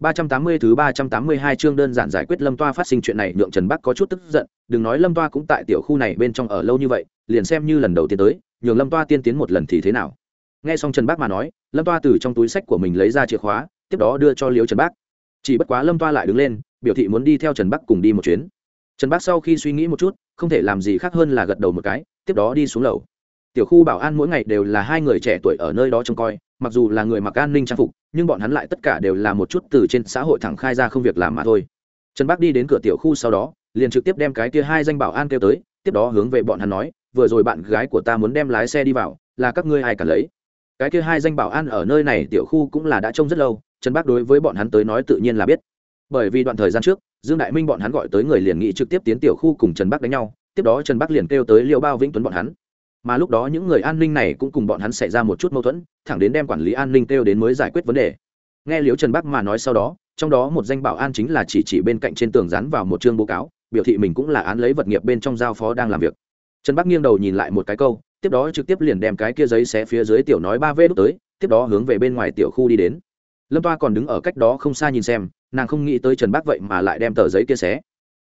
380 thứ 382 chương đơn giản giải quyết Lâm Toa phát sinh chuyện này nhượng Trần Bắc có chút tức giận, đừng nói Lâm Toa cũng tại tiểu khu này bên trong ở lâu như vậy, liền xem như lần đầu tiên tới, nhường Lâm Toa tiên tiến một lần thì thế nào. Nghe xong Trần Bắc mà nói, Lâm Toa từ trong túi sách của mình lấy ra chìa khóa, tiếp đó đưa cho Liễu Trần Bắc. Chỉ bất quá Lâm Toa lại đứng lên, biểu thị muốn đi theo Trần Bắc cùng đi một chuyến. Trần Bắc sau khi suy nghĩ một chút, không thể làm gì khác hơn là gật đầu một cái, tiếp đó đi xuống lầu. Tiểu khu bảo an mỗi ngày đều là hai người trẻ tuổi ở nơi đó trông coi, mặc dù là người mặc an ninh trang phục, nhưng bọn hắn lại tất cả đều là một chút từ trên xã hội thẳng khai ra không việc làm mà thôi trần bác đi đến cửa tiểu khu sau đó liền trực tiếp đem cái kia hai danh bảo an kêu tới tiếp đó hướng về bọn hắn nói vừa rồi bạn gái của ta muốn đem lái xe đi vào là các ngươi ai cả lấy cái kia hai danh bảo an ở nơi này tiểu khu cũng là đã trông rất lâu trần bác đối với bọn hắn tới nói tự nhiên là biết bởi vì đoạn thời gian trước dương đại minh bọn hắn gọi tới người liền nghị trực tiếp tiến tiểu khu cùng trần bắc đánh nhau tiếp đó trần bắc liền kêu tới liệu bao vĩnh tuấn bọn hắn mà lúc đó những người an ninh này cũng cùng bọn hắn xảy ra một chút mâu thuẫn thẳng đến đem quản lý an ninh kêu đến mới giải quyết vấn đề nghe liễu trần bắc mà nói sau đó trong đó một danh bảo an chính là chỉ chỉ bên cạnh trên tường dán vào một chương báo cáo biểu thị mình cũng là án lấy vật nghiệp bên trong giao phó đang làm việc trần bắc nghiêng đầu nhìn lại một cái câu tiếp đó trực tiếp liền đem cái kia giấy xé phía dưới tiểu nói ba vê đốt tới tiếp đó hướng về bên ngoài tiểu khu đi đến lâm toa còn đứng ở cách đó không xa nhìn xem nàng không nghĩ tới trần bắc vậy mà lại đem tờ giấy kia xé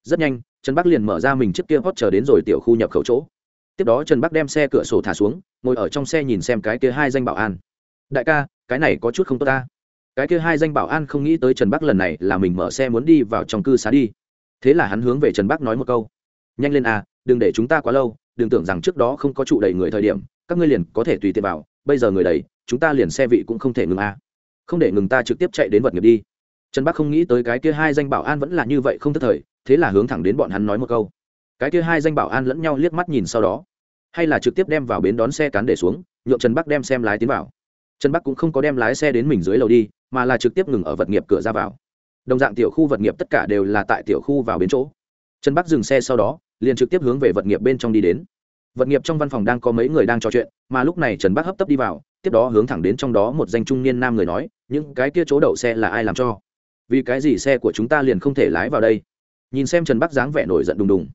rất nhanh trần bắc liền mở ra mình trước kia hót chờ đến rồi tiểu khu nhập khẩu chỗ tiếp đó trần bắc đem xe cửa sổ thả xuống ngồi ở trong xe nhìn xem cái kia hai danh bảo an đại ca cái này có chút không tốt ta cái kia hai danh bảo an không nghĩ tới trần bắc lần này là mình mở xe muốn đi vào trong cư xá đi thế là hắn hướng về trần bắc nói một câu nhanh lên à đừng để chúng ta quá lâu đừng tưởng rằng trước đó không có trụ đầy người thời điểm các ngươi liền có thể tùy tiện vào bây giờ người đầy chúng ta liền xe vị cũng không thể ngừng à. không để ngừng ta trực tiếp chạy đến vật nghiệp đi trần bắc không nghĩ tới cái kia hai danh bảo an vẫn là như vậy không thất thời thế là hướng thẳng đến bọn hắn nói một câu cái kia hai danh bảo an lẫn nhau liếc mắt nhìn sau đó hay là trực tiếp đem vào bến đón xe cán để xuống nhượng trần bắc đem xem lái tiến vào trần bắc cũng không có đem lái xe đến mình dưới lầu đi mà là trực tiếp ngừng ở vật nghiệp cửa ra vào đồng dạng tiểu khu vật nghiệp tất cả đều là tại tiểu khu vào bến chỗ trần bắc dừng xe sau đó liền trực tiếp hướng về vật nghiệp bên trong đi đến vật nghiệp trong văn phòng đang có mấy người đang trò chuyện mà lúc này trần bắc hấp tấp đi vào tiếp đó hướng thẳng đến trong đó một danh trung niên nam người nói những cái kia chỗ đậu xe là ai làm cho vì cái gì xe của chúng ta liền không thể lái vào đây nhìn xem trần bắc dáng vẻ nổi giận đùng đùng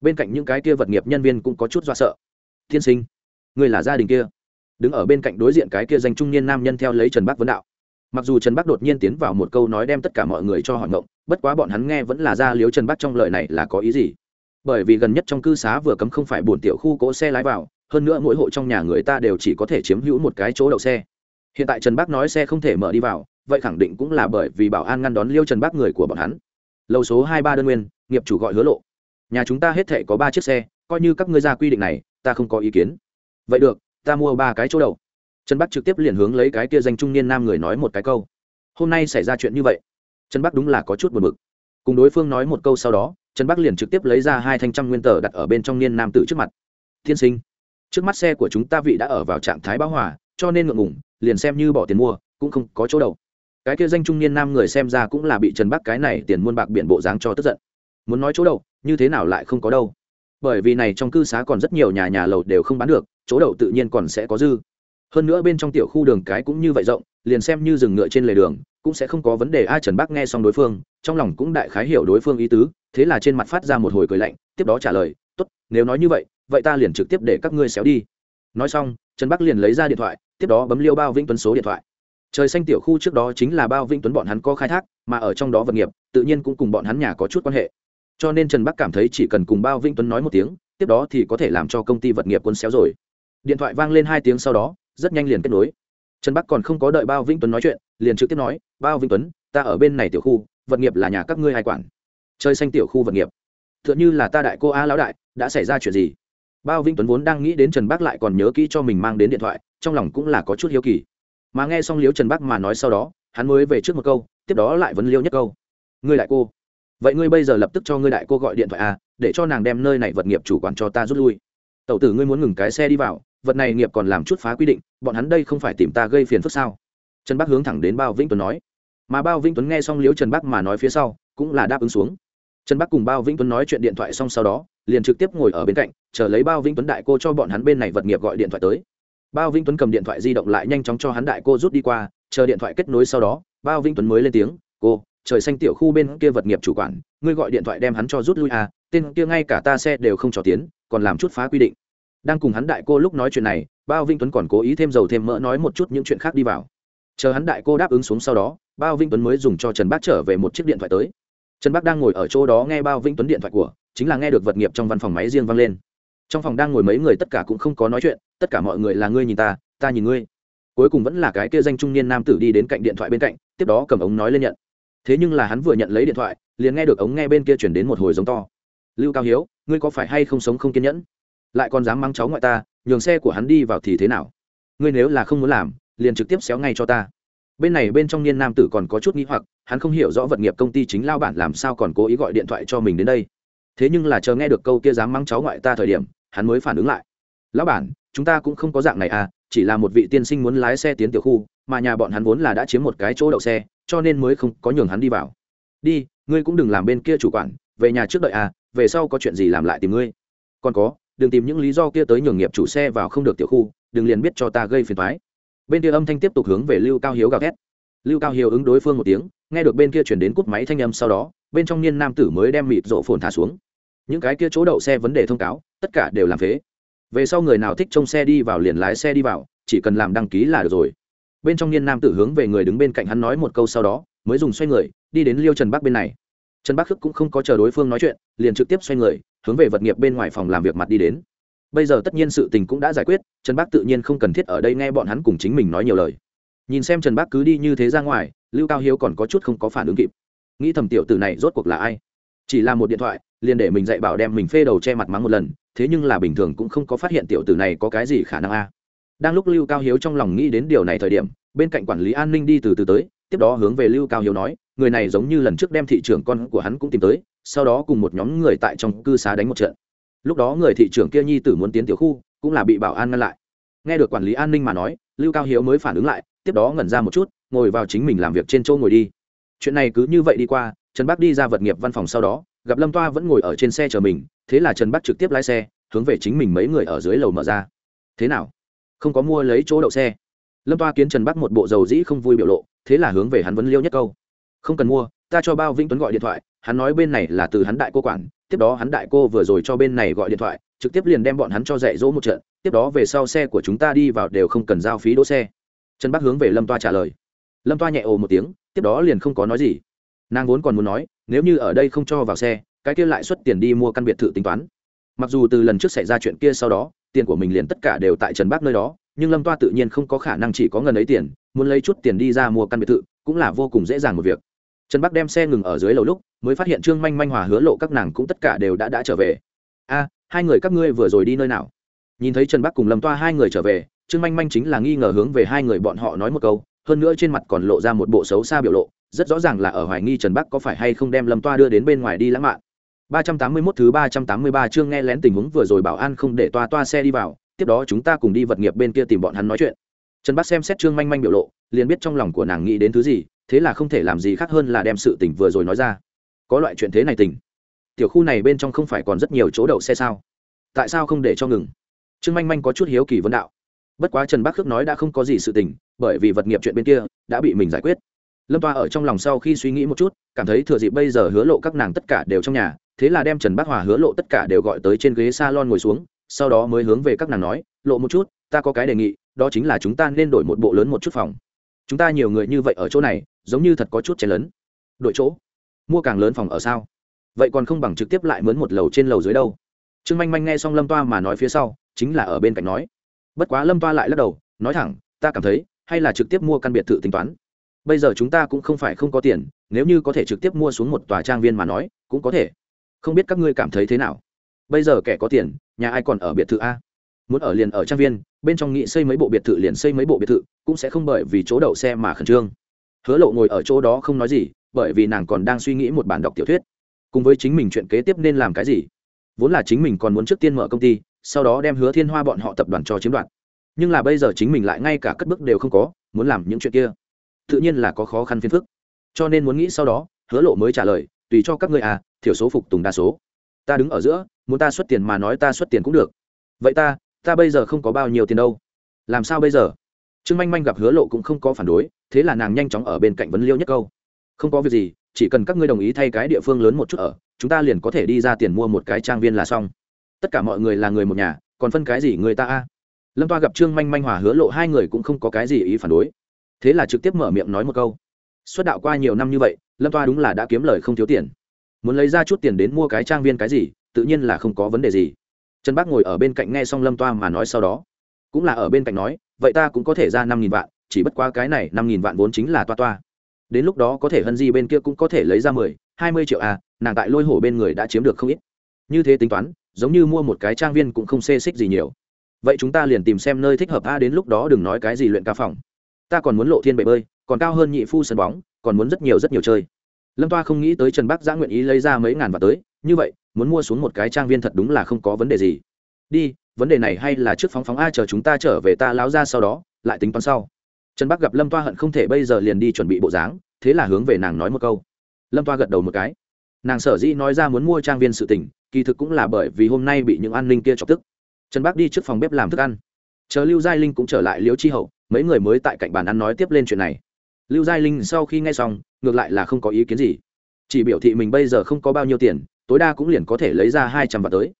bên cạnh những cái kia vật nghiệp nhân viên cũng có chút do sợ thiên sinh người là gia đình kia đứng ở bên cạnh đối diện cái kia danh trung niên nam nhân theo lấy trần bắc vấn đạo mặc dù trần bắc đột nhiên tiến vào một câu nói đem tất cả mọi người cho họ ngộng bất quá bọn hắn nghe vẫn là ra liếu trần bắc trong lời này là có ý gì bởi vì gần nhất trong cư xá vừa cấm không phải buồn tiểu khu cỗ xe lái vào hơn nữa mỗi hộ trong nhà người ta đều chỉ có thể chiếm hữu một cái chỗ đậu xe hiện tại trần bắc nói xe không thể mở đi vào vậy khẳng định cũng là bởi vì bảo an ngăn đón liêu trần bắc người của bọn hắn lầu số hai ba đơn nguyên nghiệp chủ gọi hứa lộ nhà chúng ta hết thể có ba chiếc xe coi như các ngươi ra quy định này ta không có ý kiến vậy được ta mua ba cái chỗ đầu. trần bắc trực tiếp liền hướng lấy cái kia danh trung niên nam người nói một cái câu hôm nay xảy ra chuyện như vậy trần bắc đúng là có chút buồn bực cùng đối phương nói một câu sau đó trần bắc liền trực tiếp lấy ra hai thanh trăm nguyên tờ đặt ở bên trong niên nam tử trước mặt tiên sinh trước mắt xe của chúng ta vị đã ở vào trạng thái báo hòa cho nên ngượng ngủng liền xem như bỏ tiền mua cũng không có chỗ đầu. cái kia danh trung niên nam người xem ra cũng là bị trần bắc cái này tiền muôn bạc biển bộ dáng cho tức giận muốn nói chỗ đậu như thế nào lại không có đâu bởi vì này trong cư xá còn rất nhiều nhà nhà lầu đều không bán được chỗ đậu tự nhiên còn sẽ có dư hơn nữa bên trong tiểu khu đường cái cũng như vậy rộng liền xem như rừng ngựa trên lề đường cũng sẽ không có vấn đề ai trần bác nghe xong đối phương trong lòng cũng đại khái hiểu đối phương ý tứ thế là trên mặt phát ra một hồi cười lạnh tiếp đó trả lời t ố t nếu nói như vậy vậy ta liền trực tiếp để các ngươi xéo đi nói xong trần bắc liền lấy ra điện thoại tiếp đó bấm liêu bao vĩnh tuấn số điện thoại trời xanh tiểu khu trước đó chính là bao vĩnh tuấn bọn hắn có khai thác mà ở trong đó vật nghiệp tự nhiên cũng cùng bọn hắn nhà có chút quan hệ cho nên trần bắc cảm thấy chỉ cần cùng bao vĩnh tuấn nói một tiếng tiếp đó thì có thể làm cho công ty vật nghiệp quân xéo rồi điện thoại vang lên hai tiếng sau đó rất nhanh liền kết nối trần bắc còn không có đợi bao vĩnh tuấn nói chuyện liền trực tiếp nói bao vĩnh tuấn ta ở bên này tiểu khu vật nghiệp là nhà các ngươi hai quản chơi xanh tiểu khu vật nghiệp t h ư ợ n h ư là ta đại cô a lão đại đã xảy ra chuyện gì bao vĩnh tuấn vốn đang nghĩ đến trần bắc lại còn nhớ kỹ cho mình mang đến điện thoại trong lòng cũng là có chút hiếu kỳ mà nghe xong liếu trần bắc mà nói sau đó hắn mới về trước một câu tiếp đó lại vấn liêu nhất câu ngươi lại cô vậy ngươi bây giờ lập tức cho ngươi đại cô gọi điện thoại a, à, để cho nàng đem nơi này vật nghiệp chủ quản cho ta rút lui tẩu tử ngươi muốn ngừng cái xe đi vào vật này nghiệp còn làm chút phá quy định bọn hắn đây không phải tìm ta gây phiền phức sao trần bắc hướng thẳng đến bao vĩnh tuấn nói mà bao vĩnh tuấn nghe xong liễu trần bắc mà nói phía sau cũng là đáp ứng xuống trần bắc cùng bao vĩnh tuấn nói chuyện điện thoại xong sau đó liền trực tiếp ngồi ở bên cạnh chờ lấy bao vĩnh tuấn đại cô cho bọn hắn bên này vật nghiệp gọi điện thoại tới bao vĩnh tuấn cầm điện thoại di động lại nhanh chóng cho hắn đại cô rút đi qua chờ điện thoại kết nối sau đó bao vĩnh tuấn mới lên tiếng cô trời xanh tiểu khu bên kia vật nghiệp chủ quản ngươi gọi điện thoại đem hắn cho rút lui à tên kia ngay cả ta xe đều không cho tiến còn làm chút phá quy định đang cùng hắn đại cô lúc nói chuyện này bao vinh tuấn còn cố ý thêm dầu thêm mỡ nói một chút những chuyện khác đi vào chờ hắn đại cô đáp ứng xuống sau đó bao vinh tuấn mới dùng cho trần bác trở về một chiếc điện thoại tới trần bác đang ngồi ở chỗ đó nghe bao vinh tuấn điện thoại của chính là nghe được vật nghiệp trong văn phòng máy riêng vang lên trong phòng đang ngồi mấy người tất cả cũng không có nói chuyện tất cả mọi người là ngươi nhìn ta ta nhìn ngươi cuối cùng vẫn là cái kia danh trung niên nam tử đi đến cạnh điện thoại bên cạnh tiếp đó cầm ống nói lên nhận thế nhưng là hắn vừa nhận lấy điện thoại liền nghe được ống nghe bên kia chuyển đến một hồi giống to lưu cao hiếu ngươi có phải hay không sống không kiên nhẫn lại còn dám mang cháu ngoại ta nhường xe của hắn đi vào thì thế nào ngươi nếu là không muốn làm liền trực tiếp xéo ngay cho ta bên này bên trong niên nam tử còn có chút n g h i hoặc hắn không hiểu rõ vật nghiệp công ty chính lao bản làm sao còn cố ý gọi điện thoại cho mình đến đây thế nhưng là chờ nghe được câu kia dám mang cháu ngoại ta thời điểm hắn mới phản ứng lại lão bản chúng ta cũng không có dạng này à chỉ là một vị tiên sinh muốn lái xe tiến tiểu khu mà nhà bọn hắn vốn là đã chiếm một cái chỗ đậu xe cho nên mới không có nhường hắn đi vào đi ngươi cũng đừng làm bên kia chủ quản về nhà trước đợi à về sau có chuyện gì làm lại tìm ngươi còn có đừng tìm những lý do kia tới nhường nghiệp chủ xe vào không được tiểu khu đừng liền biết cho ta gây phiền toái. bên kia âm thanh tiếp tục hướng về lưu cao hiếu gào thét lưu cao hiếu ứng đối phương một tiếng nghe được bên kia truyền đến cút máy thanh âm sau đó bên trong niên nam tử mới đem mịt rộ phồn thả xuống những cái kia chỗ đậu xe vấn đề thông cáo tất cả đều làm phế về sau người nào thích trông xe đi vào liền lái xe đi vào chỉ cần làm đăng ký là được rồi bên trong niên nam tử hướng về người đứng bên cạnh hắn nói một câu sau đó mới dùng xoay người đi đến liêu trần bắc bên này trần bắc hức cũng không có chờ đối phương nói chuyện liền trực tiếp xoay người hướng về vật nghiệp bên ngoài phòng làm việc mặt đi đến bây giờ tất nhiên sự tình cũng đã giải quyết trần bắc tự nhiên không cần thiết ở đây nghe bọn hắn cùng chính mình nói nhiều lời nhìn xem trần bắc cứ đi như thế ra ngoài lưu cao hiếu còn có chút không có phản ứng kịp nghĩ thầm tiểu từ này rốt cuộc là ai chỉ là một điện thoại liền để mình dạy bảo đem mình phê đầu che mặt mắng một lần thế nhưng là bình thường cũng không có phát hiện tiểu tử này có cái gì khả năng a đang lúc lưu cao hiếu trong lòng nghĩ đến điều này thời điểm bên cạnh quản lý an ninh đi từ từ tới tiếp đó hướng về lưu cao hiếu nói người này giống như lần trước đem thị trưởng con của hắn cũng tìm tới sau đó cùng một nhóm người tại trong cư xá đánh một trận lúc đó người thị trưởng kia nhi tử muốn tiến tiểu khu cũng là bị bảo an ngăn lại nghe được quản lý an ninh mà nói lưu cao hiếu mới phản ứng lại tiếp đó ngẩn ra một chút ngồi vào chính mình làm việc trên chỗ ngồi đi chuyện này cứ như vậy đi qua trần Bắc đi ra vật nghiệp văn phòng sau đó gặp lâm toa vẫn ngồi ở trên xe chờ mình thế là trần Bắc trực tiếp lái xe hướng về chính mình mấy người ở dưới lầu mở ra thế nào không có mua lấy chỗ đậu xe lâm toa kiến trần bắc một bộ dầu dĩ không vui biểu lộ thế là hướng về hắn vấn liêu nhất câu không cần mua ta cho bao vĩnh tuấn gọi điện thoại hắn nói bên này là từ hắn đại cô quản tiếp đó hắn đại cô vừa rồi cho bên này gọi điện thoại trực tiếp liền đem bọn hắn cho dạy dỗ một trận tiếp đó về sau xe của chúng ta đi vào đều không cần giao phí đỗ xe trần bắc hướng về lâm toa trả lời lâm toa nhẹ ồ một tiếng tiếp đó liền không có nói gì nàng vốn còn muốn nói nếu như ở đây không cho vào xe cái kia lại xuất tiền đi mua căn biệt thự tính toán mặc dù từ lần trước xảy ra chuyện kia sau đó tiền của mình liền tất cả đều tại trần bác nơi đó nhưng lâm toa tự nhiên không có khả năng chỉ có ngần ấy tiền muốn lấy chút tiền đi ra mua căn biệt thự cũng là vô cùng dễ dàng một việc trần bác đem xe ngừng ở dưới lầu lúc mới phát hiện trương manh manh hòa hứa lộ các nàng cũng tất cả đều đã đã trở về a hai người các ngươi vừa rồi đi nơi nào nhìn thấy trần bác cùng lâm toa hai người trở về trương manh manh chính là nghi ngờ hướng về hai người bọn họ nói một câu hơn nữa trên mặt còn lộ ra một bộ xấu xa biểu lộ rất rõ ràng là ở hoài nghi trần bắc có phải hay không đem lâm toa đưa đến bên ngoài đi lãng mạn 381 thứ 383 chương nghe lén tình huống vừa rồi bảo an không để toa toa xe đi vào, tiếp đó chúng ta cùng đi vật nghiệp bên kia tìm bọn hắn nói chuyện. Trần Bác xem xét Trương Manh Manh biểu lộ, liền biết trong lòng của nàng nghĩ đến thứ gì, thế là không thể làm gì khác hơn là đem sự tình vừa rồi nói ra. Có loại chuyện thế này tình. Tiểu khu này bên trong không phải còn rất nhiều chỗ đậu xe sao? Tại sao không để cho ngừng? Trương Manh Manh có chút hiếu kỳ vấn đạo. Bất quá Trần Bác Khước nói đã không có gì sự tình, bởi vì vật nghiệp chuyện bên kia đã bị mình giải quyết lâm toa ở trong lòng sau khi suy nghĩ một chút cảm thấy thừa dịp bây giờ hứa lộ các nàng tất cả đều trong nhà thế là đem trần bác hòa hứa lộ tất cả đều gọi tới trên ghế s a lon ngồi xuống sau đó mới hướng về các nàng nói lộ một chút ta có cái đề nghị đó chính là chúng ta nên đổi một bộ lớn một chút phòng chúng ta nhiều người như vậy ở chỗ này giống như thật có chút chen lớn đội chỗ mua càng lớn phòng ở sao vậy còn không bằng trực tiếp lại mướn một lầu trên lầu dưới đâu trương manh manh nghe xong lâm toa mà nói phía sau chính là ở bên cạnh nói bất quá lâm toa lại lắc đầu nói thẳng ta cảm thấy hay là trực tiếp mua căn biệt thự tính toán bây giờ chúng ta cũng không phải không có tiền nếu như có thể trực tiếp mua xuống một tòa trang viên mà nói cũng có thể không biết các ngươi cảm thấy thế nào bây giờ kẻ có tiền nhà ai còn ở biệt thự a muốn ở liền ở trang viên bên trong nghị xây mấy bộ biệt thự liền xây mấy bộ biệt thự cũng sẽ không bởi vì chỗ đậu xe mà khẩn trương hứa lộ ngồi ở chỗ đó không nói gì bởi vì nàng còn đang suy nghĩ một bản đọc tiểu thuyết cùng với chính mình chuyện kế tiếp nên làm cái gì vốn là chính mình còn muốn trước tiên mở công ty sau đó đem hứa thiên hoa bọn họ tập đoàn cho chiếm đoạt nhưng là bây giờ chính mình lại ngay cả cất bước đều không có muốn làm những chuyện kia tự nhiên là có khó khăn phiền phức cho nên muốn nghĩ sau đó hứa lộ mới trả lời tùy cho các ngươi à thiểu số phục tùng đa số ta đứng ở giữa muốn ta xuất tiền mà nói ta xuất tiền cũng được vậy ta ta bây giờ không có bao nhiêu tiền đâu làm sao bây giờ trương manh manh gặp hứa lộ cũng không có phản đối thế là nàng nhanh chóng ở bên cạnh vấn liêu nhất câu không có việc gì chỉ cần các ngươi đồng ý thay cái địa phương lớn một chút ở chúng ta liền có thể đi ra tiền mua một cái trang viên là xong tất cả mọi người là người một nhà còn phân cái gì người ta a lâm toa gặp trương manh manh hòa hứa lộ hai người cũng không có cái gì ý phản đối thế là trực tiếp mở miệng nói một câu xuất đạo qua nhiều năm như vậy lâm toa đúng là đã kiếm lời không thiếu tiền muốn lấy ra chút tiền đến mua cái trang viên cái gì tự nhiên là không có vấn đề gì trần bác ngồi ở bên cạnh nghe xong lâm toa mà nói sau đó cũng là ở bên cạnh nói vậy ta cũng có thể ra năm nghìn vạn chỉ bất qua cái này năm nghìn vạn vốn chính là toa toa đến lúc đó có thể hân di bên kia cũng có thể lấy ra mười hai mươi triệu à nàng tại lôi hổ bên người đã chiếm được không ít như thế tính toán giống như mua một cái trang viên cũng không xê xích gì nhiều vậy chúng ta liền tìm xem nơi thích hợp a đến lúc đó đừng nói cái gì luyện ca phòng ta còn muốn lộ thiên bể bơi còn cao hơn nhị phu sân bóng còn muốn rất nhiều rất nhiều chơi lâm toa không nghĩ tới trần bắc giã nguyện ý lấy ra mấy ngàn và tới như vậy muốn mua xuống một cái trang viên thật đúng là không có vấn đề gì đi vấn đề này hay là trước phóng phóng a chờ chúng ta trở về ta láo ra sau đó lại tính toán sau trần bắc gặp lâm toa hận không thể bây giờ liền đi chuẩn bị bộ dáng thế là hướng về nàng nói một câu lâm toa gật đầu một cái nàng sở dĩ nói ra muốn mua trang viên sự tỉnh kỳ thực cũng là bởi vì hôm nay bị những an ninh kia chọc tức trần bắc đi trước phòng bếp làm thức ăn chờ lưu giai linh cũng trở lại liễu chi hậu mấy người mới tại cạnh bàn ăn nói tiếp lên chuyện này lưu giai linh sau khi nghe xong ngược lại là không có ý kiến gì chỉ biểu thị mình bây giờ không có bao nhiêu tiền tối đa cũng liền có thể lấy ra hai trăm vạn tới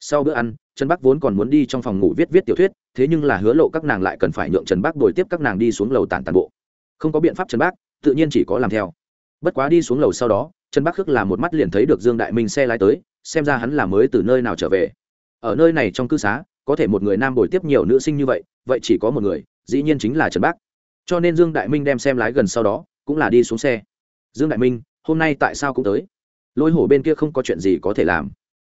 sau bữa ăn trần bắc vốn còn muốn đi trong phòng ngủ viết viết tiểu thuyết thế nhưng là hứa lộ các nàng lại cần phải nhượng trần bắc đổi tiếp các nàng đi xuống lầu tàn tàn bộ không có biện pháp trần bắc tự nhiên chỉ có làm theo bất quá đi xuống lầu sau đó trần bắc khước là một mắt liền thấy được dương đại minh xe lái tới xem ra hắn là mới từ nơi nào trở về ở nơi này trong cư xá có thể một người nam đổi tiếp nhiều nữ sinh như vậy vậy chỉ có một người dĩ nhiên chính là trần bác cho nên dương đại minh đem xem lái gần sau đó cũng là đi xuống xe dương đại minh hôm nay tại sao cũng tới lôi hổ bên kia không có chuyện gì có thể làm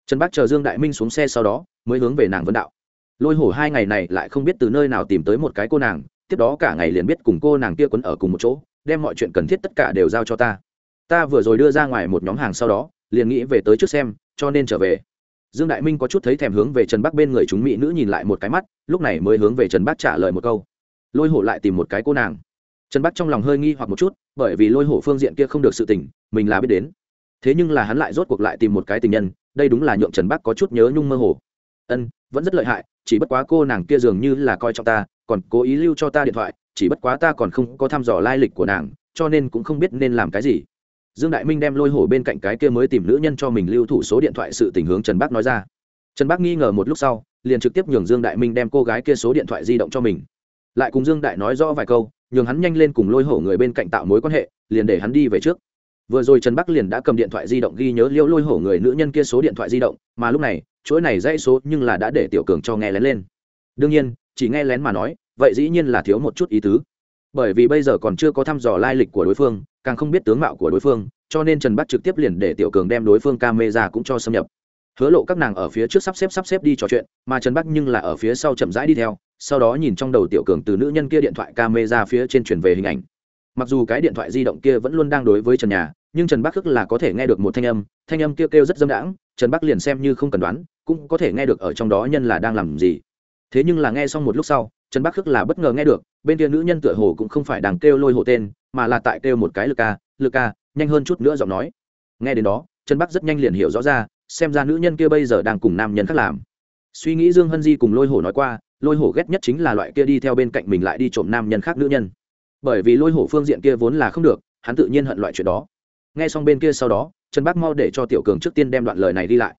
trần bác chờ dương đại minh xuống xe sau đó mới hướng về nàng vân đạo lôi hổ hai ngày này lại không biết từ nơi nào tìm tới một cái cô nàng tiếp đó cả ngày liền biết cùng cô nàng kia quấn ở cùng một chỗ đem mọi chuyện cần thiết tất cả đều giao cho ta ta vừa rồi đưa ra ngoài một nhóm hàng sau đó liền nghĩ về tới trước xem cho nên trở về dương đại minh có chút thấy thèm hướng về trần bắc bên người chúng mỹ nữ nhìn lại một cái mắt lúc này mới hướng về trần bắc trả lời một câu lôi hổ lại tìm một cái cô nàng trần bắc trong lòng hơi nghi hoặc một chút bởi vì lôi hổ phương diện kia không được sự tình mình là biết đến thế nhưng là hắn lại rốt cuộc lại tìm một cái tình nhân đây đúng là nhượng trần bắc có chút nhớ nhung mơ hồ ân vẫn rất lợi hại chỉ bất quá cô nàng kia dường như là coi trọng ta còn cố ý lưu cho ta điện thoại chỉ bất quá ta còn không có thăm dò lai lịch của nàng cho nên cũng không biết nên làm cái gì dương đại minh đem lôi hổ bên cạnh cái kia mới tìm nữ nhân cho mình lưu thủ số điện thoại sự tình hướng trần bắc nói ra trần bắc nghi ngờ một lúc sau liền trực tiếp nhường dương đại minh đem cô gái kia số điện thoại di động cho mình lại cùng dương đại nói rõ vài câu nhường hắn nhanh lên cùng lôi hổ người bên cạnh tạo mối quan hệ liền để hắn đi về trước vừa rồi trần bắc liền đã cầm điện thoại di động ghi nhớ liêu lôi hổ người nữ nhân kia số điện thoại di động mà lúc này chuỗi này dãy số nhưng là đã để tiểu cường cho nghe lén lên đương nhiên chỉ nghe lén mà nói vậy dĩ nhiên là thiếu một chút ý tứ bởi vì bây giờ còn chưa có thăm dò lai lịch của đối phương càng không biết tướng mạo của đối phương cho nên trần bắc trực tiếp liền để tiểu cường đem đối phương ca mê ra cũng cho xâm nhập hứa lộ các nàng ở phía trước sắp xếp sắp xếp đi trò chuyện mà trần bắc nhưng là ở phía sau chậm rãi đi theo sau đó nhìn trong đầu tiểu cường từ nữ nhân kia điện thoại camera phía trên chuyển về hình ảnh mặc dù cái điện thoại di động kia vẫn luôn đang đối với trần nhà nhưng trần bắc khước là có thể nghe được một thanh âm thanh âm kia kêu, kêu rất dâm đãng trần bắc liền xem như không cần đoán cũng có thể nghe được ở trong đó nhân là đang làm gì thế nhưng là nghe xong một lúc sau trần bắc khước là bất ngờ nghe được bên kia nữ nhân tựa hồ cũng không phải đang kêu lôi hộ tên mà là tại kêu một cái lực ca lực ca nhanh hơn chút nữa giọng nói nghe đến đó trần bắc rất nhanh liền hiểu rõ ra xem ra nữ nhân kia bây giờ đang cùng nam nhân khác làm suy nghĩ dương hân di cùng lôi hổ nói qua lôi hổ ghét nhất chính là loại kia đi theo bên cạnh mình lại đi trộm nam nhân khác nữ nhân bởi vì lôi hổ phương diện kia vốn là không được hắn tự nhiên hận loại chuyện đó nghe xong bên kia sau đó trần bác mau để cho tiểu cường trước tiên đem đoạn lời này đi lại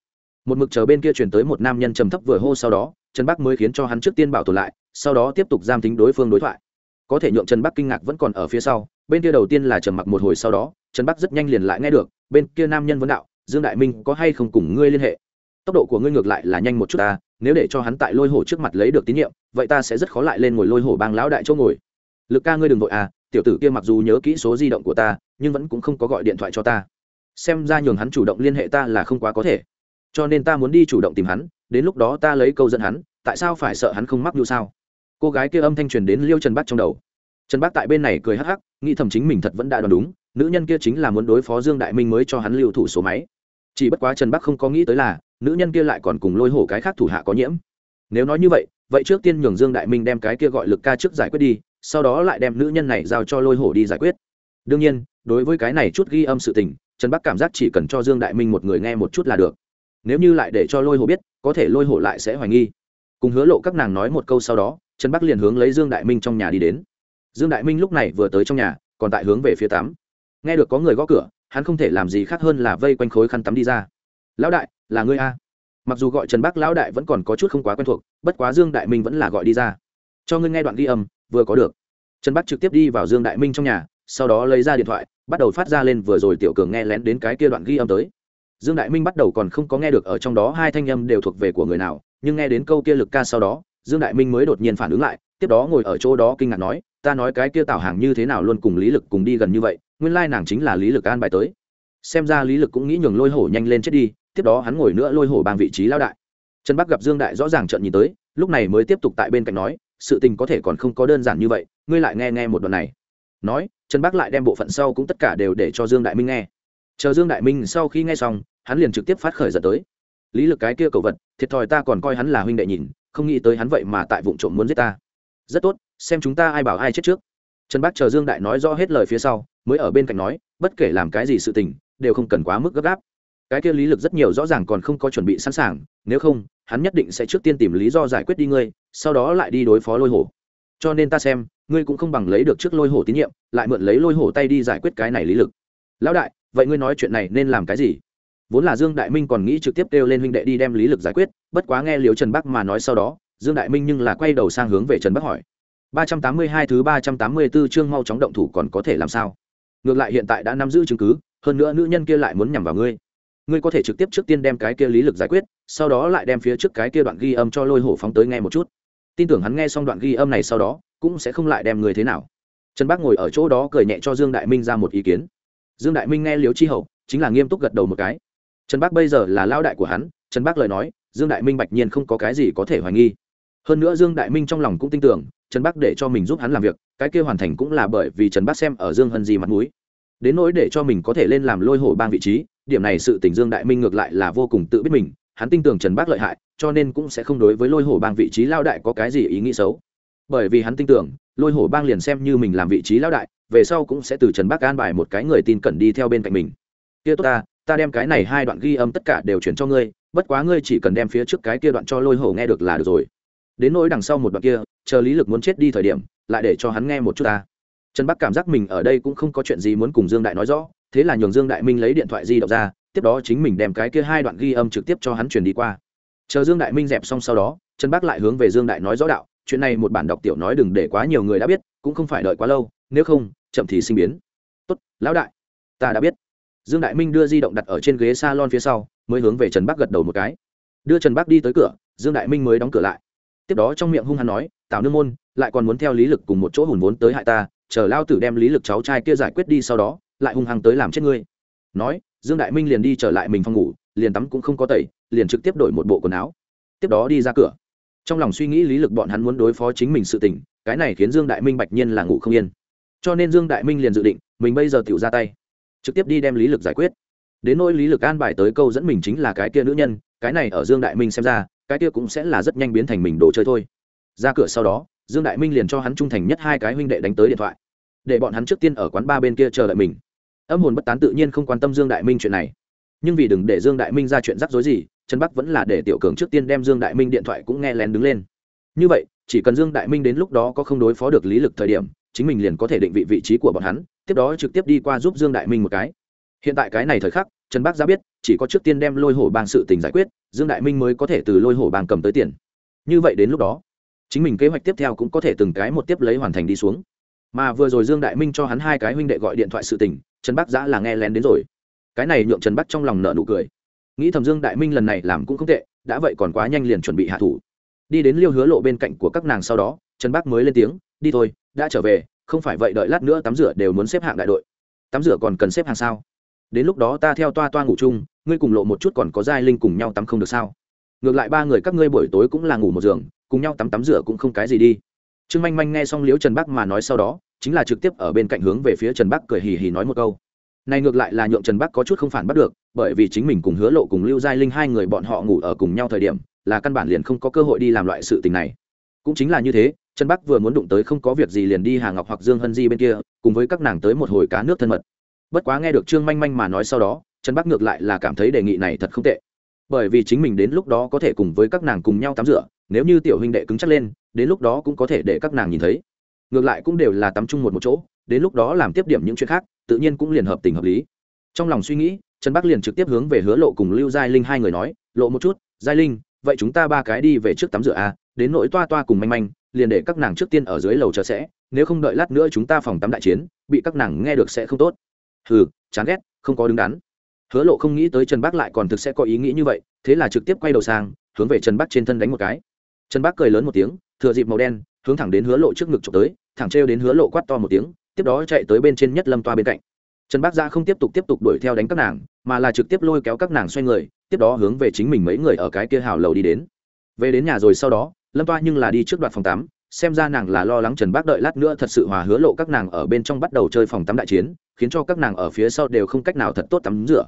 một mực chờ bên kia chuyển tới một nam nhân trầm thấp vừa hô sau đó trần bắc mới khiến cho hắn trước tiên bảo tồn lại sau đó tiếp tục giam tính đối phương đối thoại có thể nhượng trần bắc kinh ngạc vẫn còn ở phía sau bên kia đầu tiên là trầm mặc một hồi sau đó trần bắc rất nhanh liền lại nghe được bên kia nam nhân vấn đạo dương đại minh có hay không cùng ngươi liên hệ tốc độ của ngươi ngược lại là nhanh một chút ta nếu để cho hắn tại lôi hổ trước mặt lấy được tín nhiệm vậy ta sẽ rất khó lại lên ngồi lôi hổ bang lão đại chỗ ngồi lực ca ngươi đừng vội à tiểu tử kia mặc dù nhớ kỹ số di động của ta nhưng vẫn cũng không có gọi điện thoại cho ta xem ra nhường hắn chủ động liên hệ ta là không quá có thể cho nên ta muốn đi chủ động tìm hắn đến lúc đó ta lấy câu dẫn hắn tại sao phải sợ hắn không mắc như sao cô gái kia âm thanh truyền đến liêu trần bắc trong đầu trần bắc tại bên này cười hắc hắc nghĩ thầm chính mình thật vẫn đã đoán đúng nữ nhân kia chính là muốn đối phó dương đại minh mới cho hắn lưu thủ số máy chỉ bất quá trần bắc không có nghĩ tới là nữ nhân kia lại còn cùng lôi hổ cái khác thủ hạ có nhiễm nếu nói như vậy vậy trước tiên nhường dương đại minh đem cái kia gọi lực ca trước giải quyết đi sau đó lại đem nữ nhân này giao cho lôi hổ đi giải quyết đương nhiên đối với cái này chút ghi âm sự tình trần bắc cảm giác chỉ cần cho dương đại minh một người nghe một chút là được nếu như lại để cho lôi hổ biết có thể lôi hổ lại sẽ hoài nghi cùng hứa lộ các nàng nói một câu sau đó trần bắc liền hướng lấy dương đại minh trong nhà đi đến dương đại minh lúc này vừa tới trong nhà còn tại hướng về phía tắm nghe được có người gõ cửa hắn không thể làm gì khác hơn là vây quanh khối khăn tắm đi ra lão đại là ngươi a mặc dù gọi trần bác lão đại vẫn còn có chút không quá quen thuộc bất quá dương đại minh vẫn là gọi đi ra cho ngươi nghe đoạn ghi âm vừa có được trần bác trực tiếp đi vào dương đại minh trong nhà sau đó lấy ra điện thoại bắt đầu phát ra lên vừa rồi tiểu cường nghe lén đến cái kia đoạn ghi âm tới dương đại minh bắt đầu còn không có nghe được ở trong đó hai thanh âm đều thuộc về của người nào nhưng nghe đến câu kia lực ca sau đó dương đại minh mới đột nhiên phản ứng lại tiếp đó ngồi ở chỗ đó kinh ngạc nói ta nói cái kia tảo hàng như thế nào luôn cùng lý lực cùng đi gần như vậy nguyên lai nàng chính là lý lực an bài tới xem ra lý lực cũng nghĩ nhường lôi hổ nhanh lên chết đi tiếp đó hắn ngồi nữa lôi hổ bang vị trí lao đại trần bắc gặp dương đại rõ ràng trợn nhìn tới lúc này mới tiếp tục tại bên cạnh nói sự tình có thể còn không có đơn giản như vậy ngươi lại nghe nghe một đoạn này nói trần bắc lại đem bộ phận sau cũng tất cả đều để cho dương đại minh nghe chờ dương đại minh sau khi nghe xong hắn liền trực tiếp phát khởi dẫn tới lý lực cái kia cầu vật thiệt thòi ta còn coi hắn là huynh đệ nhìn không nghĩ tới hắn vậy mà tại vụ trộm muốn giết ta rất tốt xem chúng ta ai bảo ai chết trước trần bắc chờ dương đại nói rõ hết lời phía sau mới ở bên cạnh nói bất kể làm cái gì sự tình đều không cần quá mức gấp gáp cái kia lý lực rất nhiều rõ ràng còn không có chuẩn bị sẵn sàng nếu không hắn nhất định sẽ trước tiên tìm lý do giải quyết đi ngươi sau đó lại đi đối phó lôi hổ cho nên ta xem ngươi cũng không bằng lấy được trước lôi hổ tín nhiệm lại mượn lấy lôi hổ tay đi giải quyết cái này lý lực lão đại vậy ngươi nói chuyện này nên làm cái gì vốn là dương đại minh còn nghĩ trực tiếp kêu lên huynh đệ đi đem lý lực giải quyết bất quá nghe liều trần bắc mà nói sau đó dương đại minh nhưng là quay đầu sang hướng về trần bắc hỏi ba trăm tám mươi hai thứ ba trăm tám mươi 384 chương mau chóng động thủ còn có thể làm sao ngược lại hiện tại đã nắm giữ chứng cứ hơn nữa nữ nhân kia lại muốn nhằm vào ngươi ngươi có thể trực tiếp trước tiên đem cái kia lý lực giải quyết sau đó lại đem phía trước cái kia đoạn ghi âm cho lôi hổ phóng tới nghe một chút tin tưởng hắn nghe xong đoạn ghi âm này sau đó cũng sẽ không lại đem người thế nào trần bác ngồi ở chỗ đó cười nhẹ cho dương đại minh ra một ý kiến dương đại minh nghe liếu chi hậu chính là nghiêm túc gật đầu một cái trần bác bây giờ là lao đại của hắn trần bác lời nói dương đại minh bạch nhiên không có cái gì có thể hoài nghi hơn nữa dương đại minh trong lòng cũng tin tưởng trần bác để cho mình giúp hắn làm việc cái kia hoàn thành cũng là bởi vì trần bác xem ở dương hân gì mặt m ũ i đến nỗi để cho mình có thể lên làm lôi hổ bang vị trí điểm này sự tình dương đại minh ngược lại là vô cùng tự biết mình hắn tin tưởng trần bác lợi hại cho nên cũng sẽ không đối với lôi hổ bang vị trí lao đại có cái gì ý nghĩ xấu bởi vì hắn tin tưởng lôi hổ bang liền xem như mình làm vị trí lao đại về sau cũng sẽ từ trần bác an bài một cái người tin cẩn đi theo bên cạnh mình kia tốt ta ta đem cái này hai đoạn ghi âm tất cả đều chuyển cho ngươi bất quá ngươi chỉ cần đem phía trước cái kia đoạn cho lôi hổ nghe được là được rồi đến nỗi đằng sau một đoạn kia chờ lý lực muốn chết đi thời điểm lại để cho hắn nghe một chút ta trần Bác cảm giác mình ở đây cũng không có chuyện gì muốn cùng dương đại nói rõ thế là nhường dương đại minh lấy điện thoại di động ra tiếp đó chính mình đem cái kia hai đoạn ghi âm trực tiếp cho hắn truyền đi qua chờ dương đại minh dẹp xong sau đó trần bác lại hướng về dương đại nói rõ đạo chuyện này một bản đọc tiểu nói đừng để quá nhiều người đã biết cũng không phải đợi quá lâu nếu không chậm thì sinh biến tốt lão đại ta đã biết dương đại minh đưa di động đặt ở trên ghế s a lon phía sau mới hướng về trần Bắc gật đầu một cái đưa trần Bắc đi tới cửa dương đại minh mới đóng cửa lại tiếp đó trong miệng hung hăng nói tào nương môn lại còn muốn theo lý lực cùng một chỗ hùn vốn tới hại ta chờ lao tử đem lý lực cháu trai kia giải quyết đi sau đó lại hung hăng tới làm chết ngươi nói dương đại minh liền đi trở lại mình phòng ngủ liền tắm cũng không có tẩy liền trực tiếp đổi một bộ quần áo tiếp đó đi ra cửa trong lòng suy nghĩ lý lực bọn hắn muốn đối phó chính mình sự tình cái này khiến dương đại minh bạch nhiên là ngủ không yên cho nên dương đại minh liền dự định mình bây giờ tự ra tay trực tiếp đi đem lý lực giải quyết đến nỗi lý lực an bài tới câu dẫn mình chính là cái kia nữ nhân cái này ở dương đại minh xem ra cái kia cũng sẽ là rất nhanh biến thành mình đồ chơi thôi ra cửa sau đó dương đại minh liền cho hắn trung thành nhất hai cái huynh đệ đánh tới điện thoại để bọn hắn trước tiên ở quán ba bên kia chờ đợi mình âm hồn bất tán tự nhiên không quan tâm dương đại minh chuyện này nhưng vì đừng để dương đại minh ra chuyện rắc rối gì trần bắc vẫn là để tiểu cường trước tiên đem dương đại minh điện thoại cũng nghe lén đứng lên như vậy chỉ cần dương đại minh đến lúc đó có không đối phó được lý lực thời điểm chính mình liền có thể định vị vị trí của bọn hắn tiếp đó trực tiếp đi qua giúp dương đại minh một cái hiện tại cái này thời khắc trần bắc ra biết chỉ có trước tiên đem lôi hổ bang sự tình giải quyết dương đại minh mới có thể từ lôi hổ bang cầm tới tiền như vậy đến lúc đó chính mình kế hoạch tiếp theo cũng có thể từng cái một tiếp lấy hoàn thành đi xuống mà vừa rồi dương đại minh cho hắn hai cái huynh đệ gọi điện thoại sự tình trần bắc giã là nghe lén đến rồi cái này nhượng trần bắc trong lòng nợ nụ cười nghĩ thầm dương đại minh lần này làm cũng không tệ đã vậy còn quá nhanh liền chuẩn bị hạ thủ đi đến liêu hứa lộ bên cạnh của các nàng sau đó trần bắc mới lên tiếng đi thôi đã trở về không phải vậy đợi lát nữa tắm rửa đều muốn xếp hạng đại đội tắm rửa còn cần xếp hàng sao đến lúc đó ta theo toa toa ngủ chung ngươi cùng lộ một chút còn có giai linh cùng nhau tắm không được sao ngược lại ba người các ngươi buổi tối cũng là ngủ một giường cùng nhau tắm tắm rửa cũng không cái gì đi trương manh manh nghe xong liễu trần bắc mà nói sau đó chính là trực tiếp ở bên cạnh hướng về phía trần bắc cười hì hì nói một câu này ngược lại là nhượng trần bắc có chút không phản bắt được bởi vì chính mình cùng hứa lộ cùng lưu giai linh hai người bọn họ ngủ ở cùng nhau thời điểm là căn bản liền không có cơ hội đi làm loại sự tình này cũng chính là như thế trần bắc vừa muốn đụng tới không có việc gì liền đi hà ngọc hoặc dương hân di bên kia cùng với các nàng tới một hồi cá nước thân mật bất quá nghe được trương manh manh mà nói sau đó trần bắc ngược lại là cảm thấy đề nghị này thật không tệ bởi vì chính mình đến lúc đó có thể cùng với các nàng cùng nhau tắm rửa nếu như tiểu huynh đệ cứng chắc lên đến lúc đó cũng có thể để các nàng nhìn thấy ngược lại cũng đều là tắm chung một một chỗ đến lúc đó làm tiếp điểm những chuyện khác tự nhiên cũng liền hợp tình hợp lý trong lòng suy nghĩ trần bắc liền trực tiếp hướng về hứa lộ cùng lưu giai linh hai người nói lộ một chút giai linh vậy chúng ta ba cái đi về trước tắm rửa a à, đến nỗi toa toa cùng manh manh liền để các nàng trước tiên ở dưới lầu chờ sẽ nếu không đợi lát nữa chúng ta phòng tắm đại chiến bị các nàng nghe được sẽ không tốt hừ chán ghét không có đứng đắn hứa lộ không nghĩ tới trần bắc lại còn thực sẽ có ý nghĩ như vậy thế là trực tiếp quay đầu sang hướng về trần bắc trên thân đánh một cái trần bác cười lớn một tiếng thừa dịp màu đen hướng thẳng đến hứa lộ trước ngực chụp tới thẳng treo đến hứa lộ quát to một tiếng tiếp đó chạy tới bên trên nhất lâm toa bên cạnh trần bác ra không tiếp tục tiếp tục đuổi theo đánh các nàng mà là trực tiếp lôi kéo các nàng xoay người tiếp đó hướng về chính mình mấy người ở cái kia hào lầu đi đến về đến nhà rồi sau đó lâm toa nhưng là đi trước đoạn phòng tắm xem ra nàng là lo lắng trần bác đợi lát nữa thật sự hòa hứa lộ các nàng ở bên trong bắt đầu chơi phòng tắm đại chiến khiến cho các nàng ở phía sau đều không cách nào thật tốt tắm rửa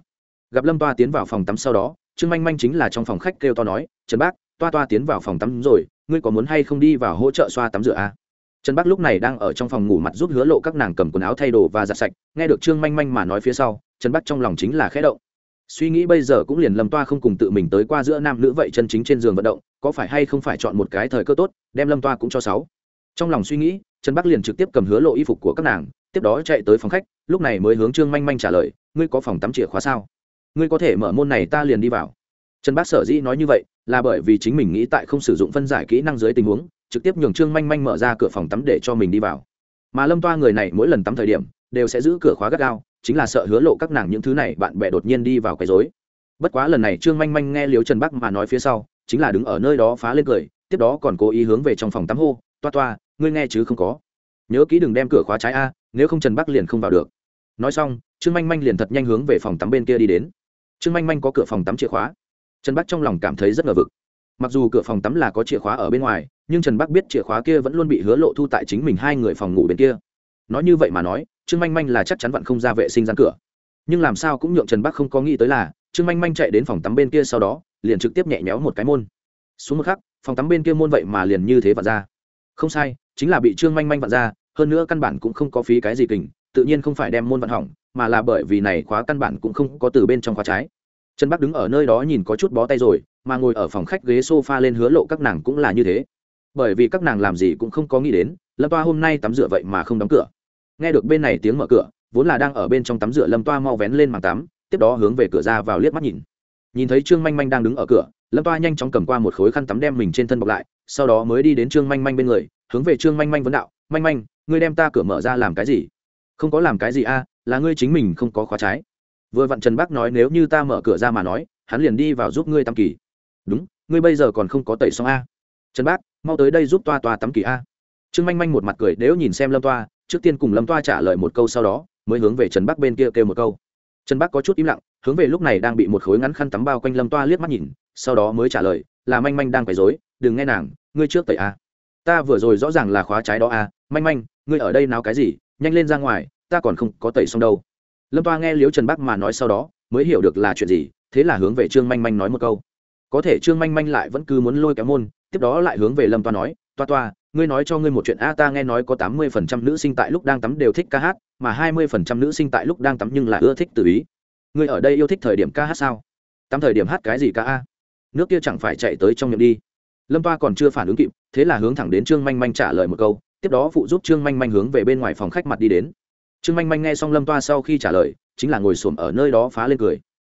gặp lâm toa tiến vào phòng tắm sau đó trương manh manh chính là trong phòng khách kêu to nói trần bác toa toa tiến vào phòng tắm rồi ngươi có muốn hay không đi vào hỗ trợ xoa tắm rửa à? trần bắc lúc này đang ở trong phòng ngủ mặt giúp hứa lộ các nàng cầm quần áo thay đồ và giặt sạch nghe được trương manh manh mà nói phía sau trần bắc trong lòng chính là khẽ động suy nghĩ bây giờ cũng liền lầm toa không cùng tự mình tới qua giữa nam nữ vậy chân chính trên giường vận động có phải hay không phải chọn một cái thời cơ tốt đem lâm toa cũng cho sáu trong lòng suy nghĩ trần bắc liền trực tiếp cầm hứa lộ y phục của các nàng tiếp đó chạy tới phòng khách lúc này mới hướng trương manh manh trả lời ngươi có phòng tắm chìa khóa sao ngươi có thể mở môn này ta liền đi vào trần Bắc sở dĩ nói như vậy là bởi vì chính mình nghĩ tại không sử dụng phân giải kỹ năng dưới tình huống trực tiếp nhường trương manh manh mở ra cửa phòng tắm để cho mình đi vào mà lâm toa người này mỗi lần tắm thời điểm đều sẽ giữ cửa khóa gắt gao chính là sợ hứa lộ các nàng những thứ này bạn bè đột nhiên đi vào quấy dối bất quá lần này trương manh manh nghe liếu trần bắc mà nói phía sau chính là đứng ở nơi đó phá lên cười tiếp đó còn cố ý hướng về trong phòng tắm hô toa toa ngươi nghe chứ không có nhớ kỹ đừng đem cửa khóa trái a nếu không trần bắc liền không vào được nói xong trương manh manh liền thật nhanh hướng về phòng tắm bên kia đi đến trương manh manh có cửa phòng tắm chìa khóa trần bắc trong lòng cảm thấy rất ngờ vực mặc dù cửa phòng tắm là có chìa khóa ở bên ngoài nhưng trần bắc biết chìa khóa kia vẫn luôn bị hứa lộ thu tại chính mình hai người phòng ngủ bên kia nói như vậy mà nói trương manh manh là chắc chắn vặn không ra vệ sinh gian cửa nhưng làm sao cũng nhượng trần bắc không có nghĩ tới là trương manh manh chạy đến phòng tắm bên kia sau đó liền trực tiếp nhẹ nhõm một cái môn xuống một khắc phòng tắm bên kia môn vậy mà liền như thế vặn ra không sai chính là bị trương manh manh vặn ra hơn nữa căn bản cũng không có phí cái gì kình tự nhiên không phải đem môn vặn hỏng mà là bởi vì này khóa căn bản cũng không có từ bên trong khóa trái trần bắc đứng ở nơi đó nhìn có chút bó tay rồi mà ngồi ở phòng khách ghế sofa lên hứa lộ các nàng cũng là như thế bởi vì các nàng làm gì cũng không có nghĩ đến lâm toa hôm nay tắm rửa vậy mà không đóng cửa nghe được bên này tiếng mở cửa vốn là đang ở bên trong tắm rửa lâm toa mau vén lên màn tắm tiếp đó hướng về cửa ra vào liếc mắt nhìn nhìn thấy trương manh manh đang đứng ở cửa lâm toa nhanh chóng cầm qua một khối khăn tắm đem mình trên thân bọc lại sau đó mới đi đến trương manh manh bên người hướng về trương manh manh vấn đạo manh manh ngươi đem ta cửa mở ra làm cái gì không có làm cái gì a là ngươi chính mình không có khóa trái vừa vặn trần bác nói nếu như ta mở cửa ra mà nói hắn liền đi vào giúp ngươi tắm kỳ đúng ngươi bây giờ còn không có tẩy xong a trần bác mau tới đây giúp toa toa tắm kỳ a trương manh manh một mặt cười nếu nhìn xem lâm toa trước tiên cùng lâm toa trả lời một câu sau đó mới hướng về trần bắc bên kia kêu một câu trần bắc có chút im lặng hướng về lúc này đang bị một khối ngắn khăn tắm bao quanh lâm toa liếc mắt nhìn sau đó mới trả lời là manh manh đang quấy dối đừng nghe nàng ngươi trước tẩy a ta vừa rồi rõ ràng là khóa trái đó a manh manh ngươi ở đây nào cái gì nhanh lên ra ngoài ta còn không có tẩy xong đâu lâm toa nghe liễu trần bắc mà nói sau đó mới hiểu được là chuyện gì thế là hướng về trương manh manh nói một câu có thể trương manh manh lại vẫn cứ muốn lôi kéo môn tiếp đó lại hướng về lâm toa nói toa toa ngươi nói cho ngươi một chuyện a ta nghe nói có tám mươi phần trăm nữ sinh tại lúc đang tắm đều thích ca hát mà hai mươi phần trăm nữ sinh tại lúc đang tắm nhưng lại ưa thích tự ý ngươi ở đây yêu thích thời điểm ca hát sao tắm thời điểm hát cái gì ca a nước kia chẳng phải chạy tới trong miệng đi lâm toa còn chưa phản ứng kịp thế là hướng thẳng đến trương manh manh trả lời một câu tiếp đó phụ giúp trương manh manh hướng về bên ngoài phòng khách mặt đi đến trương manh manh nghe xong lâm toa sau khi trả lời chính là ngồi xổm ở nơi đó phá lên cười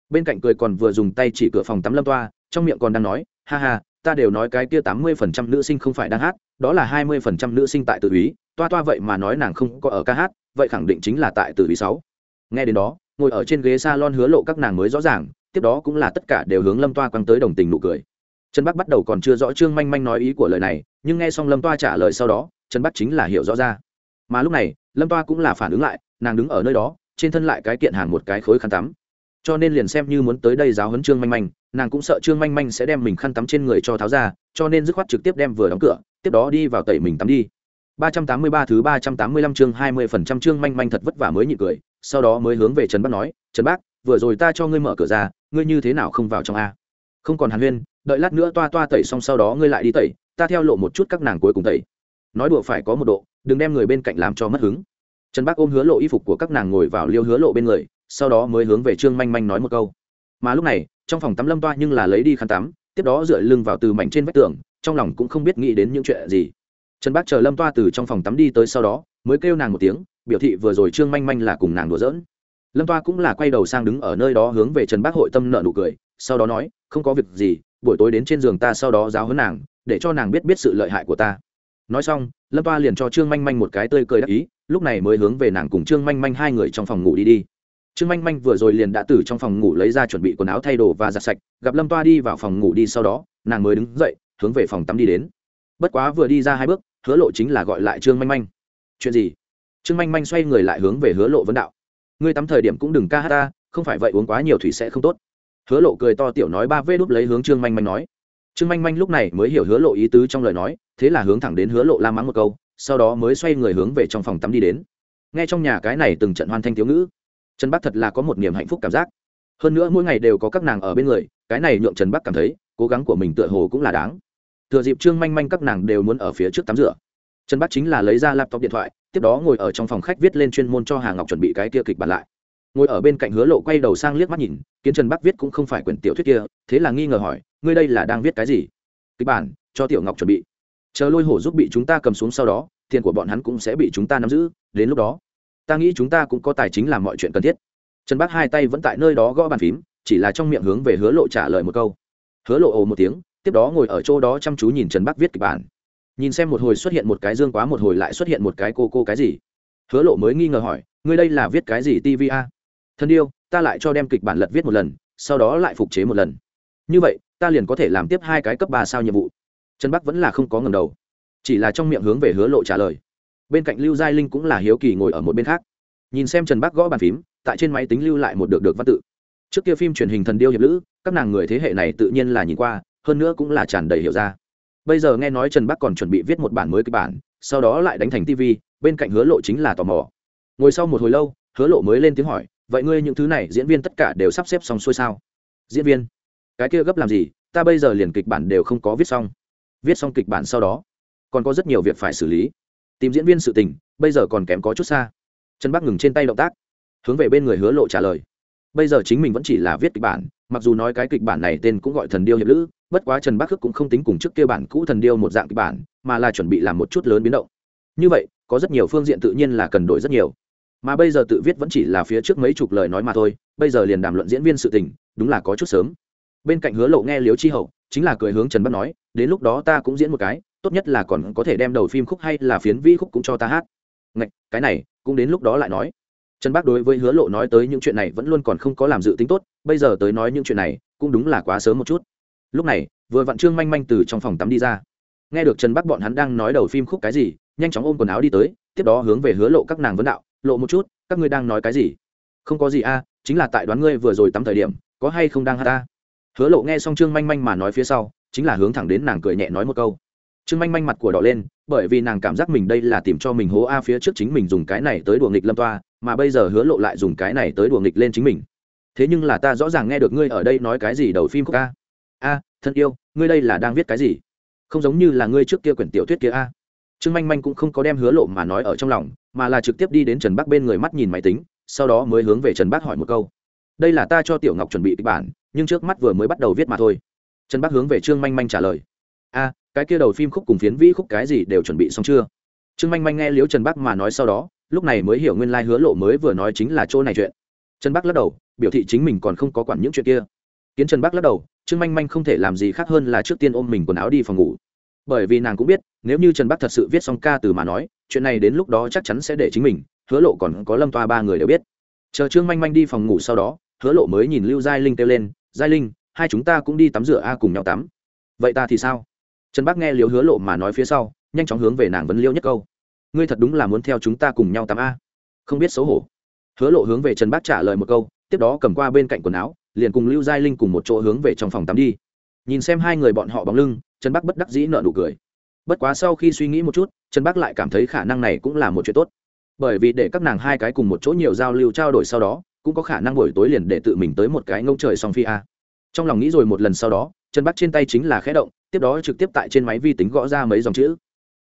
bên cạnh cười còn vừa dùng tay chỉ cửa phòng tắm lâm toa trong miệng còn đang nói ha ha ta đều nói cái kia tám mươi phần trăm nữ sinh không phải đang hát đó là hai mươi phần trăm nữ sinh tại tự ý toa toa vậy mà nói nàng không có ở ca hát vậy khẳng định chính là tại tự ý sáu nghe đến đó ngồi ở trên ghế s a lon hứa lộ các nàng mới rõ ràng tiếp đó cũng là tất cả đều hướng lâm toa quăng tới đồng tình nụ cười trần bắc bắt đầu còn chưa rõ trương manh manh nói ý của lời này nhưng nghe xong lâm toa trả lời sau đó trần bắc chính là hiểu rõ ra mà lúc này lâm toa cũng là phản ứng lại nàng đứng ở nơi đó trên thân lại cái kiện hàn một cái khối khăn tắm cho nên liền xem như muốn tới đây giáo huấn trương manh manh nàng cũng sợ trương manh manh sẽ đem mình khăn tắm trên người cho tháo ra cho nên dứt khoát trực tiếp đem vừa đóng cửa tiếp đó đi vào tẩy mình tắm đi ba trăm tám mươi ba thứ ba trăm tám mươi 385 chương trăm trương manh manh thật vất vả mới nhịn cười, sau đó mới hướng về Trần Bác nói, "Trần Bác, vừa rồi ta cho ngươi mở cửa ra, ngươi như thế nào không vào trong a?" "Không còn Hàn Huyên, đợi lát nữa toa toa tẩy xong sau đó ngươi lại đi tẩy, ta theo lộ một chút các nàng cuối cùng tẩy." nói đùa phải có một độ đừng đem người bên cạnh làm cho mất hứng trần bác ôm hứa lộ y phục của các nàng ngồi vào liêu hứa lộ bên người sau đó mới hướng về trương manh manh nói một câu mà lúc này trong phòng tắm lâm toa nhưng là lấy đi khăn tắm tiếp đó dựa lưng vào từ mảnh trên vách tường trong lòng cũng không biết nghĩ đến những chuyện gì trần bác chờ lâm toa từ trong phòng tắm đi tới sau đó mới kêu nàng một tiếng biểu thị vừa rồi trương manh manh là cùng nàng đùa giỡn lâm toa cũng là quay đầu sang đứng ở nơi đó hướng về trần bác hội tâm nợ nụ cười sau đó nói không có việc gì buổi tối đến trên giường ta sau đó giáo hấn nàng để cho nàng biết biết sự lợi hại của ta nói xong lâm toa liền cho trương manh manh một cái tươi cười đắc ý lúc này mới hướng về nàng cùng trương manh manh hai người trong phòng ngủ đi đi trương manh manh vừa rồi liền đã từ trong phòng ngủ lấy ra chuẩn bị quần áo thay đồ và giặt sạch gặp lâm toa đi vào phòng ngủ đi sau đó nàng mới đứng dậy hướng về phòng tắm đi đến bất quá vừa đi ra hai bước hứa lộ chính là gọi lại trương manh manh chuyện gì trương manh manh xoay người lại hướng về hứa lộ vấn đạo ngươi tắm thời điểm cũng đừng ca hát ta không phải vậy uống quá nhiều thủy sẽ không tốt hứa lộ cười to tiểu nói ba vê đúp lấy hướng trương manh manh nói trương manh manh lúc này mới hiểu hứa lộ ý tứ trong lời nói thế là hướng thẳng đến hứa lộ la mắng một câu sau đó mới xoay người hướng về trong phòng tắm đi đến Nghe trong nhà cái này từng trận hoan thanh thiếu ngữ trần bắc thật là có một niềm hạnh phúc cảm giác hơn nữa mỗi ngày đều có các nàng ở bên người cái này nhượng trần bắc cảm thấy cố gắng của mình tựa hồ cũng là đáng thừa dịp trương manh manh các nàng đều muốn ở phía trước tắm rửa trần bắc chính là lấy ra laptop điện thoại tiếp đó ngồi ở trong phòng khách viết lên chuyên môn cho hà ngọc chuẩn bị cái kia kịch bản lại ngồi ở bên cạnh hứa lộ quay đầu sang liếc mắt nhìn kiến trần bắc viết cũng không phải quyển tiểu thuyết kia thế là nghi ngờ hỏi ngươi đây là đang viết cái gì kịch bản cho tiểu ngọc chuẩn bị chờ lôi hổ giúp bị chúng ta cầm xuống sau đó tiền của bọn hắn cũng sẽ bị chúng ta nắm giữ đến lúc đó ta nghĩ chúng ta cũng có tài chính làm mọi chuyện cần thiết trần bác hai tay vẫn tại nơi đó gõ bàn phím chỉ là trong miệng hướng về hứa lộ trả lời một câu hứa lộ ồ một tiếng tiếp đó ngồi ở chỗ đó chăm chú nhìn trần bác viết kịch bản nhìn xem một hồi xuất hiện một cái dương quá một hồi lại xuất hiện một cái cô cô cái gì hứa lộ mới nghi ngờ hỏi ngươi đây là viết cái gì tv a thân yêu ta lại cho đem kịch bản lật viết một lần sau đó lại phục chế một lần như vậy ta liền có thể làm tiếp hai cái cấp ba sao nhiệm vụ trần bắc vẫn là không có ngầm đầu chỉ là trong miệng hướng về hứa lộ trả lời bên cạnh lưu giai linh cũng là hiếu kỳ ngồi ở một bên khác nhìn xem trần bắc gõ bàn phím tại trên máy tính lưu lại một được được văn tự trước kia phim truyền hình thần điêu hiệp lữ các nàng người thế hệ này tự nhiên là nhìn qua hơn nữa cũng là tràn đầy hiểu ra bây giờ nghe nói trần bắc còn chuẩn bị viết một bản mới kịch bản sau đó lại đánh thành tv bên cạnh hứa lộ chính là tò mò ngồi sau một hồi lâu hứa lộ mới lên tiếng hỏi vậy ngươi những thứ này diễn viên tất cả đều sắp xếp xong xuôi sao diễn viên cái kia gấp làm gì ta bây giờ liền kịch bản đều không có viết xong viết xong kịch bản sau đó còn có rất nhiều việc phải xử lý tìm diễn viên sự tình bây giờ còn kém có chút xa trần bắc ngừng trên tay động tác hướng về bên người hứa lộ trả lời bây giờ chính mình vẫn chỉ là viết kịch bản mặc dù nói cái kịch bản này tên cũng gọi thần điêu hiệp lữ bất quá trần bắc hức cũng không tính cùng trước kia bản cũ thần điêu một dạng kịch bản mà là chuẩn bị làm một chút lớn biến động như vậy có rất nhiều phương diện tự nhiên là cần đổi rất nhiều mà bây giờ tự viết vẫn chỉ là phía trước mấy chục lời nói mà thôi bây giờ liền đàm luận diễn viên sự tình đúng là có chút sớm bên cạnh hứa lộ nghe liếu chi hậu chính là cười hướng trần bắc nói đến lúc đó ta cũng diễn một cái tốt nhất là còn có thể đem đầu phim khúc hay là phiến vi khúc cũng cho ta hát Ngạch, cái này cũng đến lúc đó lại nói trần bắc đối với hứa lộ nói tới những chuyện này vẫn luôn còn không có làm dự tính tốt bây giờ tới nói những chuyện này cũng đúng là quá sớm một chút lúc này vừa vặn trương manh manh từ trong phòng tắm đi ra nghe được trần bắc bọn hắn đang nói đầu phim khúc cái gì nhanh chóng ôm quần áo đi tới tiếp đó hướng về hứa lộ các nàng vấn đạo lộ một chút các ngươi đang nói cái gì không có gì a chính là tại đoán ngươi vừa rồi tắm thời điểm có hay không đang hát ta hứa lộ nghe xong trương manh manh mà nói phía sau chính là hướng thẳng đến nàng cười nhẹ nói một câu trương manh manh mặt của đỏ lên bởi vì nàng cảm giác mình đây là tìm cho mình hố a phía trước chính mình dùng cái này tới đùa nghịch lâm toa mà bây giờ hứa lộ lại dùng cái này tới đùa nghịch lên chính mình thế nhưng là ta rõ ràng nghe được ngươi ở đây nói cái gì đầu phim khúc a a thân yêu ngươi đây là đang viết cái gì không giống như là ngươi trước kia quyển tiểu thuyết kia a trương manh manh cũng không có đem hứa lộ mà nói ở trong lòng mà là trực tiếp đi đến trần bắc bên người mắt nhìn máy tính sau đó mới hướng về trần bắc hỏi một câu đây là ta cho tiểu ngọc chuẩn bị kịch bản nhưng trước mắt vừa mới bắt đầu viết mà thôi trần Bắc hướng về trương manh manh trả lời a cái kia đầu phim khúc cùng phiến vĩ khúc cái gì đều chuẩn bị xong chưa trương manh manh nghe liếu trần Bắc mà nói sau đó lúc này mới hiểu nguyên lai、like、hứa lộ mới vừa nói chính là chỗ này chuyện trần Bắc lắc đầu biểu thị chính mình còn không có quản những chuyện kia kiến trần Bắc lắc đầu trương manh manh không thể làm gì khác hơn là trước tiên ôm mình quần áo đi phòng ngủ bởi vì nàng cũng biết nếu như trần bắc thật sự viết xong ca từ mà nói chuyện này đến lúc đó chắc chắn sẽ để chính mình hứa lộ còn có lâm toa ba người đều biết chờ trương manh manh đi phòng ngủ sau đó hứa lộ mới nhìn lưu giai linh kêu lên giai linh hai chúng ta cũng đi tắm rửa a cùng nhau tắm vậy ta thì sao trần bác nghe liếu hứa lộ mà nói phía sau nhanh chóng hướng về nàng vấn liêu nhất câu ngươi thật đúng là muốn theo chúng ta cùng nhau tắm a không biết xấu hổ hứa lộ hướng về trần bác trả lời một câu tiếp đó cầm qua bên cạnh quần áo liền cùng lưu giai linh cùng một chỗ hướng về trong phòng tắm đi nhìn xem hai người bọn họ bóng lưng trần bác bất đắc dĩ nợ nụ cười bất quá sau khi suy nghĩ một chút trần bác lại cảm thấy khả năng này cũng là một chuyện tốt bởi vì để các nàng hai cái cùng một chỗ nhiều giao lưu trao đổi sau đó cũng có khả năng buổi tối liền để tự mình tới một cái ngông trời song phi a trong lòng nghĩ rồi một lần sau đó chân bắt trên tay chính là khẽ động tiếp đó trực tiếp tại trên máy vi tính gõ ra mấy dòng chữ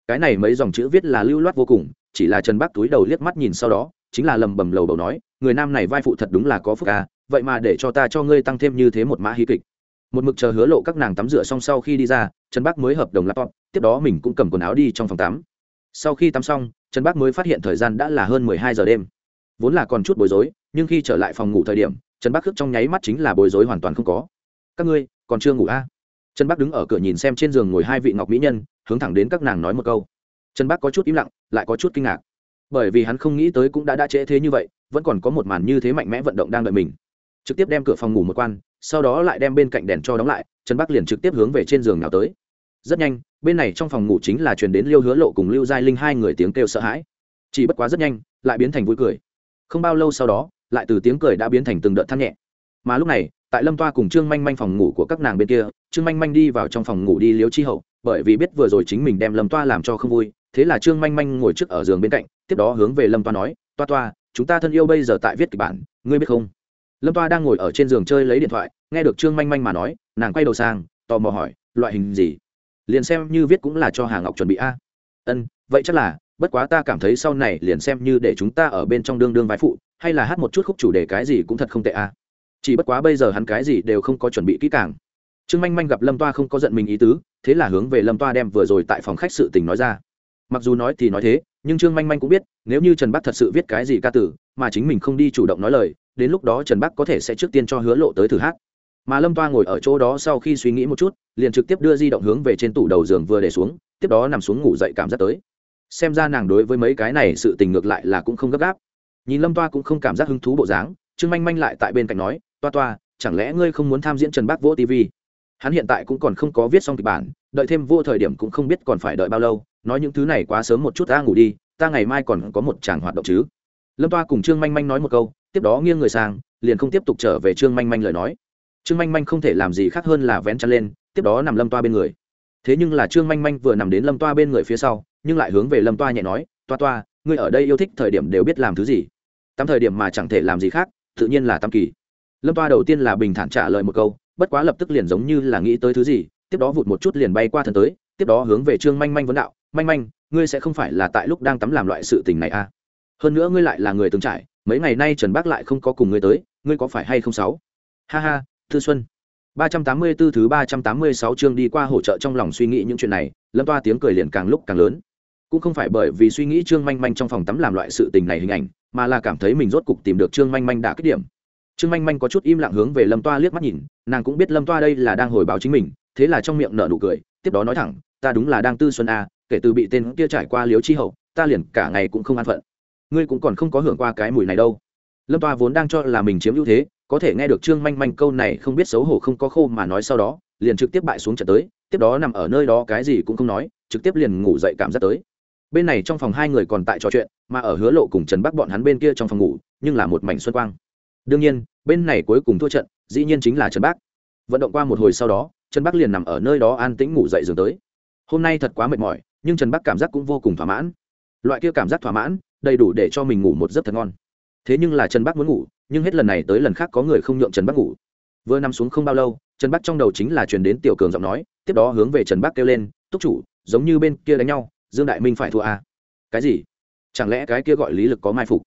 cái này mấy dòng chữ viết là lưu loát vô cùng chỉ là chân bác túi đầu liếc mắt nhìn sau đó chính là lầm bầm lầu đầu nói người nam này vai phụ thật đúng là có phúc a vậy mà để cho ta cho ngươi tăng thêm như thế một mã hí kịch một mực chờ hứa lộ các nàng tắm rửa xong sau khi đi ra chân bác mới hợp đồng laptop tiếp đó mình cũng cầm quần áo đi trong phòng tắm sau khi tắm xong chân bác mới phát hiện thời gian đã là hơn mười hai giờ đêm vốn là còn chút bối rối nhưng khi trở lại phòng ngủ thời điểm trần bắc khước trong nháy mắt chính là bối rối hoàn toàn không có các ngươi còn chưa ngủ à? trần bắc đứng ở cửa nhìn xem trên giường ngồi hai vị ngọc mỹ nhân hướng thẳng đến các nàng nói một câu trần bắc có chút im lặng lại có chút kinh ngạc bởi vì hắn không nghĩ tới cũng đã đã trễ thế như vậy vẫn còn có một màn như thế mạnh mẽ vận động đang đợi mình trực tiếp đem cửa phòng ngủ một quan sau đó lại đem bên cạnh đèn cho đóng lại trần bắc liền trực tiếp hướng về trên giường nào tới rất nhanh bên này trong phòng ngủ chính là truyền đến liêu hứa lộ cùng lưu giai linh hai người tiếng kêu sợ hãi chỉ bất quá rất nhanh lại biến thành vui cười không bao lâu sau đó lại từ tiếng cười đã biến thành từng đợt than nhẹ mà lúc này tại lâm toa cùng trương manh manh phòng ngủ của các nàng bên kia trương manh manh đi vào trong phòng ngủ đi liếu chi hậu bởi vì biết vừa rồi chính mình đem lâm toa làm cho không vui thế là trương manh manh ngồi trước ở giường bên cạnh tiếp đó hướng về lâm toa nói toa toa chúng ta thân yêu bây giờ tại viết kịch bản ngươi biết không lâm toa đang ngồi ở trên giường chơi lấy điện thoại nghe được trương manh manh mà nói nàng quay đầu sang tò mò hỏi loại hình gì liền xem như viết cũng là cho hà ngọc chuẩn bị a ân vậy chắc là bất quá ta cảm thấy sau này liền xem như để chúng ta ở bên trong đương đương vai phụ hay là hát một chút khúc chủ đề cái gì cũng thật không tệ à chỉ bất quá bây giờ hắn cái gì đều không có chuẩn bị kỹ càng trương manh manh gặp lâm toa không có giận mình ý tứ thế là hướng về lâm toa đem vừa rồi tại phòng khách sự tình nói ra mặc dù nói thì nói thế nhưng trương manh manh cũng biết nếu như trần bắc thật sự viết cái gì ca tử mà chính mình không đi chủ động nói lời đến lúc đó trần bắc có thể sẽ trước tiên cho hứa lộ tới thử hát mà lâm toa ngồi ở chỗ đó sau khi suy nghĩ một chút liền trực tiếp đưa di động hướng về trên tủ đầu giường vừa để xuống tiếp đó nằm xuống ngủ dậy cảm giác tới xem ra nàng đối với mấy cái này sự tình ngược lại là cũng không gấp gáp nhìn lâm toa cũng không cảm giác hứng thú bộ dáng trương manh manh lại tại bên cạnh nói toa toa chẳng lẽ ngươi không muốn tham diễn trần bác vô tv hắn hiện tại cũng còn không có viết xong kịch bản đợi thêm vô thời điểm cũng không biết còn phải đợi bao lâu nói những thứ này quá sớm một chút ta ngủ đi ta ngày mai còn có một chàng hoạt động chứ lâm toa cùng trương manh manh nói một câu tiếp đó nghiêng người sang liền không tiếp tục trở về trương manh manh lời nói trương manh manh không thể làm gì khác hơn là vén chăn lên tiếp đó nằm lâm toa bên người thế nhưng là trương manh manh vừa nằm đến lâm toa bên người phía sau nhưng lại hướng về lâm toa nhẹ nói toa toa ngươi ở đây yêu thích thời điểm đều biết làm thứ gì tắm thời điểm mà chẳng thể làm gì khác tự nhiên là tam kỳ lâm toa đầu tiên là bình thản trả lời một câu bất quá lập tức liền giống như là nghĩ tới thứ gì tiếp đó vụt một chút liền bay qua thần tới tiếp đó hướng về trương manh manh vấn đạo manh manh ngươi sẽ không phải là tại lúc đang tắm làm loại sự tình này à hơn nữa ngươi lại là người từng trải mấy ngày nay trần bác lại không có cùng ngươi tới ngươi có phải hay không sáu ha ha thư xuân ba trăm tám mươi 384 thứ ba trăm tám mươi sáu chương đi qua hỗ trợ trong lòng suy nghĩ những chuyện này lâm toa tiếng cười liền càng lúc càng lớn cũng không phải bởi vì suy nghĩ trương manh manh trong phòng tắm làm loại sự tình này hình ảnh mà là cảm thấy mình rốt cục tìm được trương manh manh đã kết điểm trương manh manh có chút im lặng hướng về lâm toa liếc mắt nhìn nàng cũng biết lâm toa đây là đang hồi báo chính mình thế là trong miệng nở nụ cười tiếp đó nói thẳng ta đúng là đang tư xuân a kể từ bị tên kia trải qua liếu chi hậu ta liền cả ngày cũng không an phận ngươi cũng còn không có hưởng qua cái mùi này đâu lâm toa vốn đang cho là mình chiếm ưu thế có thể nghe được trương manh manh câu này không biết xấu hổ không có khô mà nói sau đó liền trực tiếp bại xuống trận tới tiếp đó nằm ở nơi đó cái gì cũng không nói trực tiếp liền ngủ dậy cảm giác tới bên này trong phòng hai người còn tại trò chuyện mà ở hứa lộ cùng trần bắc bọn hắn bên kia trong phòng ngủ nhưng là một mảnh xuân quang đương nhiên bên này cuối cùng thua trận dĩ nhiên chính là trần bắc vận động qua một hồi sau đó trần bắc liền nằm ở nơi đó an tĩnh ngủ dậy giường tới hôm nay thật quá mệt mỏi nhưng trần bắc cảm giác cũng vô cùng thỏa mãn loại kia cảm giác thỏa mãn đầy đủ để cho mình ngủ một giấc thật ngon thế nhưng là trần bắc muốn ngủ nhưng hết lần này tới lần khác có người không nhượng trần bắc ngủ vừa nằm xuống không bao lâu trần bắc trong đầu chính là truyền đến tiểu cường giọng nói tiếp đó hướng về trần bắc kêu lên túc chủ giống như bên kia đánh nhau dương đại minh phải thua à? cái gì chẳng lẽ cái kia gọi lý lực có mai phục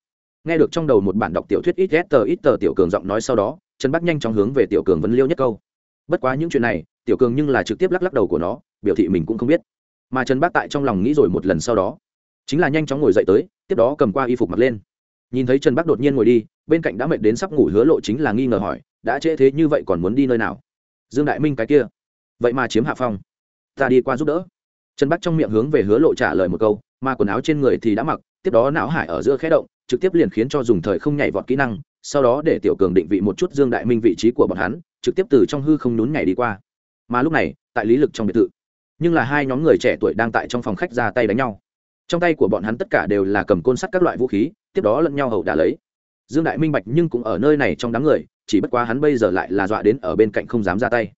nghe được trong đầu một bản đọc tiểu thuyết ít ghét tờ ít tờ tiểu cường giọng nói sau đó trần bắc nhanh chóng hướng về tiểu cường vấn liêu nhất câu bất quá những chuyện này tiểu cường nhưng là trực tiếp lắc lắc đầu của nó biểu thị mình cũng không biết mà trần bắc tại trong lòng nghĩ rồi một lần sau đó chính là nhanh chóng ngồi dậy tới tiếp đó cầm qua y phục mặc lên nhìn thấy trần bắc đột nhiên ngồi đi bên cạnh đã mệt đến sắp ngủ hứa lộ chính là nghi ngờ hỏi đã trễ thế như vậy còn muốn đi nơi nào dương đại minh cái kia vậy mà chiếm hạ phong ta đi qua giúp đỡ trần bắc trong miệng hướng về hứa lộ trả lời một câu mà quần áo trên người thì đã mặc tiếp đó não hải ở giữa khẽ động trực tiếp liền khiến cho dùng thời không nhảy vọt kỹ năng sau đó để tiểu cường định vị một chút dương đại minh vị trí của bọn hắn trực tiếp từ trong hư không nhún nhảy đi qua mà lúc này tại lý lực trong biệt thự nhưng là hai nhóm người trẻ tuổi đang tại trong phòng khách ra tay đánh nhau trong tay của bọn hắn tất cả đều là cầm côn sắt các loại vũ khí tiếp đó lẫn nhau hầu đả lấy dương đại minh bạch nhưng cũng ở nơi này trong đám người chỉ bất quá hắn bây giờ lại là dọa đến ở bên cạnh không dám ra tay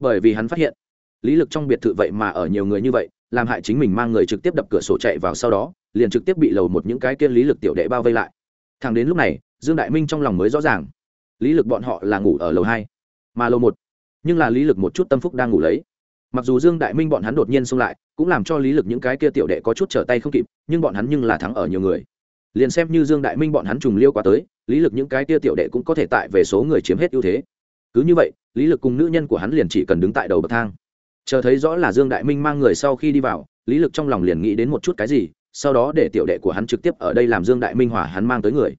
bởi vì hắn phát hiện lý lực trong biệt thự vậy mà ở nhiều người như vậy làm hại chính mình mang người trực tiếp đập cửa sổ chạy vào sau đó liền trực tiếp bị lầu một những cái kia lý lực tiểu đệ bao vây lại thằng đến lúc này dương đại minh trong lòng mới rõ ràng lý lực bọn họ là ngủ ở lầu hai mà lầu một nhưng là lý lực một chút tâm phúc đang ngủ lấy mặc dù dương đại minh bọn hắn đột nhiên xông lại cũng làm cho lý lực những cái kia tiểu đệ có chút trở tay không kịp nhưng bọn hắn nhưng là thắng ở nhiều người liền xem như dương đại minh bọn hắn trùng liêu qua tới lý lực những cái kia tiểu đệ cũng có thể tại về số người chiếm hết ưu thế cứ như vậy lý lực cùng nữ nhân của hắn liền chỉ cần đứng tại đầu bậc thang chờ thấy rõ là dương đại minh mang người sau khi đi vào lý lực trong lòng liền nghĩ đến một chút cái gì sau đó để tiểu đệ của hắn trực tiếp ở đây làm dương đại minh hỏa hắn mang tới người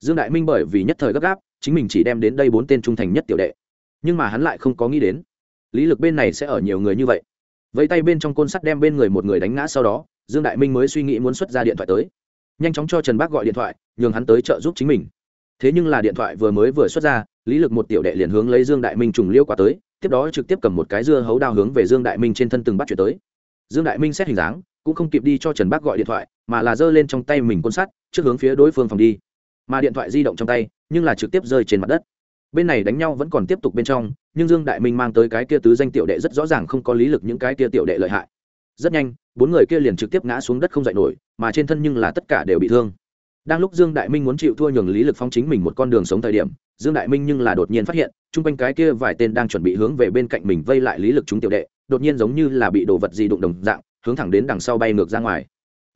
dương đại minh bởi vì nhất thời gấp gáp chính mình chỉ đem đến đây bốn tên trung thành nhất tiểu đệ nhưng mà hắn lại không có nghĩ đến lý lực bên này sẽ ở nhiều người như vậy vẫy tay bên trong côn sắt đem bên người một người đánh ngã sau đó dương đại minh mới suy nghĩ muốn xuất ra điện thoại tới nhanh chóng cho trần bác gọi điện thoại nhường hắn tới trợ giúp chính mình thế nhưng là điện thoại vừa mới vừa xuất ra lý lực một tiểu đệ liền hướng lấy dương đại minh trùng liêu qua tới tiếp đó trực tiếp cầm một cái dưa hấu đao hướng về dương đại minh trên thân từng bắt chuyển tới dương đại minh xét hình dáng cũng không kịp đi cho trần bác gọi điện thoại mà là giơ lên trong tay mình côn sắt trước hướng phía đối phương phòng đi mà điện thoại di động trong tay nhưng là trực tiếp rơi trên mặt đất bên này đánh nhau vẫn còn tiếp tục bên trong nhưng dương đại minh mang tới cái kia tứ danh tiểu đệ rất rõ ràng không có lý lực những cái kia tiểu đệ lợi hại rất nhanh bốn người kia liền trực tiếp ngã xuống đất không dậy nổi mà trên thân nhưng là tất cả đều bị thương đang lúc dương đại minh muốn chịu thua nhường lý lực phong chính mình một con đường sống thời điểm dương đại minh nhưng là đột nhiên phát hiện chung quanh cái kia vài tên đang chuẩn bị hướng về bên cạnh mình vây lại lý lực chúng tiểu đệ đột nhiên giống như là bị đồ vật gì đụng đồng dạng hướng thẳng đến đằng sau bay ngược ra ngoài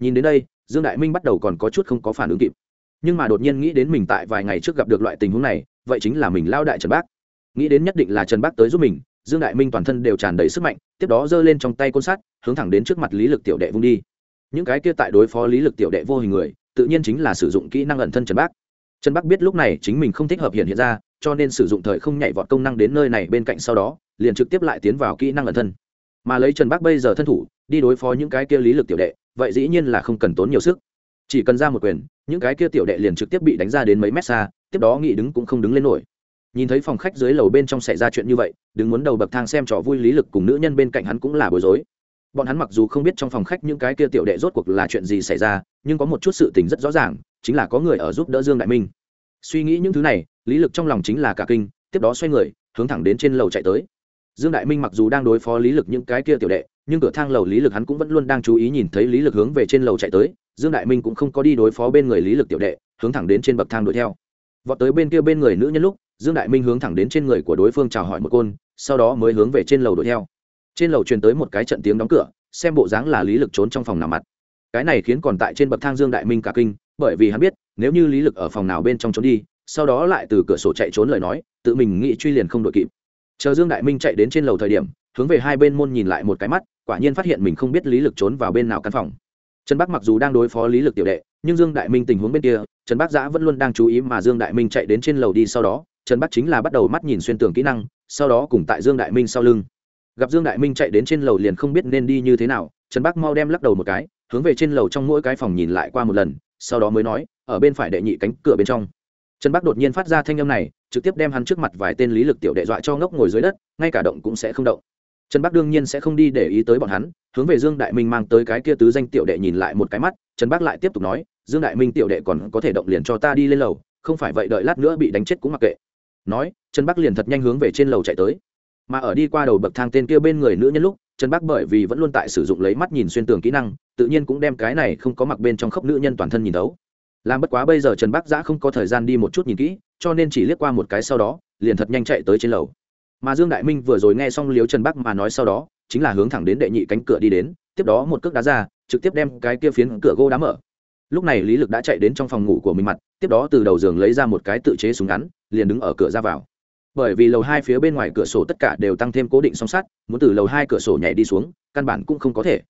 nhìn đến đây dương đại minh bắt đầu còn có chút không có phản ứng kịp nhưng mà đột nhiên nghĩ đến mình tại vài ngày trước gặp được loại tình huống này vậy chính là mình lao đại trần bác nghĩ đến nhất định là trần bác tới giúp mình dương đại minh toàn thân đều tràn đầy sức mạnh tiếp đó giơ lên trong tay côn sắt hướng thẳng đến trước mặt lý lực tiểu đệ vung đi những cái kia tại đối phó lý lực tiểu đệ vô hình người tự nhiên chính là sử dụng kỹ năng ẩn thân trần bác trần bắc biết lúc này chính mình không thích hợp hiện hiện ra cho nên sử dụng thời không nhảy vọt công năng đến nơi này bên cạnh sau đó liền trực tiếp lại tiến vào kỹ năng ẩn thân mà lấy trần bắc bây giờ thân thủ đi đối phó những cái kia lý lực tiểu đệ vậy dĩ nhiên là không cần tốn nhiều sức chỉ cần ra một quyền những cái kia tiểu đệ liền trực tiếp bị đánh ra đến mấy mét xa tiếp đó nghị đứng cũng không đứng lên nổi nhìn thấy phòng khách dưới lầu bên trong xảy ra chuyện như vậy đứng muốn đầu bậc thang xem trò vui lý lực cùng nữ nhân bên cạnh hắn cũng là bối rối bọn hắn mặc dù không biết trong phòng khách những cái kia tiểu đệ rốt cuộc là chuyện gì xảy ra nhưng có một chút sự tình rất rõ ràng chính là có người ở giúp đỡ dương đại minh suy nghĩ những thứ này lý lực trong lòng chính là cả kinh tiếp đó xoay người hướng thẳng đến trên lầu chạy tới dương đại minh mặc dù đang đối phó lý lực những cái kia tiểu đệ nhưng cửa thang lầu lý lực hắn cũng vẫn luôn đang chú ý nhìn thấy lý lực hướng về trên lầu chạy tới dương đại minh cũng không có đi đối phó bên người lý lực tiểu đệ hướng thẳng đến trên bậc thang đuổi theo vọt tới bên kia bên người nữ nhân lúc dương đại minh hướng thẳng đến trên người của đối phương chào hỏi một côn sau đó mới hướng về trên lầu đuổi theo trên lầu truyền tới một cái trận tiếng đóng cửa xem bộ dáng là lý lực trốn trong phòng nằm mặt cái này khiến còn tại trên bậc thang dương đại minh cả kinh bởi vì hắn biết nếu như lý lực ở phòng nào bên trong trốn đi sau đó lại từ cửa sổ chạy trốn lời nói tự mình nghĩ truy liền không đội kịp chờ dương đại minh chạy đến trên lầu thời điểm hướng về hai bên môn nhìn lại một cái mắt quả nhiên phát hiện mình không biết lý lực trốn vào bên nào căn phòng trần bắc mặc dù đang đối phó lý lực tiểu đệ nhưng dương đại minh tình huống bên kia trần bắc giã vẫn luôn đang chú ý mà dương đại minh chạy đến trên lầu đi sau đó trần bắc chính là bắt đầu mắt nhìn xuyên tường kỹ năng sau đó cùng tại dương đại minh sau lưng gặp dương đại minh chạy đến trên lầu liền không biết nên đi như thế nào trần bắc mau đem lắc đầu một cái hướng về trên lầu trong mỗi cái phòng nhìn lại qua một lần sau đó mới nói ở bên phải đệ nhị cánh cửa bên trong trần bắc đột nhiên phát ra thanh âm này trực tiếp đem hắn trước mặt vài tên lý lực tiểu đệ dọa cho ngốc ngồi dưới đất ngay cả động cũng sẽ không động trần bắc đương nhiên sẽ không đi để ý tới bọn hắn hướng về dương đại minh mang tới cái kia tứ danh tiểu đệ nhìn lại một cái mắt trần bắc lại tiếp tục nói dương đại minh tiểu đệ còn có thể động liền cho ta đi lên lầu không phải vậy đợi lát nữa bị đánh chết cũng mặc kệ nói trần bắc liền thật nhanh hướng về trên lầu chạy tới mà ở đi qua đầu bậc thang tên kia bên người nữ nhân lúc trần bắc bởi vì vẫn luôn tại sử dụng lấy mắt nhìn xuyên tường kỹ năng tự nhiên cũng đem cái này không có mặc bên trong khốc nữ nhân toàn thân nhìn đấu. làm bất quá bây giờ trần bắc giã không có thời gian đi một chút nhìn kỹ cho nên chỉ liếc qua một cái sau đó liền thật nhanh chạy tới trên lầu mà dương đại minh vừa rồi nghe xong liếu trần bắc mà nói sau đó chính là hướng thẳng đến đệ nhị cánh cửa đi đến tiếp đó một cước đá ra trực tiếp đem cái kia phiến cửa gỗ đá mở lúc này lý lực đã chạy đến trong phòng ngủ của mình mặt tiếp đó từ đầu giường lấy ra một cái tự chế súng ngắn liền đứng ở cửa ra vào bởi vì lầu hai phía bên ngoài cửa sổ tất cả đều tăng thêm cố định song sắt muốn từ lầu hai cửa sổ nhảy đi xuống căn bản cũng không có thể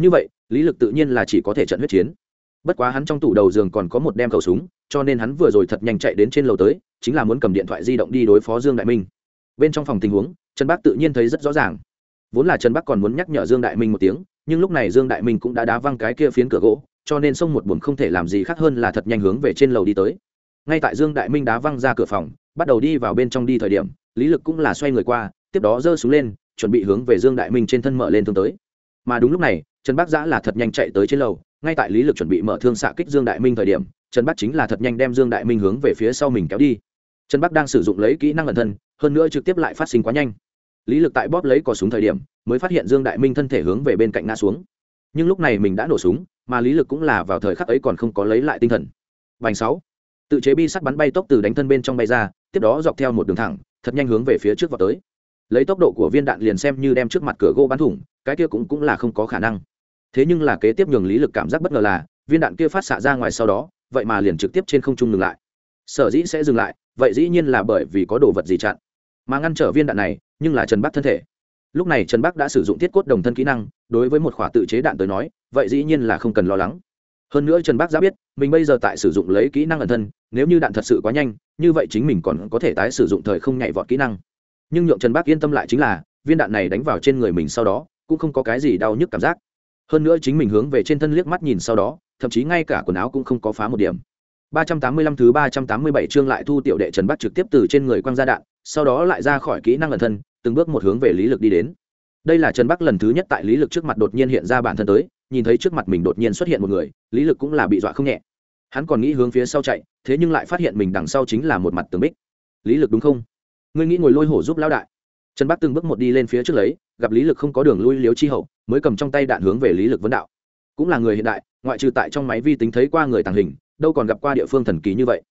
như vậy lý lực tự nhiên là chỉ có thể trận huyết chiến bất quá hắn trong tủ đầu giường còn có một đem khẩu súng cho nên hắn vừa rồi thật nhanh chạy đến trên lầu tới chính là muốn cầm điện thoại di động đi đối phó dương đại minh bên trong phòng tình huống trần bắc tự nhiên thấy rất rõ ràng vốn là trần bắc còn muốn nhắc nhở dương đại minh một tiếng nhưng lúc này dương đại minh cũng đã đá văng cái kia phiến cửa gỗ cho nên xông một buồn không thể làm gì khác hơn là thật nhanh hướng về trên lầu đi tới ngay tại dương đại minh đá văng ra cửa phòng bắt đầu đi vào bên trong đi thời điểm lý lực cũng là xoay người qua tiếp đó giơ xuống lên chuẩn bị hướng về dương đại minh trên thân mở lên thương tới mà đúng lúc này trần Bác giã là thật nhanh chạy tới trên lầu ngay tại lý lực chuẩn bị mở thương xạ kích dương đại minh thời điểm trần Bác chính là thật nhanh đem dương đại minh hướng về phía sau mình kéo đi trần Bác đang sử dụng lấy kỹ năng lần thân hơn nữa trực tiếp lại phát sinh quá nhanh lý lực tại bóp lấy cò súng thời điểm mới phát hiện dương đại minh thân thể hướng về bên cạnh ngã xuống nhưng lúc này mình đã nổ súng mà lý lực cũng là vào thời khắc ấy còn không có lấy lại tinh thần bành sáu tự chế bi sắt bắn bay tốc từ đánh thân bên trong bay ra tiếp đó dọc theo một đường thẳng thật nhanh hướng về phía trước vào tới lấy tốc độ của viên đạn liền xem như đem trước mặt cửa gỗ bắn thủng cái kia cũng cũng là không có khả năng thế nhưng là kế tiếp nhường lý lực cảm giác bất ngờ là viên đạn kia phát xạ ra ngoài sau đó vậy mà liền trực tiếp trên không trung ngừng lại sở dĩ sẽ dừng lại vậy dĩ nhiên là bởi vì có đồ vật gì chặn mà ngăn trở viên đạn này nhưng là trần bắc thân thể lúc này trần bắc đã sử dụng thiết cốt đồng thân kỹ năng đối với một khỏa tự chế đạn tới nói vậy dĩ nhiên là không cần lo lắng hơn nữa trần bắc đã biết mình bây giờ tại sử dụng lấy kỹ năng ẩn thân nếu như đạn thật sự quá nhanh như vậy chính mình còn có thể tái sử dụng thời không nhảy vọt kỹ năng nhưng nhượng trần bác yên tâm lại chính là viên đạn này đánh vào trên người mình sau đó cũng không có cái gì đau nhức cảm giác hơn nữa chính mình hướng về trên thân liếc mắt nhìn sau đó thậm chí ngay cả quần áo cũng không có phá một điểm 385 thứ 387 chương lại thu tiểu đệ Trần Bắc trực tiếp từ trên người quang ra đạn, sau đó lại ra khỏi kỹ năng ẩn thân, từng bước một hướng về Lý Lực đi đến. Đây là Trần Bắc lần thứ nhất tại Lý Lực trước mặt đột nhiên hiện ra bản thân tới, nhìn thấy trước mặt mình đột nhiên xuất hiện một người, Lý Lực cũng là bị dọa không nhẹ. Hắn còn nghĩ hướng phía sau chạy, thế nhưng lại phát hiện mình đằng sau chính là một mặt tường bích. Lý Lực đúng không? ngươi nghĩ ngồi lôi hổ giúp lão đại trần bắc từng bước một đi lên phía trước lấy gặp lý lực không có đường lui liếu chi hậu mới cầm trong tay đạn hướng về lý lực vấn đạo cũng là người hiện đại ngoại trừ tại trong máy vi tính thấy qua người tàng hình đâu còn gặp qua địa phương thần kỳ như vậy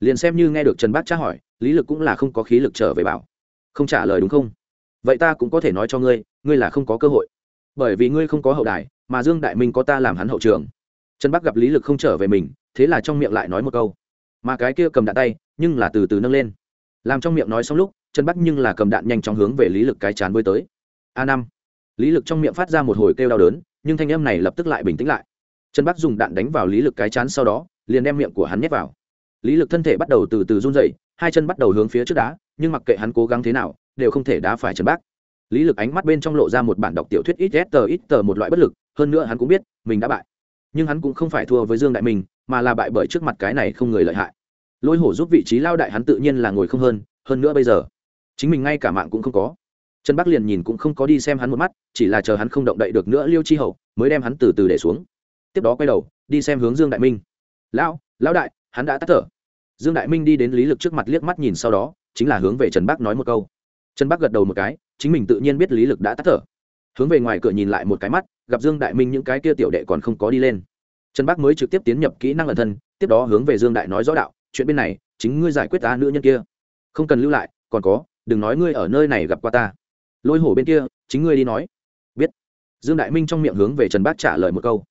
liền xem như nghe được trần bác tra hỏi lý lực cũng là không có khí lực trở về bảo không trả lời đúng không vậy ta cũng có thể nói cho ngươi ngươi là không có cơ hội bởi vì ngươi không có hậu đài mà dương đại minh có ta làm hắn hậu trường trần bắc gặp lý lực không trở về mình thế là trong miệng lại nói một câu mà cái kia cầm đạn tay nhưng là từ từ nâng lên làm trong miệng nói xong lúc chân bắc nhưng là cầm đạn nhanh chóng hướng về lý lực cái chán bơi tới a năm lý lực trong miệng phát ra một hồi kêu đau đớn nhưng thanh em này lập tức lại bình tĩnh lại chân bắc dùng đạn đánh vào lý lực cái chán sau đó liền đem miệng của hắn nhét vào lý lực thân thể bắt đầu từ từ run dậy hai chân bắt đầu hướng phía trước đá nhưng mặc kệ hắn cố gắng thế nào đều không thể đá phải chân bắc lý lực ánh mắt bên trong lộ ra một bản đọc tiểu thuyết ít tờ ít tờ một loại bất lực hơn nữa hắn cũng biết mình đã bại nhưng hắn cũng không phải thua với dương đại mình, mà là bại bởi trước mặt cái này không người lợi hại lôi hổ giúp vị trí lao đại hắn tự nhiên là ngồi không hơn hơn nữa bây giờ chính mình ngay cả mạng cũng không có trần bắc liền nhìn cũng không có đi xem hắn một mắt chỉ là chờ hắn không động đậy được nữa liêu chi hậu mới đem hắn từ từ để xuống tiếp đó quay đầu đi xem hướng dương đại minh lão lão đại hắn đã tắt thở dương đại minh đi đến lý lực trước mặt liếc mắt nhìn sau đó chính là hướng về trần bắc nói một câu trần bắc gật đầu một cái chính mình tự nhiên biết lý lực đã tắt thở hướng về ngoài cửa nhìn lại một cái mắt gặp dương đại minh những cái kia tiểu đệ còn không có đi lên trần bắc mới trực tiếp tiến nhập kỹ năng ẩn thân tiếp đó hướng về dương đại nói rõ đạo chuyện bên này chính ngươi giải quyết ta nữ nhân kia không cần lưu lại còn có đừng nói ngươi ở nơi này gặp qua ta lôi hổ bên kia chính ngươi đi nói biết dương đại minh trong miệng hướng về trần bác trả lời một câu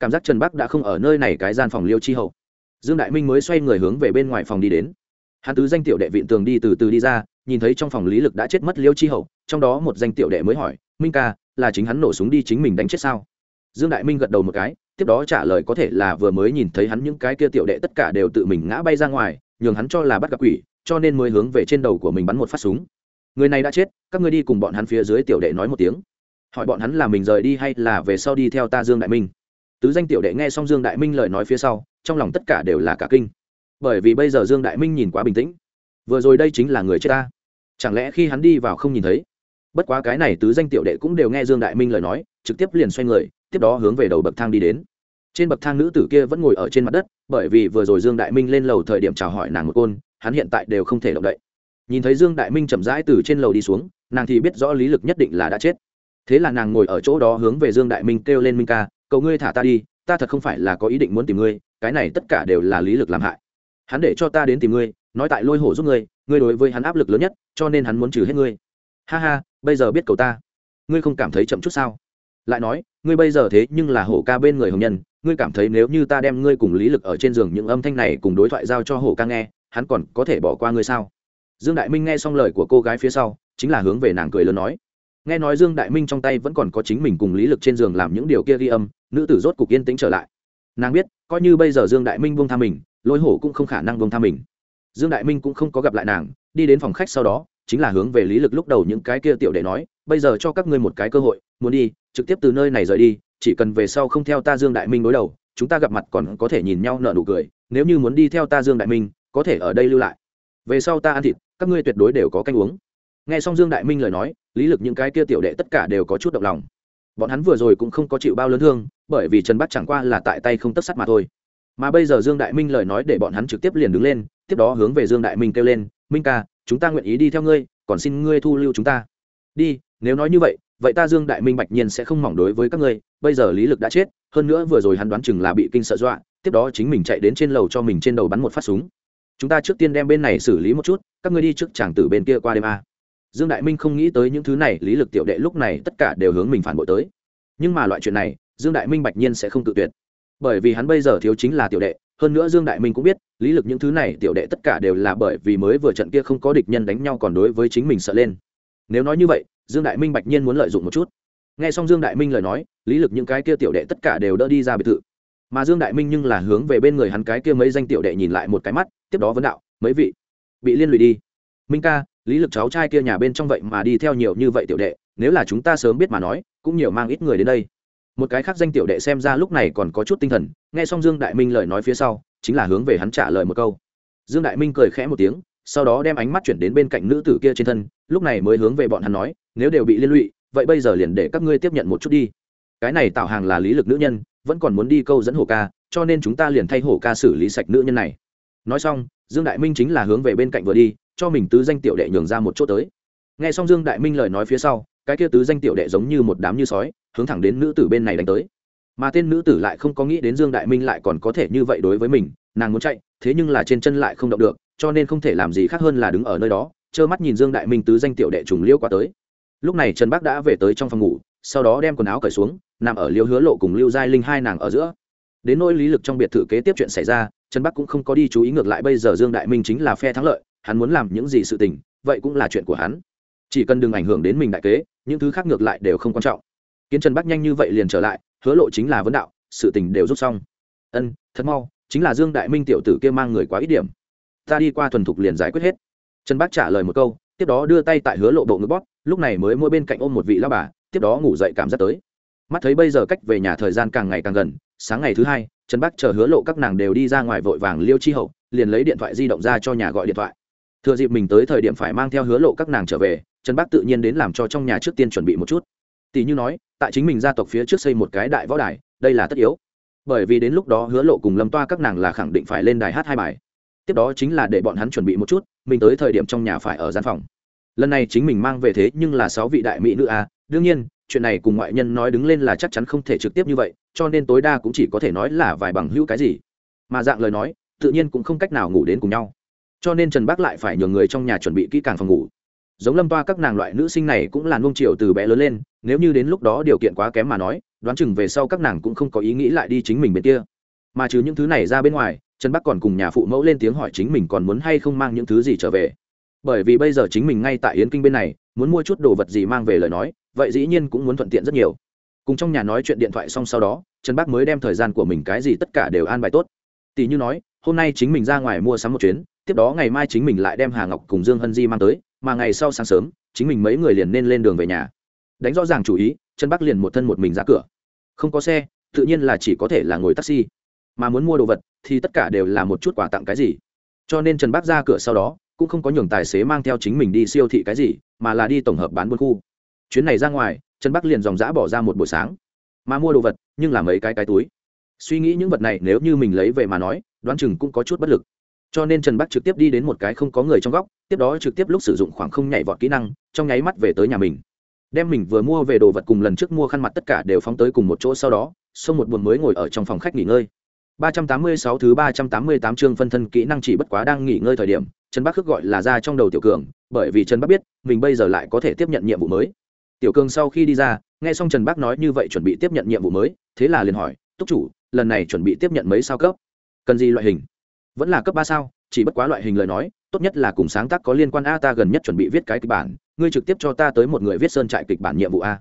cảm giác trần bác đã không ở nơi này cái gian phòng liêu chi hậu dương đại minh mới xoay người hướng về bên ngoài phòng đi đến hắn tứ danh tiểu đệ vịn tường đi từ từ đi ra nhìn thấy trong phòng lý lực đã chết mất liêu chi hậu trong đó một danh tiểu đệ mới hỏi minh ca là chính hắn nổ súng đi chính mình đánh chết sao dương đại minh gật đầu một cái tiếp đó trả lời có thể là vừa mới nhìn thấy hắn những cái kia tiểu đệ tất cả đều tự mình ngã bay ra ngoài nhường hắn cho là bắt gặp quỷ cho nên mới hướng về trên đầu của mình bắn một phát súng người này đã chết các ngươi đi cùng bọn hắn phía dưới tiểu đệ nói một tiếng hỏi bọn hắn là mình rời đi hay là về sau đi theo ta dương đại minh tứ danh tiểu đệ nghe xong dương đại minh lời nói phía sau trong lòng tất cả đều là cả kinh bởi vì bây giờ dương đại minh nhìn quá bình tĩnh vừa rồi đây chính là người chết ta chẳng lẽ khi hắn đi vào không nhìn thấy bất quá cái này tứ danh tiểu đệ cũng đều nghe dương đại minh lời nói trực tiếp liền xoay người tiếp đó hướng về đầu bậc thang đi đến trên bậc thang nữ tử kia vẫn ngồi ở trên mặt đất bởi vì vừa rồi dương đại minh lên lầu thời điểm chào hỏi nàng một côn hắn hiện tại đều không thể động đậy nhìn thấy dương đại minh chậm rãi từ trên lầu đi xuống nàng thì biết rõ lý lực nhất định là đã chết thế là nàng ngồi ở chỗ đó hướng về dương đại minh kêu lên minh ca cầu ngươi thả ta đi ta thật không phải là có ý định muốn tìm ngươi cái này tất cả đều là lý lực làm hại hắn để cho ta đến tìm ngươi nói tại lôi hổ giúp ngươi ngươi đối với hắn áp lực lớn nhất cho nên hắn muốn trừ hết ngươi ha ha bây giờ biết cầu ta ngươi không cảm thấy chậm chút sao lại nói ngươi bây giờ thế nhưng là hổ ca bên người hồng nhân ngươi cảm thấy nếu như ta đem ngươi cùng lý lực ở trên giường những âm thanh này cùng đối thoại giao cho hổ ca nghe hắn còn có thể bỏ qua ngươi sao dương đại minh nghe xong lời của cô gái phía sau chính là hướng về nàng cười lớn nói nghe nói dương đại minh trong tay vẫn còn có chính mình cùng lý lực trên giường làm những điều kia ghi âm nữ tử rốt cục yên tĩnh trở lại nàng biết coi như bây giờ dương đại minh buông tha mình lôi hổ cũng không khả năng buông tha mình dương đại minh cũng không có gặp lại nàng đi đến phòng khách sau đó chính là hướng về lý lực lúc đầu những cái kia tiểu để nói bây giờ cho các ngươi một cái cơ hội muốn đi trực tiếp từ nơi này rời đi chỉ cần về sau không theo ta dương đại minh đối đầu chúng ta gặp mặt còn có thể nhìn nhau nợ nụ cười nếu như muốn đi theo ta dương đại minh có thể ở đây lưu lại về sau ta ăn thịt các ngươi tuyệt đối đều có canh uống nghe xong dương đại minh lời nói lý lực những cái kia tiểu đệ tất cả đều có chút động lòng bọn hắn vừa rồi cũng không có chịu bao lớn thương bởi vì trần bắt chẳng qua là tại tay không tất sắt mà thôi mà bây giờ dương đại minh lời nói để bọn hắn trực tiếp liền đứng lên tiếp đó hướng về dương đại minh kêu lên minh ca chúng ta nguyện ý đi theo ngươi còn xin ngươi thu lưu chúng ta đi nếu nói như vậy vậy ta dương đại minh bạch nhiên sẽ không mỏng đối với các ngươi bây giờ lý lực đã chết hơn nữa vừa rồi hắn đoán chừng là bị kinh sợ dọa tiếp đó chính mình chạy đến trên lầu cho mình trên đầu bắn một phát súng chúng ta trước tiên đem bên này xử lý một chút các ngươi đi trước chàng tử bên kia qua đêm a dương đại minh không nghĩ tới những thứ này lý lực tiểu đệ lúc này tất cả đều hướng mình phản bội tới nhưng mà loại chuyện này dương đại minh bạch nhiên sẽ không tự tuyệt bởi vì hắn bây giờ thiếu chính là tiểu đệ hơn nữa dương đại minh cũng biết lý lực những thứ này tiểu đệ tất cả đều là bởi vì mới vừa trận kia không có địch nhân đánh nhau còn đối với chính mình sợ lên nếu nói như vậy dương đại minh bạch nhiên muốn lợi dụng một chút nghe xong dương đại minh lời nói lý lực những cái kia tiểu đệ tất cả đều đỡ đi ra biệt thự mà dương đại minh nhưng là hướng về bên người hắn cái kia mấy danh tiểu đệ nhìn lại một cái mắt tiếp đó vấn đạo mấy vị bị liên lụy đi minh ca lý lực cháu trai kia nhà bên trong vậy mà đi theo nhiều như vậy tiểu đệ nếu là chúng ta sớm biết mà nói cũng nhiều mang ít người đến đây một cái khác danh tiểu đệ xem ra lúc này còn có chút tinh thần nghe xong dương đại minh lời nói phía sau chính là hướng về hắn trả lời một câu dương đại minh cười khẽ một tiếng sau đó đem ánh mắt chuyển đến bên cạnh nữ tử kia trên thân lúc này mới hướng về bọn hắn nói nếu đều bị liên lụy vậy bây giờ liền để các ngươi tiếp nhận một chút đi cái này tạo hàng là lý lực nữ nhân vẫn còn muốn đi câu dẫn hổ ca cho nên chúng ta liền thay hổ ca xử lý sạch nữ nhân này nói xong dương đại minh chính là hướng về bên cạnh vừa đi cho mình tứ danh tiểu đệ nhường ra một chỗ tới nghe xong dương đại minh lời nói phía sau cái kia tứ danh tiểu đệ giống như một đám như sói hướng thẳng đến nữ tử bên này đánh tới mà tên nữ tử lại không có nghĩ đến dương đại minh lại còn có thể như vậy đối với mình nàng muốn chạy thế nhưng là trên chân lại không động được cho nên không thể làm gì khác hơn là đứng ở nơi đó trơ mắt nhìn dương đại minh tứ danh tiểu đệ trùng liêu qua tới lúc này trần Bắc đã về tới trong phòng ngủ sau đó đem quần áo cởi xuống nằm ở liêu hứa lộ cùng lưu giai linh hai nàng ở giữa đến nỗi lý lực trong biệt thự kế tiếp chuyện xảy ra trần bắc cũng không có đi chú ý ngược lại bây giờ dương đại minh chính là phe thắng lợi hắn muốn làm những gì sự tình vậy cũng là chuyện của hắn chỉ cần đừng ảnh hưởng đến mình đại kế những thứ khác ngược lại đều không quan trọng kiến trần bắc nhanh như vậy liền trở lại hứa lộ chính là vấn đạo sự tình đều rút xong ân thật mau chính là dương đại minh tiểu tử kia mang người quá ít điểm ta đi qua thuần thục liền giải quyết hết trần bắc trả lời một câu tiếp đó đưa tay tại hứa lộ bộ ngực bóp lúc này mới mỗi bên cạnh ôm một vị lao bà tiếp đó ngủ dậy cảm giác tới mắt thấy bây giờ cách về nhà thời gian càng ngày càng gần sáng ngày thứ hai trần bắc chờ hứa lộ các nàng đều đi ra ngoài vội vàng liêu chi hậu liền lấy điện thoại di động ra cho nhà gọi điện thoại thừa dịp mình tới thời điểm phải mang theo hứa lộ các nàng trở về trần bắc tự nhiên đến làm cho trong nhà trước tiên chuẩn bị một chút tỷ như nói tại chính mình gia tộc phía trước xây một cái đại võ đài đây là tất yếu bởi vì đến lúc đó hứa lộ cùng lâm toa các nàng là khẳng định phải lên đài hát hai bài tiếp đó chính là để bọn hắn chuẩn bị một chút mình tới thời điểm trong nhà phải ở gian phòng lần này chính mình mang về thế nhưng là sáu vị đại mỹ nữ a à. đương nhiên chuyện này cùng ngoại nhân nói đứng lên là chắc chắn không thể trực tiếp như vậy cho nên tối đa cũng chỉ có thể nói là vài bằng hữu cái gì mà dạng lời nói tự nhiên cũng không cách nào ngủ đến cùng nhau cho nên trần bác lại phải nhường người trong nhà chuẩn bị kỹ càng phòng ngủ giống lâm toa các nàng loại nữ sinh này cũng là nung chiều từ bé lớn lên nếu như đến lúc đó điều kiện quá kém mà nói đoán chừng về sau các nàng cũng không có ý nghĩ lại đi chính mình bên kia mà trừ những thứ này ra bên ngoài trần bắc còn cùng nhà phụ mẫu lên tiếng hỏi chính mình còn muốn hay không mang những thứ gì trở về bởi vì bây giờ chính mình ngay tại yến kinh bên này muốn mua chút đồ vật gì mang về lời nói vậy dĩ nhiên cũng muốn thuận tiện rất nhiều cùng trong nhà nói chuyện điện thoại xong sau đó trần bắc mới đem thời gian của mình cái gì tất cả đều an bài tốt tỷ như nói hôm nay chính mình ra ngoài mua sắm một chuyến tiếp đó ngày mai chính mình lại đem hà ngọc cùng dương hân di mang tới mà ngày sau sáng sớm chính mình mấy người liền nên lên đường về nhà đánh rõ ràng chủ ý trần bắc liền một thân một mình ra cửa không có xe tự nhiên là chỉ có thể là ngồi taxi mà muốn mua đồ vật thì tất cả đều là một chút quà tặng cái gì cho nên trần bác ra cửa sau đó cũng không có nhường tài xế mang theo chính mình đi siêu thị cái gì mà là đi tổng hợp bán buôn khu chuyến này ra ngoài trần bắc liền dòng g bỏ ra một buổi sáng mà mua đồ vật nhưng là mấy cái cái túi suy nghĩ những vật này nếu như mình lấy về mà nói đoán chừng cũng có chút bất lực cho nên trần bắc trực tiếp đi đến một cái không có người trong góc tiếp đó trực tiếp lúc sử dụng khoảng không nhảy vọt kỹ năng trong nháy mắt về tới nhà mình đem mình vừa mua về đồ vật cùng lần trước mua khăn mặt tất cả đều phóng tới cùng một chỗ sau đó xông một buồn mới ngồi ở trong phòng khách nghỉ ngơi 386 thứ 388 chương phân thân kỹ năng chỉ bất quá đang nghỉ ngơi thời điểm, Trần Bắc Khước gọi là ra trong đầu Tiểu Cường, bởi vì Trần Bắc biết, mình bây giờ lại có thể tiếp nhận nhiệm vụ mới. Tiểu Cường sau khi đi ra, nghe xong Trần Bắc nói như vậy chuẩn bị tiếp nhận nhiệm vụ mới, thế là liền hỏi, "Túc chủ, lần này chuẩn bị tiếp nhận mấy sao cấp? Cần gì loại hình?" "Vẫn là cấp 3 sao, chỉ bất quá loại hình lời nói, tốt nhất là cùng sáng tác có liên quan a, ta gần nhất chuẩn bị viết cái kịch bản, ngươi trực tiếp cho ta tới một người viết sơn trại kịch bản nhiệm vụ a."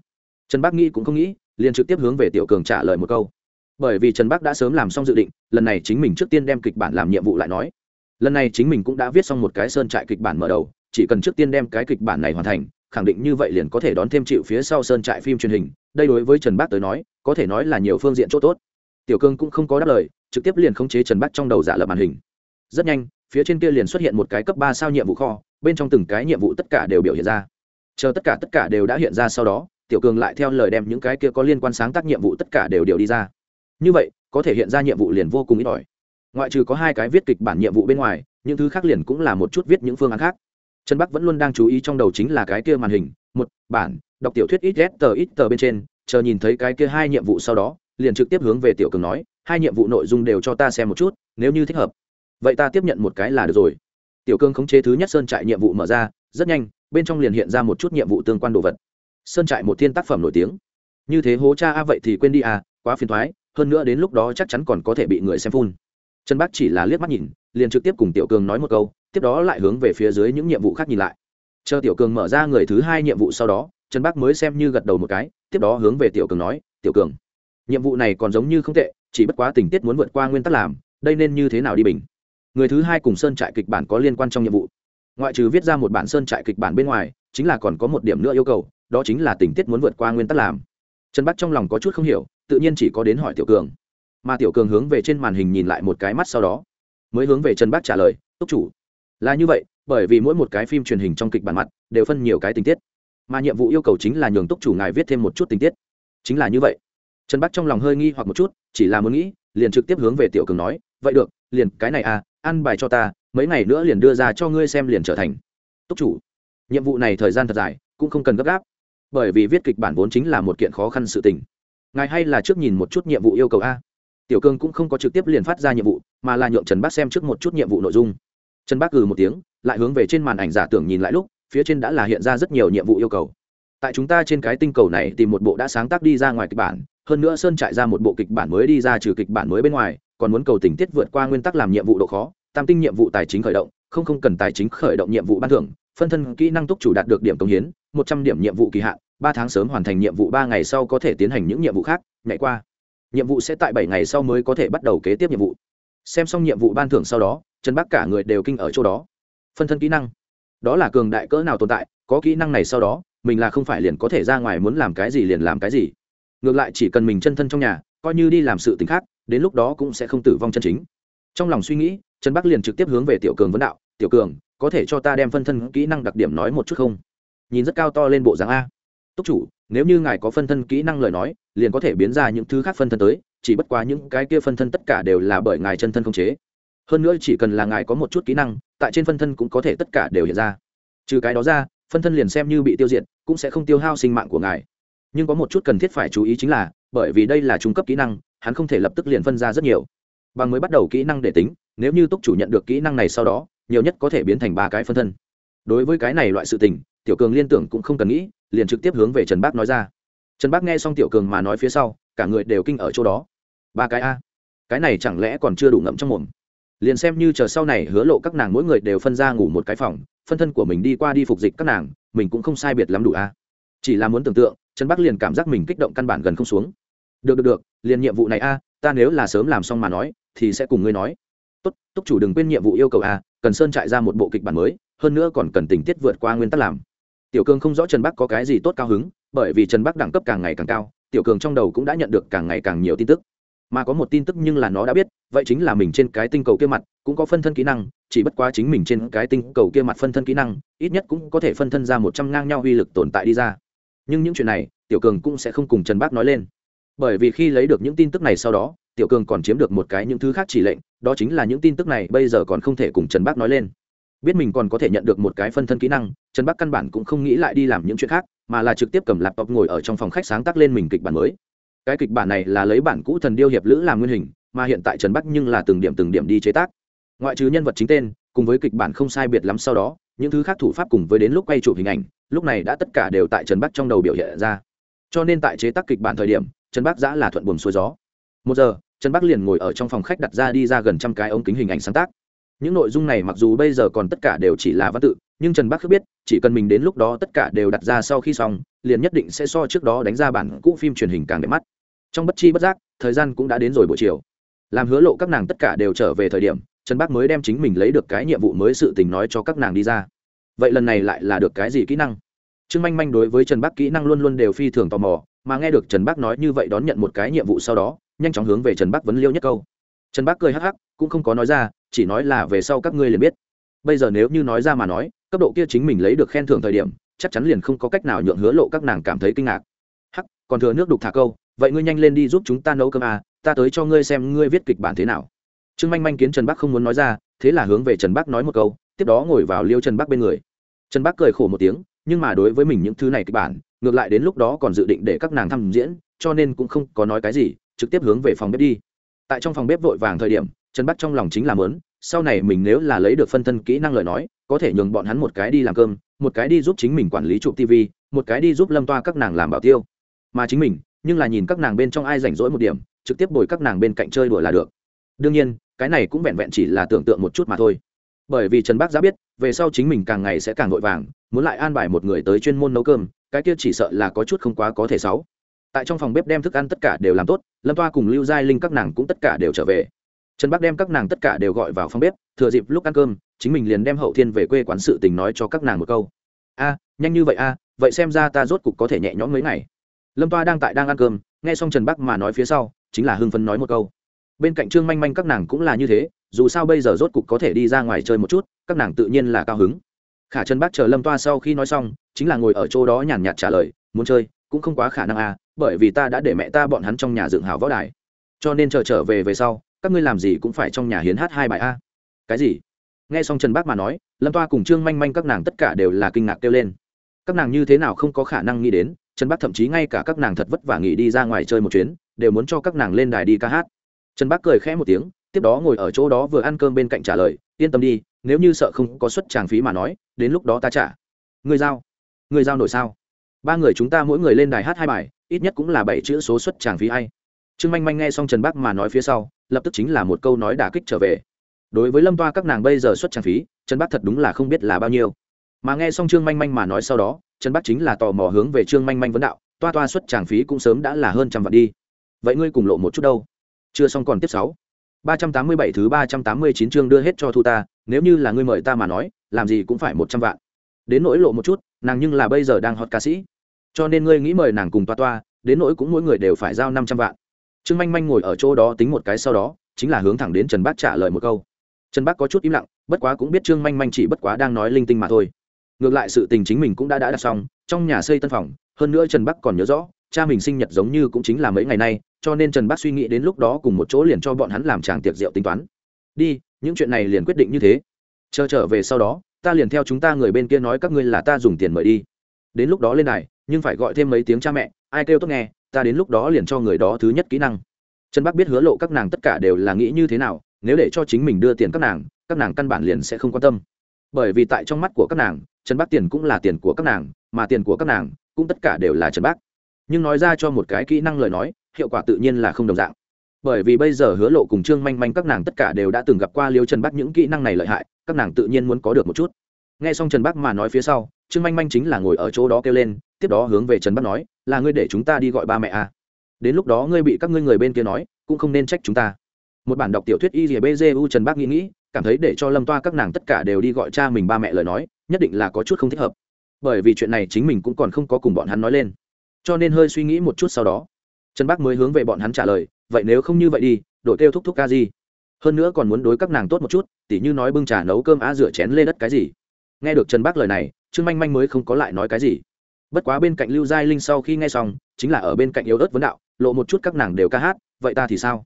Trần Bắc nghĩ cũng không nghĩ, liền trực tiếp hướng về Tiểu Cường trả lời một câu bởi vì trần bắc đã sớm làm xong dự định lần này chính mình trước tiên đem kịch bản làm nhiệm vụ lại nói lần này chính mình cũng đã viết xong một cái sơn trại kịch bản mở đầu chỉ cần trước tiên đem cái kịch bản này hoàn thành khẳng định như vậy liền có thể đón thêm chịu phía sau sơn trại phim truyền hình đây đối với trần bắc tới nói có thể nói là nhiều phương diện c h ỗ t ố t tiểu cương cũng không có đáp lời trực tiếp liền khống chế trần bắc trong đầu giả lập màn hình rất nhanh phía trên kia liền xuất hiện một cái cấp ba sao nhiệm vụ kho bên trong từng cái nhiệm vụ tất cả đều biểu hiện ra chờ tất cả tất cả đều đã hiện ra sau đó tiểu Cương lại theo lời đem những cái kia có liên quan sáng tác nhiệm vụ tất cả đều đều đi ra như vậy có thể hiện ra nhiệm vụ liền vô cùng ít ỏi ngoại trừ có hai cái viết kịch bản nhiệm vụ bên ngoài những thứ khác liền cũng là một chút viết những phương án khác trần bắc vẫn luôn đang chú ý trong đầu chính là cái kia màn hình một bản đọc tiểu thuyết ít ghét tờ ít tờ bên trên chờ nhìn thấy cái kia hai nhiệm vụ sau đó liền trực tiếp hướng về tiểu cường nói hai nhiệm vụ nội dung đều cho ta xem một chút nếu như thích hợp vậy ta tiếp nhận một cái là được rồi tiểu cương khống chế thứ nhất sơn trại nhiệm vụ mở ra rất nhanh bên trong liền hiện ra một chút nhiệm vụ tương quan đồ vật sơn trại một thiên tác phẩm nổi tiếng như thế hố cha a vậy thì quên đi à quá phiền thoái hơn nữa đến lúc đó chắc chắn còn có thể bị người xem phun trần bác chỉ là liếc mắt nhìn liền trực tiếp cùng tiểu cường nói một câu tiếp đó lại hướng về phía dưới những nhiệm vụ khác nhìn lại chờ tiểu cường mở ra người thứ hai nhiệm vụ sau đó trần bác mới xem như gật đầu một cái tiếp đó hướng về tiểu cường nói tiểu cường nhiệm vụ này còn giống như không tệ chỉ bất quá tình tiết muốn vượt qua nguyên tắc làm đây nên như thế nào đi bình người thứ hai cùng sơn trại kịch bản có liên quan trong nhiệm vụ ngoại trừ viết ra một bản sơn trại kịch bản bên ngoài chính là còn có một điểm nữa yêu cầu đó chính là tình tiết muốn vượt qua nguyên tắc làm trần Bác trong lòng có chút không hiểu tự nhiên chỉ có đến hỏi tiểu cường mà tiểu cường hướng về trên màn hình nhìn lại một cái mắt sau đó mới hướng về trần bác trả lời túc chủ là như vậy bởi vì mỗi một cái phim truyền hình trong kịch bản mặt đều phân nhiều cái tình tiết mà nhiệm vụ yêu cầu chính là nhường túc chủ ngài viết thêm một chút tình tiết chính là như vậy trần bắc trong lòng hơi nghi hoặc một chút chỉ là muốn nghĩ liền trực tiếp hướng về tiểu cường nói vậy được liền cái này à ăn bài cho ta mấy ngày nữa liền đưa ra cho ngươi xem liền trở thành túc chủ nhiệm vụ này thời gian thật dài cũng không cần gấp gáp bởi vì viết kịch bản vốn chính là một kiện khó khăn sự tình ngài hay là trước nhìn một chút nhiệm vụ yêu cầu a tiểu cương cũng không có trực tiếp liền phát ra nhiệm vụ mà là nhượng trần bác xem trước một chút nhiệm vụ nội dung trần bác cừ một tiếng lại hướng về trên màn ảnh giả tưởng nhìn lại lúc phía trên đã là hiện ra rất nhiều nhiệm vụ yêu cầu tại chúng ta trên cái tinh cầu này tìm một bộ đã sáng tác đi ra ngoài kịch bản hơn nữa sơn trại ra một bộ kịch bản mới đi ra trừ kịch bản mới bên ngoài còn muốn cầu tình tiết vượt qua nguyên tắc làm nhiệm vụ độ khó tam tinh nhiệm vụ tài chính khởi động không không cần tài chính khởi động nhiệm vụ ban thưởng phân thân kỹ năng túc chủ đạt được điểm công hiến một trăm điểm nhiệm vụ kỳ hạn ba tháng sớm hoàn thành nhiệm vụ ba ngày sau có thể tiến hành những nhiệm vụ khác nhảy qua nhiệm vụ sẽ tại bảy ngày sau mới có thể bắt đầu kế tiếp nhiệm vụ xem xong nhiệm vụ ban thưởng sau đó trần bắc cả người đều kinh ở chỗ đó phân thân kỹ năng đó là cường đại cỡ nào tồn tại có kỹ năng này sau đó mình là không phải liền có thể ra ngoài muốn làm cái gì liền làm cái gì ngược lại chỉ cần mình chân thân trong nhà coi như đi làm sự tình khác đến lúc đó cũng sẽ không tử vong chân chính trong lòng suy nghĩ trần bắc liền trực tiếp hướng về tiểu cường vấn đạo tiểu cường có thể cho ta đem phân thân kỹ năng đặc điểm nói một chút không nhìn rất cao to lên bộ dáng a túc chủ nếu như ngài có phân thân kỹ năng lời nói liền có thể biến ra những thứ khác phân thân tới chỉ bất quá những cái kia phân thân tất cả đều là bởi ngài chân thân không chế hơn nữa chỉ cần là ngài có một chút kỹ năng tại trên phân thân cũng có thể tất cả đều hiện ra trừ cái đó ra phân thân liền xem như bị tiêu diệt cũng sẽ không tiêu hao sinh mạng của ngài nhưng có một chút cần thiết phải chú ý chính là bởi vì đây là trung cấp kỹ năng hắn không thể lập tức liền phân ra rất nhiều bằng mới bắt đầu kỹ năng để tính nếu như túc chủ nhận được kỹ năng này sau đó nhiều nhất có thể biến thành ba cái phân thân đối với cái này loại sự tình tiểu cường liên tưởng cũng không cần nghĩ liền trực tiếp hướng về trần bác nói ra trần bác nghe xong tiểu cường mà nói phía sau cả người đều kinh ở chỗ đó ba cái a cái này chẳng lẽ còn chưa đủ ngậm trong mồm liền xem như chờ sau này hứa lộ các nàng mỗi người đều phân ra ngủ một cái phòng phân thân của mình đi qua đi phục dịch các nàng mình cũng không sai biệt lắm đủ a chỉ là muốn tưởng tượng trần Bác liền cảm giác mình kích động căn bản gần không xuống được được được liền nhiệm vụ này a ta nếu là sớm làm xong mà nói thì sẽ cùng ngươi nói tốt túc chủ đừng quên nhiệm vụ yêu cầu a cần sơn trại ra một bộ kịch bản mới hơn nữa còn cần tình tiết vượt qua nguyên tắc làm tiểu cường không rõ trần bắc có cái gì tốt cao hứng bởi vì trần bắc đẳng cấp càng ngày càng cao tiểu cường trong đầu cũng đã nhận được càng ngày càng nhiều tin tức mà có một tin tức nhưng là nó đã biết vậy chính là mình trên cái tinh cầu kia mặt cũng có phân thân kỹ năng chỉ bất quá chính mình trên cái tinh cầu kia mặt phân thân kỹ năng ít nhất cũng có thể phân thân ra một trăm ngang nhau uy lực tồn tại đi ra nhưng những chuyện này tiểu cường cũng sẽ không cùng trần Bắc nói lên bởi vì khi lấy được những tin tức này sau đó tiểu cường còn chiếm được một cái những thứ khác chỉ lệnh đó chính là những tin tức này bây giờ còn không thể cùng trần Bắc nói lên biết mình còn có thể nhận được một cái phân thân kỹ năng trần bắc căn bản cũng không nghĩ lại đi làm những chuyện khác mà là trực tiếp cầm laptop ngồi ở trong phòng khách sáng tác lên mình kịch bản mới cái kịch bản này là lấy bản cũ thần điêu hiệp lữ làm nguyên hình mà hiện tại trần bắc nhưng là từng điểm từng điểm đi chế tác ngoại trừ nhân vật chính tên cùng với kịch bản không sai biệt lắm sau đó những thứ khác thủ pháp cùng với đến lúc quay chụp hình ảnh lúc này đã tất cả đều tại trần bắc trong đầu biểu hiện ra cho nên tại chế tác kịch bản thời điểm trần bắc giã là thuận buồm xuôi gió một giờ trần bắc liền ngồi ở trong phòng khách đặt ra đi ra gần trăm cái ống kính hình ảnh sáng tác những nội dung này mặc dù bây giờ còn tất cả đều chỉ là văn tự nhưng trần bắc khước biết chỉ cần mình đến lúc đó tất cả đều đặt ra sau khi xong liền nhất định sẽ so trước đó đánh ra bản cũ phim truyền hình càng đẹp mắt trong bất chi bất giác thời gian cũng đã đến rồi buổi chiều làm hứa lộ các nàng tất cả đều trở về thời điểm trần bắc mới đem chính mình lấy được cái nhiệm vụ mới sự tình nói cho các nàng đi ra vậy lần này lại là được cái gì kỹ năng trương manh manh đối với trần bắc kỹ năng luôn luôn đều phi thường tò mò mà nghe được trần bắc nói như vậy đón nhận một cái nhiệm vụ sau đó nhanh chóng hướng về trần bắc vấn liêu nhất câu trần bắc cười hắc hắc cũng không có nói ra chỉ nói là về sau các ngươi liền biết bây giờ nếu như nói ra mà nói cấp độ kia chính mình lấy được khen thưởng thời điểm chắc chắn liền không có cách nào nhượng hứa lộ các nàng cảm thấy kinh ngạc hắc còn thừa nước đục thả câu vậy ngươi nhanh lên đi giúp chúng ta nấu cơm à ta tới cho ngươi xem ngươi viết kịch bản thế nào trương manh manh kiến trần bắc không muốn nói ra thế là hướng về trần bắc nói một câu tiếp đó ngồi vào liêu trần bắc bên người trần bắc cười khổ một tiếng nhưng mà đối với mình những thứ này kịch bản ngược lại đến lúc đó còn dự định để các nàng thăm diễn cho nên cũng không có nói cái gì trực tiếp hướng về phòng bếp đi tại trong phòng bếp vội vàng thời điểm trần bắc trong lòng chính là mớn sau này mình nếu là lấy được phân thân kỹ năng lời nói có thể nhường bọn hắn một cái đi làm cơm một cái đi giúp chính mình quản lý trụ tv một cái đi giúp lâm toa các nàng làm bảo tiêu mà chính mình nhưng là nhìn các nàng bên trong ai rảnh rỗi một điểm trực tiếp bồi các nàng bên cạnh chơi đùa là được đương nhiên cái này cũng vẹn vẹn chỉ là tưởng tượng một chút mà thôi bởi vì trần bác đã biết về sau chính mình càng ngày sẽ càng vội vàng muốn lại an bài một người tới chuyên môn nấu cơm cái kia chỉ sợ là có chút không quá có thể sáu tại trong phòng bếp đem thức ăn tất cả đều làm tốt lâm toa cùng lưu giai linh các nàng cũng tất cả đều trở về trần bắc đem các nàng tất cả đều gọi vào phòng bếp thừa dịp lúc ăn cơm chính mình liền đem hậu thiên về quê quán sự tình nói cho các nàng một câu a nhanh như vậy a vậy xem ra ta rốt cục có thể nhẹ nhõm mấy ngày lâm toa đang tại đang ăn cơm nghe xong trần bắc mà nói phía sau chính là hưng phấn nói một câu bên cạnh trương manh manh các nàng cũng là như thế dù sao bây giờ rốt cục có thể đi ra ngoài chơi một chút các nàng tự nhiên là cao hứng khả trần bắc chờ lâm toa sau khi nói xong chính là ngồi ở chỗ đó nhàn nhạt trả lời muốn chơi cũng không quá khả năng a, bởi vì ta đã để mẹ ta bọn hắn trong nhà dựng hào võ đài cho nên chờ trở về về sau các ngươi làm gì cũng phải trong nhà hiến hát hai bài a cái gì nghe xong trần bác mà nói lâm toa cùng trương manh manh các nàng tất cả đều là kinh ngạc kêu lên các nàng như thế nào không có khả năng nghĩ đến trần bác thậm chí ngay cả các nàng thật vất vả nghỉ đi ra ngoài chơi một chuyến đều muốn cho các nàng lên đài đi ca hát trần bác cười khẽ một tiếng tiếp đó ngồi ở chỗ đó vừa ăn cơm bên cạnh trả lời yên tâm đi nếu như sợ không có suất tràng phí mà nói đến lúc đó ta trả người giao người giao nổi sao ba người chúng ta mỗi người lên đài hát hai bài ít nhất cũng là bảy chữ số suất tràng phí hay trương manh manh nghe xong trần bác mà nói phía sau lập tức chính là một câu nói đả kích trở về đối với lâm toa các nàng bây giờ xuất trang phí trần bác thật đúng là không biết là bao nhiêu mà nghe xong trương manh manh mà nói sau đó trần bác chính là tò mò hướng về trương manh manh vấn đạo toa toa xuất trang phí cũng sớm đã là hơn trăm vạn đi vậy ngươi cùng lộ một chút đâu chưa xong còn tiếp sáu ba trăm tám mươi bảy thứ ba trăm tám mươi chín chương đưa hết cho thu ta nếu như là ngươi mời ta mà nói làm gì cũng phải một trăm vạn đến nỗi lộ một chút nàng nhưng là bây giờ đang hot ca sĩ cho nên ngươi nghĩ mời nàng cùng toa toa đến nỗi cũng mỗi người đều phải giao năm trăm vạn trương manh manh ngồi ở chỗ đó tính một cái sau đó chính là hướng thẳng đến trần bác trả lời một câu trần bác có chút im lặng bất quá cũng biết trương manh manh chỉ bất quá đang nói linh tinh mà thôi ngược lại sự tình chính mình cũng đã đã đặt xong trong nhà xây tân phòng hơn nữa trần Bác còn nhớ rõ cha mình sinh nhật giống như cũng chính là mấy ngày nay cho nên trần Bác suy nghĩ đến lúc đó cùng một chỗ liền cho bọn hắn làm tràng tiệc rượu tính toán đi những chuyện này liền quyết định như thế chờ trở về sau đó ta liền theo chúng ta người bên kia nói các ngươi là ta dùng tiền mời đi đến lúc đó lên này nhưng phải gọi thêm mấy tiếng cha mẹ ai kêu tốt nghe ta đến lúc đó liền cho người đó thứ nhất kỹ năng trần bắc biết hứa lộ các nàng tất cả đều là nghĩ như thế nào nếu để cho chính mình đưa tiền các nàng các nàng căn bản liền sẽ không quan tâm bởi vì tại trong mắt của các nàng trần bắc tiền cũng là tiền của các nàng mà tiền của các nàng cũng tất cả đều là trần bắc nhưng nói ra cho một cái kỹ năng lời nói hiệu quả tự nhiên là không đồng dạng bởi vì bây giờ hứa lộ cùng trương manh manh các nàng tất cả đều đã từng gặp qua liêu trần bắc những kỹ năng này lợi hại các nàng tự nhiên muốn có được một chút nghe xong trần bắc mà nói phía sau trương manh manh chính là ngồi ở chỗ đó kêu lên tiếp đó hướng về trần bắc nói là ngươi để chúng ta đi gọi ba mẹ à. đến lúc đó ngươi bị các ngươi người bên kia nói cũng không nên trách chúng ta một bản đọc tiểu thuyết y dìa bzu trần Bác nghĩ nghĩ cảm thấy để cho lâm toa các nàng tất cả đều đi gọi cha mình ba mẹ lời nói nhất định là có chút không thích hợp bởi vì chuyện này chính mình cũng còn không có cùng bọn hắn nói lên cho nên hơi suy nghĩ một chút sau đó trần Bác mới hướng về bọn hắn trả lời vậy nếu không như vậy đi đổi kêu thúc thúc ca gì hơn nữa còn muốn đối các nàng tốt một chút tỉ như nói bưng trà nấu cơm á rửa chén lê đất cái gì nghe được trần Bác lời này trương manh manh mới không có lại nói cái gì bất quá bên cạnh lưu giai linh sau khi nghe xong chính là ở bên cạnh yếu ớt vấn đạo lộ một chút các nàng đều ca hát vậy ta thì sao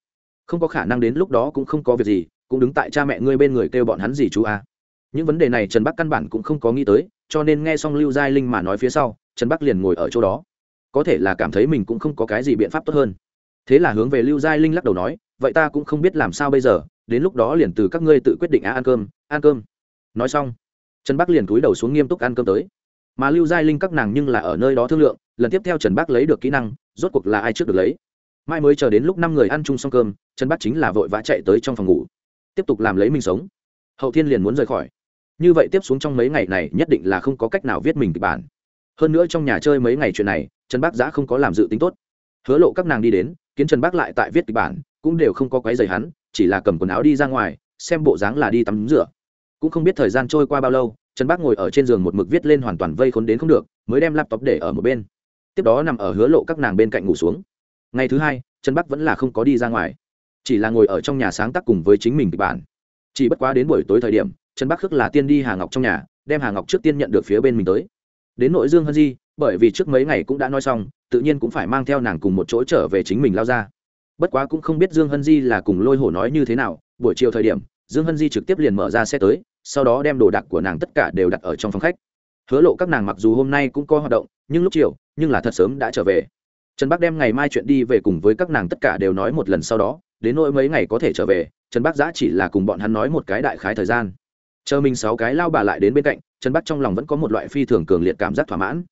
không có khả năng đến lúc đó cũng không có việc gì cũng đứng tại cha mẹ ngươi bên người kêu bọn hắn gì chú a à. những vấn đề này trần bắc căn bản cũng không có nghĩ tới cho nên nghe xong lưu giai linh mà nói phía sau trần bắc liền ngồi ở chỗ đó có thể là cảm thấy mình cũng không có cái gì biện pháp tốt hơn thế là hướng về lưu giai linh lắc đầu nói vậy ta cũng không biết làm sao bây giờ đến lúc đó liền từ các ngươi tự quyết định á à ăn cơm ăn cơm nói xong trần bắc liền cúi đầu xuống nghiêm túc ăn cơm tới mà lưu giai linh các nàng nhưng là ở nơi đó thương lượng lần tiếp theo trần bác lấy được kỹ năng rốt cuộc là ai trước được lấy mai mới chờ đến lúc năm người ăn chung xong cơm trần bác chính là vội vã chạy tới trong phòng ngủ tiếp tục làm lấy mình sống hậu thiên liền muốn rời khỏi như vậy tiếp xuống trong mấy ngày này nhất định là không có cách nào viết mình kịch bản hơn nữa trong nhà chơi mấy ngày chuyện này trần bác giã không có làm dự tính tốt hứa lộ các nàng đi đến kiến trần bác lại tại viết kịch bản cũng đều không có quấy giày hắn chỉ là cầm quần áo đi ra ngoài xem bộ dáng là đi tắm rửa cũng không biết thời gian trôi qua bao lâu trần bác ngồi ở trên giường một mực viết lên hoàn toàn vây khốn đến không được mới đem laptop để ở một bên tiếp đó nằm ở hứa lộ các nàng bên cạnh ngủ xuống ngày thứ hai trần bắc vẫn là không có đi ra ngoài chỉ là ngồi ở trong nhà sáng tác cùng với chính mình kịch bản chỉ bất quá đến buổi tối thời điểm trần bắc khước là tiên đi hà ngọc trong nhà đem hà ngọc trước tiên nhận được phía bên mình tới đến nội dương hân di bởi vì trước mấy ngày cũng đã nói xong tự nhiên cũng phải mang theo nàng cùng một chỗ trở về chính mình lao ra bất quá cũng không biết dương hân di là cùng lôi hổ nói như thế nào buổi chiều thời điểm dương hân di trực tiếp liền mở ra xe tới sau đó đem đồ đạc của nàng tất cả đều đặt ở trong phòng khách hứa lộ các nàng mặc dù hôm nay cũng có hoạt động nhưng lúc chiều nhưng là thật sớm đã trở về trần Bắc đem ngày mai chuyện đi về cùng với các nàng tất cả đều nói một lần sau đó đến nỗi mấy ngày có thể trở về trần Bắc giã chỉ là cùng bọn hắn nói một cái đại khái thời gian chờ mình sáu cái lao bà lại đến bên cạnh trần Bắc trong lòng vẫn có một loại phi thường cường liệt cảm giác thỏa mãn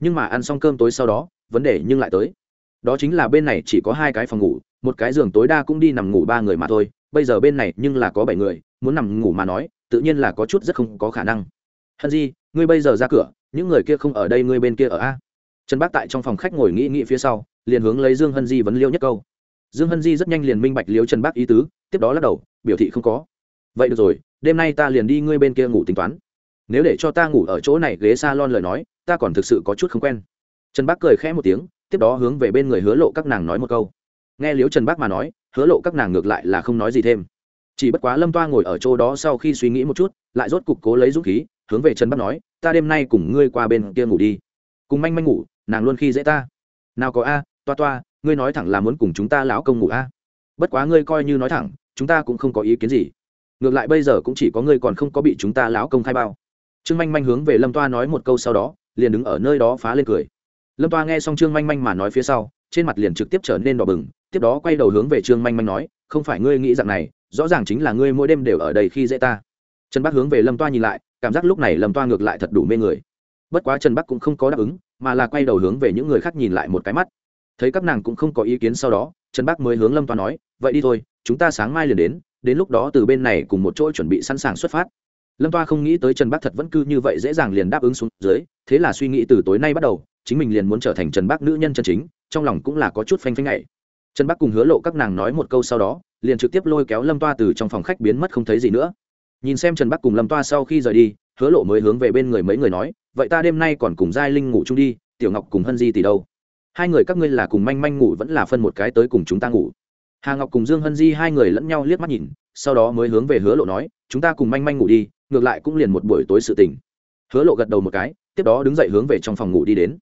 nhưng mà ăn xong cơm tối sau đó vấn đề nhưng lại tới đó chính là bên này chỉ có hai cái phòng ngủ một cái giường tối đa cũng đi nằm ngủ ba người mà thôi bây giờ bên này nhưng là có bảy người muốn nằm ngủ mà nói tự nhiên là có chút rất không có khả năng hân di ngươi bây giờ ra cửa những người kia không ở đây ngươi bên kia ở a trần bác tại trong phòng khách ngồi nghĩ nghĩ phía sau liền hướng lấy dương hân di vấn liêu nhất câu dương hân di rất nhanh liền minh bạch liêu trần bác ý tứ tiếp đó lắc đầu biểu thị không có vậy được rồi đêm nay ta liền đi ngươi bên kia ngủ tính toán nếu để cho ta ngủ ở chỗ này ghế salon lời nói ta còn thực sự có chút không quen trần bác cười khẽ một tiếng tiếp đó hướng về bên người hứa lộ các nàng nói một câu nghe liếu trần bác mà nói hứa lộ các nàng ngược lại là không nói gì thêm chỉ bất quá lâm toa ngồi ở chỗ đó sau khi suy nghĩ một chút lại rốt cục cố lấy dũng khí hướng về trần bắc nói ta đêm nay cùng ngươi qua bên kia ngủ đi cùng manh manh ngủ nàng luôn khi dễ ta nào có a toa toa ngươi nói thẳng là muốn cùng chúng ta lão công ngủ a bất quá ngươi coi như nói thẳng chúng ta cũng không có ý kiến gì ngược lại bây giờ cũng chỉ có ngươi còn không có bị chúng ta lão công khai bao trương manh manh hướng về lâm toa nói một câu sau đó liền đứng ở nơi đó phá lên cười lâm toa nghe xong trương manh manh mà nói phía sau trên mặt liền trực tiếp trở nên đỏ bừng tiếp đó quay đầu hướng về trương manh manh nói không phải ngươi nghĩ rằng này rõ ràng chính là ngươi mỗi đêm đều ở đây khi dễ ta trần bắc hướng về lâm toa nhìn lại cảm giác lúc này lâm toa ngược lại thật đủ mê người bất quá trần bắc cũng không có đáp ứng mà là quay đầu hướng về những người khác nhìn lại một cái mắt thấy các nàng cũng không có ý kiến sau đó trần bắc mới hướng lâm toa nói vậy đi thôi chúng ta sáng mai liền đến đến lúc đó từ bên này cùng một chỗ chuẩn bị sẵn sàng xuất phát lâm toa không nghĩ tới trần bắc thật vẫn cư như vậy dễ dàng liền đáp ứng xuống dưới thế là suy nghĩ từ tối nay bắt đầu chính mình liền muốn trở thành trần bắc nữ nhân chân chính trong lòng cũng là có chút phanh phanh ngày trần bắc cùng hứa lộ các nàng nói một câu sau đó liền trực tiếp lôi kéo lâm toa từ trong phòng khách biến mất không thấy gì nữa nhìn xem trần bắc cùng lâm toa sau khi rời đi hứa lộ mới hướng về bên người mấy người nói vậy ta đêm nay còn cùng giai linh ngủ chung đi tiểu ngọc cùng hân di thì đâu hai người các ngươi là cùng manh manh ngủ vẫn là phân một cái tới cùng chúng ta ngủ hà ngọc cùng dương hân di hai người lẫn nhau liếc mắt nhìn sau đó mới hướng về hứa lộ nói chúng ta cùng manh manh ngủ đi ngược lại cũng liền một buổi tối sự tình hứa lộ gật đầu một cái tiếp đó đứng dậy hướng về trong phòng ngủ đi đến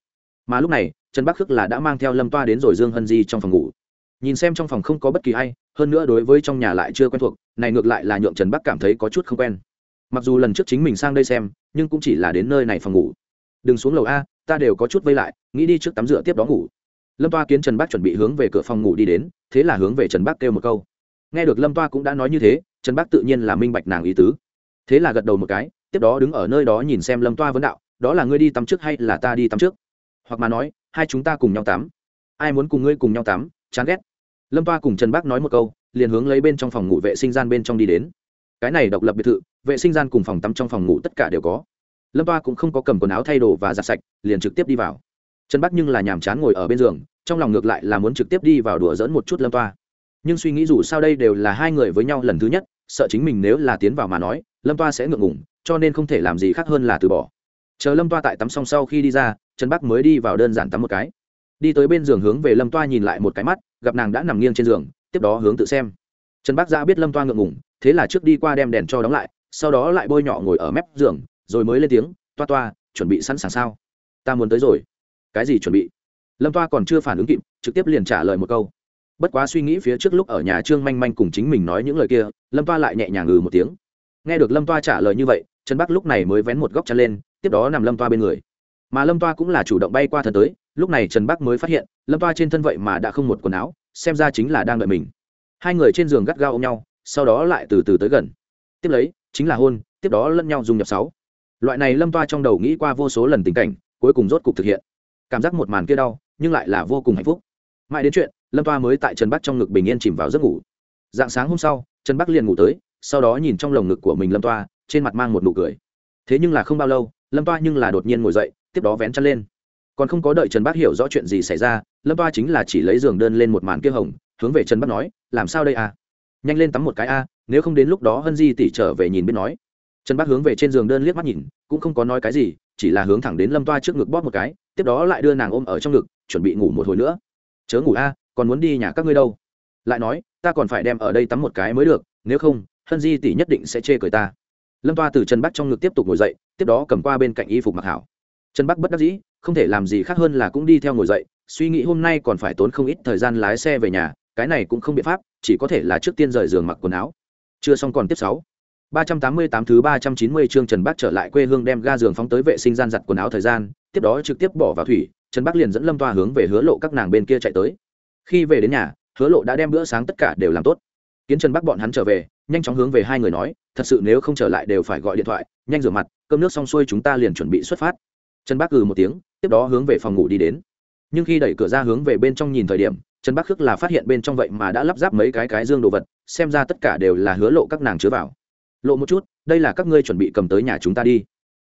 mà lúc này trần bắc khước là đã mang theo lâm toa đến rồi dương hân di trong phòng ngủ nhìn xem trong phòng không có bất kỳ a i hơn nữa đối với trong nhà lại chưa quen thuộc này ngược lại là nhượng trần bắc cảm thấy có chút không quen mặc dù lần trước chính mình sang đây xem nhưng cũng chỉ là đến nơi này phòng ngủ đừng xuống lầu a ta đều có chút vây lại nghĩ đi trước tắm rửa tiếp đó ngủ lâm toa kiến trần bắc chuẩn bị hướng về cửa phòng ngủ đi đến thế là hướng về trần bắc kêu một câu nghe được lâm toa cũng đã nói như thế trần bắc tự nhiên là minh bạch nàng ý tứ thế là gật đầu một cái tiếp đó đứng ở nơi đó nhìn xem lâm toa vấn đạo đó là ngươi đi tắm trước hay là ta đi tắm trước hoặc mà nói hai chúng ta cùng nhau tắm ai muốn cùng ngươi cùng nhau tắm chán ghét lâm toa cùng trần bác nói một câu liền hướng lấy bên trong phòng ngủ vệ sinh gian bên trong đi đến cái này độc lập biệt thự vệ sinh gian cùng phòng tắm trong phòng ngủ tất cả đều có lâm toa cũng không có cầm quần áo thay đồ và giặt sạch liền trực tiếp đi vào trần Bác nhưng là nhàm chán ngồi ở bên giường trong lòng ngược lại là muốn trực tiếp đi vào đùa dẫn một chút lâm toa nhưng suy nghĩ dù sao đây đều là hai người với nhau lần thứ nhất sợ chính mình nếu là tiến vào mà nói lâm toa sẽ ngượng ngủng cho nên không thể làm gì khác hơn là từ bỏ chờ lâm toa tại tắm xong sau khi đi ra trần bắc mới đi vào đơn giản tắm một cái đi tới bên giường hướng về lâm toa nhìn lại một cái mắt gặp nàng đã nằm nghiêng trên giường tiếp đó hướng tự xem trần bác giã biết lâm toa ngượng ngủng thế là trước đi qua đem đèn cho đóng lại sau đó lại bôi nhọ ngồi ở mép giường rồi mới lên tiếng toa toa chuẩn bị sẵn sàng sao ta muốn tới rồi cái gì chuẩn bị lâm toa còn chưa phản ứng kịp trực tiếp liền trả lời một câu bất quá suy nghĩ phía trước lúc ở nhà trương manh manh cùng chính mình nói những lời kia lâm toa lại nhẹ nhàng ngừ một tiếng nghe được lâm toa trả lời như vậy trần bắc lúc này mới vén một góc chăn lên tiếp đó nằm lâm toa bên người mà lâm toa cũng là chủ động bay qua thần tới lúc này trần bắc mới phát hiện lâm toa trên thân vậy mà đã không một quần áo xem ra chính là đang đợi mình hai người trên giường gắt gao ôm nhau sau đó lại từ từ tới gần tiếp lấy chính là hôn tiếp đó lẫn nhau dùng nhập sáu loại này lâm toa trong đầu nghĩ qua vô số lần tình cảnh cuối cùng rốt cục thực hiện cảm giác một màn kia đau nhưng lại là vô cùng hạnh phúc mãi đến chuyện lâm toa mới tại trần bắc trong ngực bình yên chìm vào giấc ngủ dạng sáng hôm sau trần bắc liền ngủ tới sau đó nhìn trong lồng ngực của mình lâm toa trên mặt mang một nụ cười thế nhưng là không bao lâu lâm toa nhưng là đột nhiên ngồi dậy tiếp đó vén chân lên còn không có đợi trần bác hiểu rõ chuyện gì xảy ra lâm Toa chính là chỉ lấy giường đơn lên một màn kia hồng hướng về trần bác nói làm sao đây a? À? nhanh lên tắm một cái a nếu không đến lúc đó hân di tỉ trở về nhìn biết nói trần bác hướng về trên giường đơn liếc mắt nhìn cũng không có nói cái gì chỉ là hướng thẳng đến lâm toa trước ngực bóp một cái tiếp đó lại đưa nàng ôm ở trong ngực chuẩn bị ngủ một hồi nữa chớ ngủ a còn muốn đi nhà các ngươi đâu lại nói ta còn phải đem ở đây tắm một cái mới được nếu không hân di tỷ nhất định sẽ chê cười ta lâm toa từ trần bắc trong ngực tiếp tục ngồi dậy tiếp đó cầm qua bên cạnh y phục mặc hảo trần bắc bất đắc dĩ không thể làm gì khác hơn là cũng đi theo ngồi dậy suy nghĩ hôm nay còn phải tốn không ít thời gian lái xe về nhà cái này cũng không biện pháp chỉ có thể là trước tiên rời giường mặc quần áo chưa xong còn tiếp sáu ba trăm tám mươi tám thứ ba trăm chín mươi chương Trần Bác trở lại quê hương đem ga giường phóng tới vệ sinh gian giặt quần áo thời gian, tiếp đó trực tiếp bỏ vào thủy, Trần Bác liền dẫn Lâm Toa hướng về hứa lộ các nàng bên kia chạy tới. Khi về đến nhà, hứa lộ đã đem bữa sáng tất cả đều làm tốt. Kiến Trần Bác bọn hắn trở về, nhanh chóng hướng về hai người nói, thật sự nếu không trở lại đều phải gọi điện thoại, nhanh rửa mặt, cơm nước xong xuôi chúng ta liền chuẩn bị xuất phát trần bác cừ một tiếng tiếp đó hướng về phòng ngủ đi đến nhưng khi đẩy cửa ra hướng về bên trong nhìn thời điểm trần bác khước là phát hiện bên trong vậy mà đã lắp ráp mấy cái cái dương đồ vật xem ra tất cả đều là hứa lộ các nàng chứa vào lộ một chút đây là các ngươi chuẩn bị cầm tới nhà chúng ta đi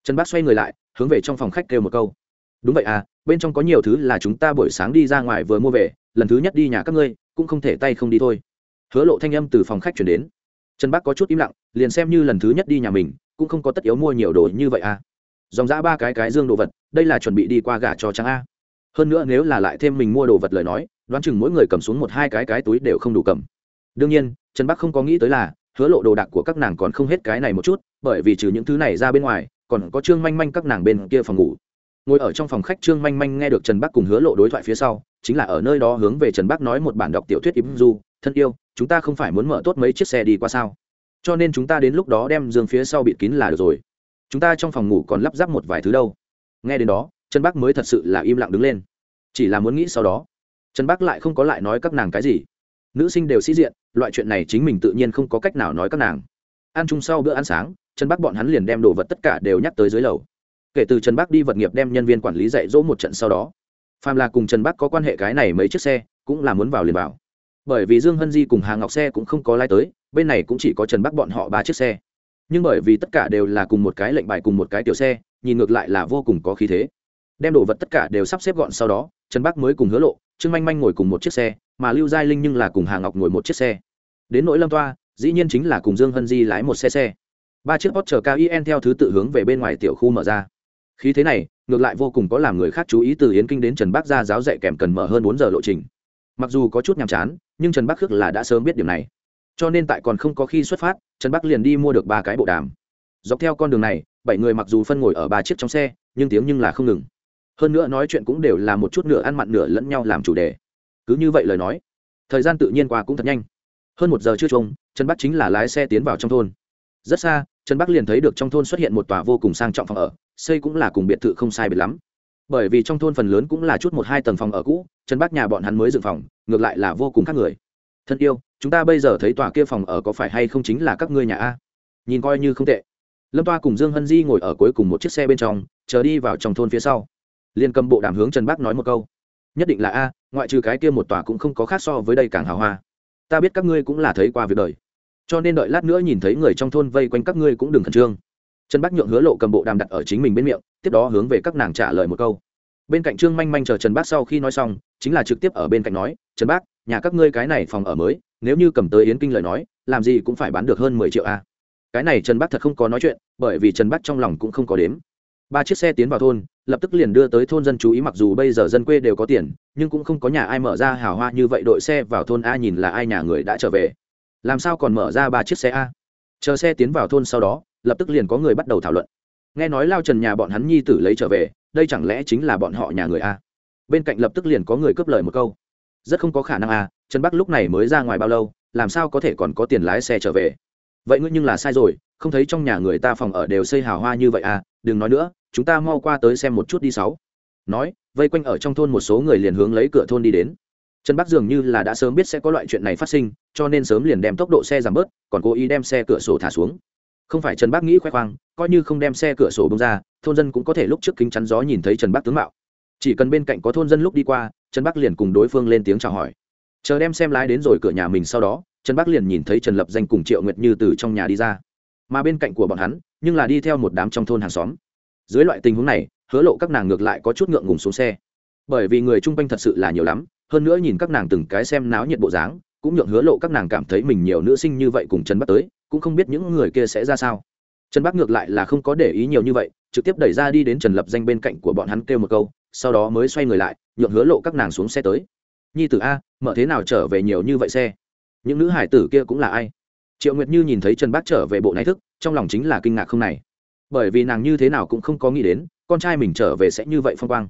trần bác xoay người lại hướng về trong phòng khách kêu một câu đúng vậy à bên trong có nhiều thứ là chúng ta buổi sáng đi ra ngoài vừa mua về lần thứ nhất đi nhà các ngươi cũng không thể tay không đi thôi hứa lộ thanh âm từ phòng khách chuyển đến trần bác có chút im lặng liền xem như lần thứ nhất đi nhà mình cũng không có tất yếu mua nhiều đồ như vậy à dòng ra ba cái cái dương đồ vật đây là chuẩn bị đi qua gả cho trang a hơn nữa nếu là lại thêm mình mua đồ vật lời nói đoán chừng mỗi người cầm xuống một hai cái cái túi đều không đủ cầm đương nhiên trần bắc không có nghĩ tới là hứa lộ đồ đạc của các nàng còn không hết cái này một chút bởi vì trừ những thứ này ra bên ngoài còn có trương manh manh các nàng bên kia phòng ngủ ngồi ở trong phòng khách trương manh manh nghe được trần bắc cùng hứa lộ đối thoại phía sau chính là ở nơi đó hướng về trần bắc nói một bản đọc tiểu thuyết im du thân yêu chúng ta không phải muốn mở tốt mấy chiếc xe đi qua sao cho nên chúng ta đến lúc đó đem giường phía sau bịt kín là được rồi chúng ta trong phòng ngủ còn lắp ráp một vài thứ đâu nghe đến đó trần Bắc mới thật sự là im lặng đứng lên chỉ là muốn nghĩ sau đó trần Bắc lại không có lại nói các nàng cái gì nữ sinh đều sĩ diện loại chuyện này chính mình tự nhiên không có cách nào nói các nàng ăn chung sau bữa ăn sáng trần Bắc bọn hắn liền đem đồ vật tất cả đều nhắc tới dưới lầu kể từ trần Bắc đi vật nghiệp đem nhân viên quản lý dạy dỗ một trận sau đó phàm là cùng trần Bắc có quan hệ cái này mấy chiếc xe cũng là muốn vào liền vào bởi vì dương hân di cùng hà ngọc xe cũng không có lai tới bên này cũng chỉ có trần Bắc bọn họ ba chiếc xe nhưng bởi vì tất cả đều là cùng một cái lệnh bài cùng một cái tiểu xe nhìn ngược lại là vô cùng có khí thế đem đồ vật tất cả đều sắp xếp gọn sau đó trần bắc mới cùng hứa lộ trương manh manh ngồi cùng một chiếc xe mà lưu giai linh nhưng là cùng hà ngọc ngồi một chiếc xe đến nỗi lâm toa dĩ nhiên chính là cùng dương hân di lái một xe xe ba chiếc hot chờ kien theo thứ tự hướng về bên ngoài tiểu khu mở ra khí thế này ngược lại vô cùng có làm người khác chú ý từ yến kinh đến trần bắc ra giáo dạy kèm cần mở hơn bốn giờ lộ trình mặc dù có chút nhàm chán nhưng trần bắc khước là đã sớm biết điểm này cho nên tại còn không có khi xuất phát trần bắc liền đi mua được ba cái bộ đàm dọc theo con đường này bảy người mặc dù phân ngồi ở ba chiếc trong xe nhưng tiếng nhưng là không ngừng hơn nữa nói chuyện cũng đều là một chút nửa ăn mặn nửa lẫn nhau làm chủ đề cứ như vậy lời nói thời gian tự nhiên qua cũng thật nhanh hơn một giờ chưa trông trần bắc chính là lái xe tiến vào trong thôn rất xa trần bắc liền thấy được trong thôn xuất hiện một tòa vô cùng sang trọng phòng ở xây cũng là cùng biệt thự không sai biệt lắm bởi vì trong thôn phần lớn cũng là chút một hai tầng phòng ở cũ trần bắc nhà bọn hắn mới dựng phòng ngược lại là vô cùng khác người thân yêu chúng ta bây giờ thấy tòa kia phòng ở có phải hay không chính là các ngươi nhà a nhìn coi như không tệ lâm toa cùng dương hân di ngồi ở cuối cùng một chiếc xe bên trong chờ đi vào trong thôn phía sau liên cầm bộ đàm hướng trần bác nói một câu nhất định là a ngoại trừ cái kia một tòa cũng không có khác so với đây càng hào hoa ta biết các ngươi cũng là thấy qua việc đời cho nên đợi lát nữa nhìn thấy người trong thôn vây quanh các ngươi cũng đừng khẩn trương trần bác nhượng hứa lộ cầm bộ đàm đặt ở chính mình bên miệng tiếp đó hướng về các nàng trả lời một câu bên cạnh trương manh manh chờ trần bác sau khi nói xong chính là trực tiếp ở bên cạnh nói trần bác nhà các ngươi cái này phòng ở mới nếu như cầm tới yến kinh lời nói làm gì cũng phải bán được hơn mười triệu a cái này trần bắc thật không có nói chuyện bởi vì trần bắc trong lòng cũng không có đếm ba chiếc xe tiến vào thôn lập tức liền đưa tới thôn dân chú ý mặc dù bây giờ dân quê đều có tiền nhưng cũng không có nhà ai mở ra hào hoa như vậy đội xe vào thôn a nhìn là ai nhà người đã trở về làm sao còn mở ra ba chiếc xe a chờ xe tiến vào thôn sau đó lập tức liền có người bắt đầu thảo luận nghe nói lao trần nhà bọn hắn nhi tử lấy trở về đây chẳng lẽ chính là bọn họ nhà người a bên cạnh lập tức liền có người cướp lời một câu rất không có khả năng à trần bắc lúc này mới ra ngoài bao lâu làm sao có thể còn có tiền lái xe trở về vậy ngươi nhưng là sai rồi không thấy trong nhà người ta phòng ở đều xây hào hoa như vậy à đừng nói nữa chúng ta mau qua tới xem một chút đi sáu nói vây quanh ở trong thôn một số người liền hướng lấy cửa thôn đi đến trần bắc dường như là đã sớm biết sẽ có loại chuyện này phát sinh cho nên sớm liền đem tốc độ xe giảm bớt còn cố ý đem xe cửa sổ thả xuống không phải trần bắc nghĩ khoe khoang coi như không đem xe cửa sổ bông ra thôn dân cũng có thể lúc trước kính chắn gió nhìn thấy trần bắc tướng mạo chỉ cần bên cạnh có thôn dân lúc đi qua trần bắc liền cùng đối phương lên tiếng chào hỏi chờ đem xem lái đến rồi cửa nhà mình sau đó trần bắc liền nhìn thấy trần lập danh cùng triệu nguyệt như từ trong nhà đi ra mà bên cạnh của bọn hắn nhưng là đi theo một đám trong thôn hàng xóm dưới loại tình huống này hứa lộ các nàng ngược lại có chút ngượng ngùng xuống xe bởi vì người chung quanh thật sự là nhiều lắm hơn nữa nhìn các nàng từng cái xem náo nhiệt bộ dáng cũng nhượng hứa lộ các nàng cảm thấy mình nhiều nữ sinh như vậy cùng trần bắc tới cũng không biết những người kia sẽ ra sao trần bắc ngược lại là không có để ý nhiều như vậy trực tiếp đẩy ra đi đến trần lập danh bên cạnh của bọn hắn kêu một câu sau đó mới xoay người lại nhượng hứa lộ các nàng xuống xe tới nhi tử a mở thế nào trở về nhiều như vậy xe những nữ hải tử kia cũng là ai triệu nguyệt như nhìn thấy trần bác trở về bộ này thức trong lòng chính là kinh ngạc không này bởi vì nàng như thế nào cũng không có nghĩ đến con trai mình trở về sẽ như vậy phong quang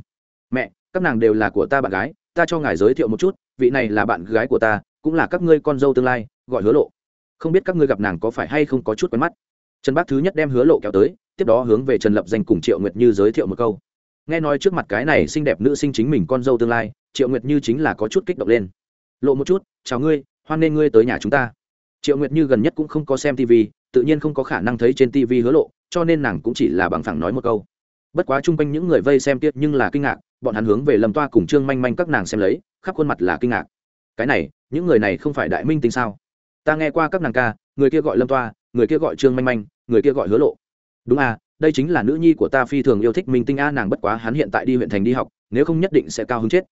mẹ các nàng đều là của ta bạn gái ta cho ngài giới thiệu một chút vị này là bạn gái của ta cũng là các ngươi con dâu tương lai gọi hứa lộ không biết các ngươi gặp nàng có phải hay không có chút quen mắt trần bác thứ nhất đem hứa lộ kéo tới tiếp đó hướng về trần lập danh cùng triệu nguyệt như giới thiệu một câu nghe nói trước mặt cái này xinh đẹp nữ sinh chính mình con dâu tương lai triệu nguyệt như chính là có chút kích động lên lộ một chút chào ngươi hoan nên ngươi tới nhà chúng ta triệu nguyệt như gần nhất cũng không có xem tv tự nhiên không có khả năng thấy trên tv hứa lộ cho nên nàng cũng chỉ là bằng phẳng nói một câu bất quá chung quanh những người vây xem tiếp nhưng là kinh ngạc bọn hắn hướng về lầm toa cùng trương manh manh các nàng xem lấy khắp khuôn mặt là kinh ngạc cái này những người này không phải đại minh tinh sao ta nghe qua các nàng ca người kia gọi lâm toa người kia gọi trương manh manh người kia gọi hứa lộ đúng à đây chính là nữ nhi của ta phi thường yêu thích minh tinh a nàng bất quá hắn hiện tại đi huyện thành đi học nếu không nhất định sẽ cao hứng chết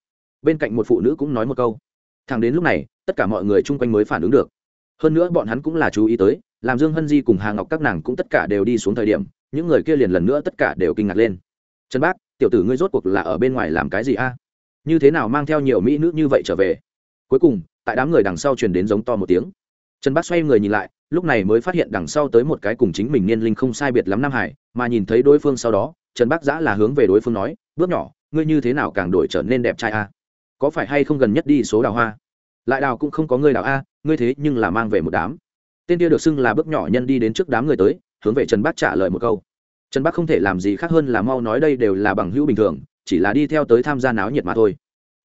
bên cạnh một phụ nữ cũng nói một câu thằng đến lúc này tất cả mọi người chung quanh mới phản ứng được hơn nữa bọn hắn cũng là chú ý tới làm dương hân di cùng hà ngọc các nàng cũng tất cả đều đi xuống thời điểm những người kia liền lần nữa tất cả đều kinh ngạc lên trần bác tiểu tử ngươi rốt cuộc là ở bên ngoài làm cái gì a như thế nào mang theo nhiều mỹ nữ như vậy trở về cuối cùng tại đám người đằng sau truyền đến giống to một tiếng trần bác xoay người nhìn lại lúc này mới phát hiện đằng sau tới một cái cùng chính mình niên linh không sai biệt lắm nam hải mà nhìn thấy đối phương sau đó trần bác giã là hướng về đối phương nói bước nhỏ ngươi như thế nào càng đổi trở nên đẹp trai a có phải hay không gần nhất đi số đào hoa lại đào cũng không có ngươi đào a ngươi thế nhưng là mang về một đám tên kia được xưng là bước nhỏ nhân đi đến trước đám người tới hướng về trần bác trả lời một câu trần bác không thể làm gì khác hơn là mau nói đây đều là bằng hữu bình thường chỉ là đi theo tới tham gia náo nhiệt mà thôi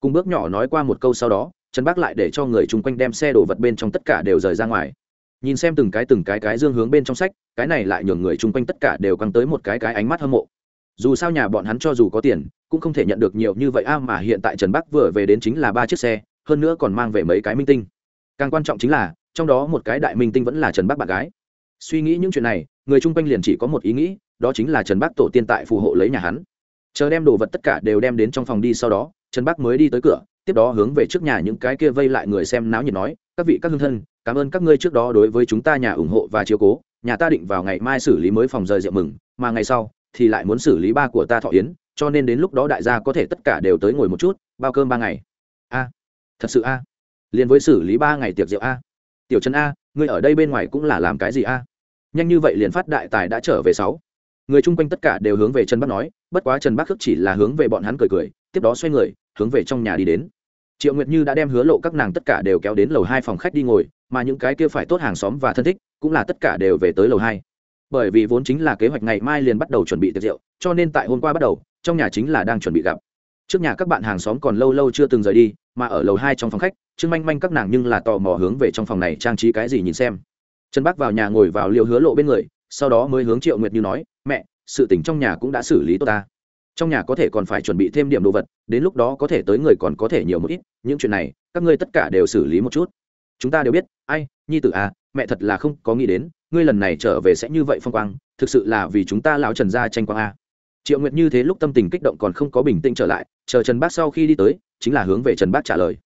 cùng bước nhỏ nói qua một câu sau đó trần bác lại để cho người chung quanh đem xe đổ vật bên trong tất cả đều rời ra ngoài nhìn xem từng cái từng cái cái dương hướng bên trong sách cái này lại nhường người chung quanh tất cả đều căng tới một cái cái ánh mắt hâm mộ dù sao nhà bọn hắn cho dù có tiền cũng không thể nhận được nhiều như vậy a à mà hiện tại trần bắc vừa về đến chính là ba chiếc xe hơn nữa còn mang về mấy cái minh tinh càng quan trọng chính là trong đó một cái đại minh tinh vẫn là trần bắc bạn gái suy nghĩ những chuyện này người chung quanh liền chỉ có một ý nghĩ đó chính là trần bắc tổ tiên tại phù hộ lấy nhà hắn chờ đem đồ vật tất cả đều đem đến trong phòng đi sau đó trần bắc mới đi tới cửa tiếp đó hướng về trước nhà những cái kia vây lại người xem náo nhiệt nói các vị các hương thân cảm ơn các ngươi trước đó đối với chúng ta nhà ủng hộ và chiếu cố nhà ta định vào ngày mai xử lý mới phòng rời rượu mừng mà ngày sau thì lại muốn xử lý ba của ta thọ yến cho nên đến lúc đó đại gia có thể tất cả đều tới ngồi một chút bao cơm ba ngày a thật sự a à. liền với xử lý ba ngày tiệc rượu a tiểu trần a ngươi ở đây bên ngoài cũng là làm cái gì a nhanh như vậy liền phát đại tài đã trở về sáu người chung quanh tất cả đều hướng về trần bắc nói bất quá trần bắc khước chỉ là hướng về bọn hắn cười cười tiếp đó xoay người hướng về trong nhà đi đến triệu nguyệt như đã đem hứa lộ các nàng tất cả đều kéo đến lầu hai phòng khách đi ngồi mà những cái kia phải tốt hàng xóm và thân thích cũng là tất cả đều về tới lầu hai bởi vì vốn chính là kế hoạch ngày mai liền bắt đầu chuẩn bị tiệc rượu cho nên tại hôm qua bắt đầu trong nhà chính là đang chuẩn bị gặp trước nhà các bạn hàng xóm còn lâu lâu chưa từng rời đi mà ở lầu hai trong phòng khách trương manh manh các nàng nhưng là tò mò hướng về trong phòng này trang trí cái gì nhìn xem trần bác vào nhà ngồi vào liệu hứa lộ bên người sau đó mới hướng triệu nguyệt như nói mẹ sự tỉnh trong nhà cũng đã xử lý tốt ta trong nhà có thể còn phải chuẩn bị thêm điểm đồ vật đến lúc đó có thể tới người còn có thể nhiều một ít những chuyện này các ngươi tất cả đều xử lý một chút chúng ta đều biết ai nhi tử à mẹ thật là không có nghĩ đến ngươi lần này trở về sẽ như vậy phong quang thực sự là vì chúng ta lão trần gia tranh quang à. triệu nguyệt như thế lúc tâm tình kích động còn không có bình tĩnh trở lại chờ trần bác sau khi đi tới chính là hướng về trần bác trả lời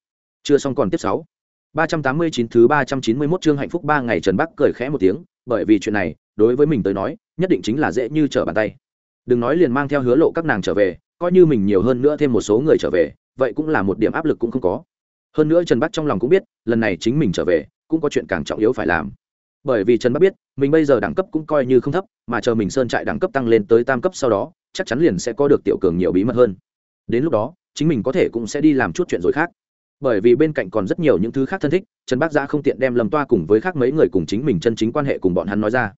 chưa xong còn tiếp sáu ba trăm tám mươi chín thứ ba trăm chín mươi 391 chương hạnh phúc ba ngày Trần Bắc cười khẽ một tiếng, bởi vì chuyện này, đối với mình tới nói, nhất định chính là dễ như trở bàn tay đừng nói liền mang theo hứa lộ các nàng trở về coi như mình nhiều hơn nữa thêm một số người trở về vậy cũng là một điểm áp lực cũng không có hơn nữa trần bắc trong lòng cũng biết lần này chính mình trở về cũng có chuyện càng trọng yếu phải làm bởi vì trần bắc biết mình bây giờ đẳng cấp cũng coi như không thấp mà chờ mình sơn trại đẳng cấp tăng lên tới tam cấp sau đó chắc chắn liền sẽ có được tiểu cường nhiều bí mật hơn đến lúc đó chính mình có thể cũng sẽ đi làm chút chuyện rồi khác bởi vì bên cạnh còn rất nhiều những thứ khác thân thích trần bác giã không tiện đem lầm toa cùng với khác mấy người cùng chính mình chân chính quan hệ cùng bọn hắn nói ra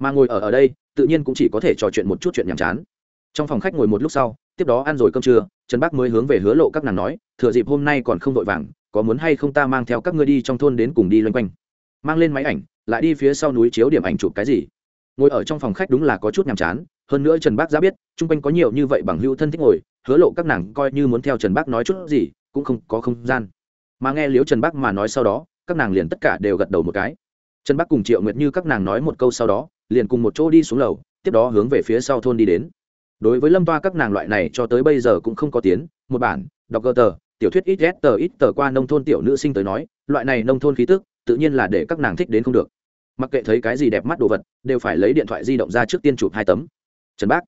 mà ngồi ở ở đây tự nhiên cũng chỉ có thể trò chuyện một chút chuyện nhàm chán trong phòng khách ngồi một lúc sau tiếp đó ăn rồi cơm trưa trần bác mới hướng về hứa lộ các nàng nói thừa dịp hôm nay còn không vội vàng có muốn hay không ta mang theo các ngươi đi trong thôn đến cùng đi loanh quanh mang lên máy ảnh lại đi phía sau núi chiếu điểm ảnh chụp cái gì ngồi ở trong phòng khách đúng là có chút nhàm chán hơn nữa trần bác giá biết chung quanh có nhiều như vậy bằng hữu thân thích ngồi hứa lộ các nàng coi như muốn theo trần bác nói chút gì cũng không có không gian mà nghe liếu trần bác mà nói sau đó các nàng liền tất cả đều gật đầu một cái trần bắc cùng triệu nguyệt như các nàng nói một câu sau đó liền cùng một chỗ đi xuống lầu tiếp đó hướng về phía sau thôn đi đến đối với lâm toa các nàng loại này cho tới bây giờ cũng không có tiến một bản đọc gờ tờ tiểu thuyết ít tờ ít tờ qua nông thôn tiểu nữ sinh tới nói loại này nông thôn khí tức tự nhiên là để các nàng thích đến không được mặc kệ thấy cái gì đẹp mắt đồ vật đều phải lấy điện thoại di động ra trước tiên chụp hai tấm trần Bắc,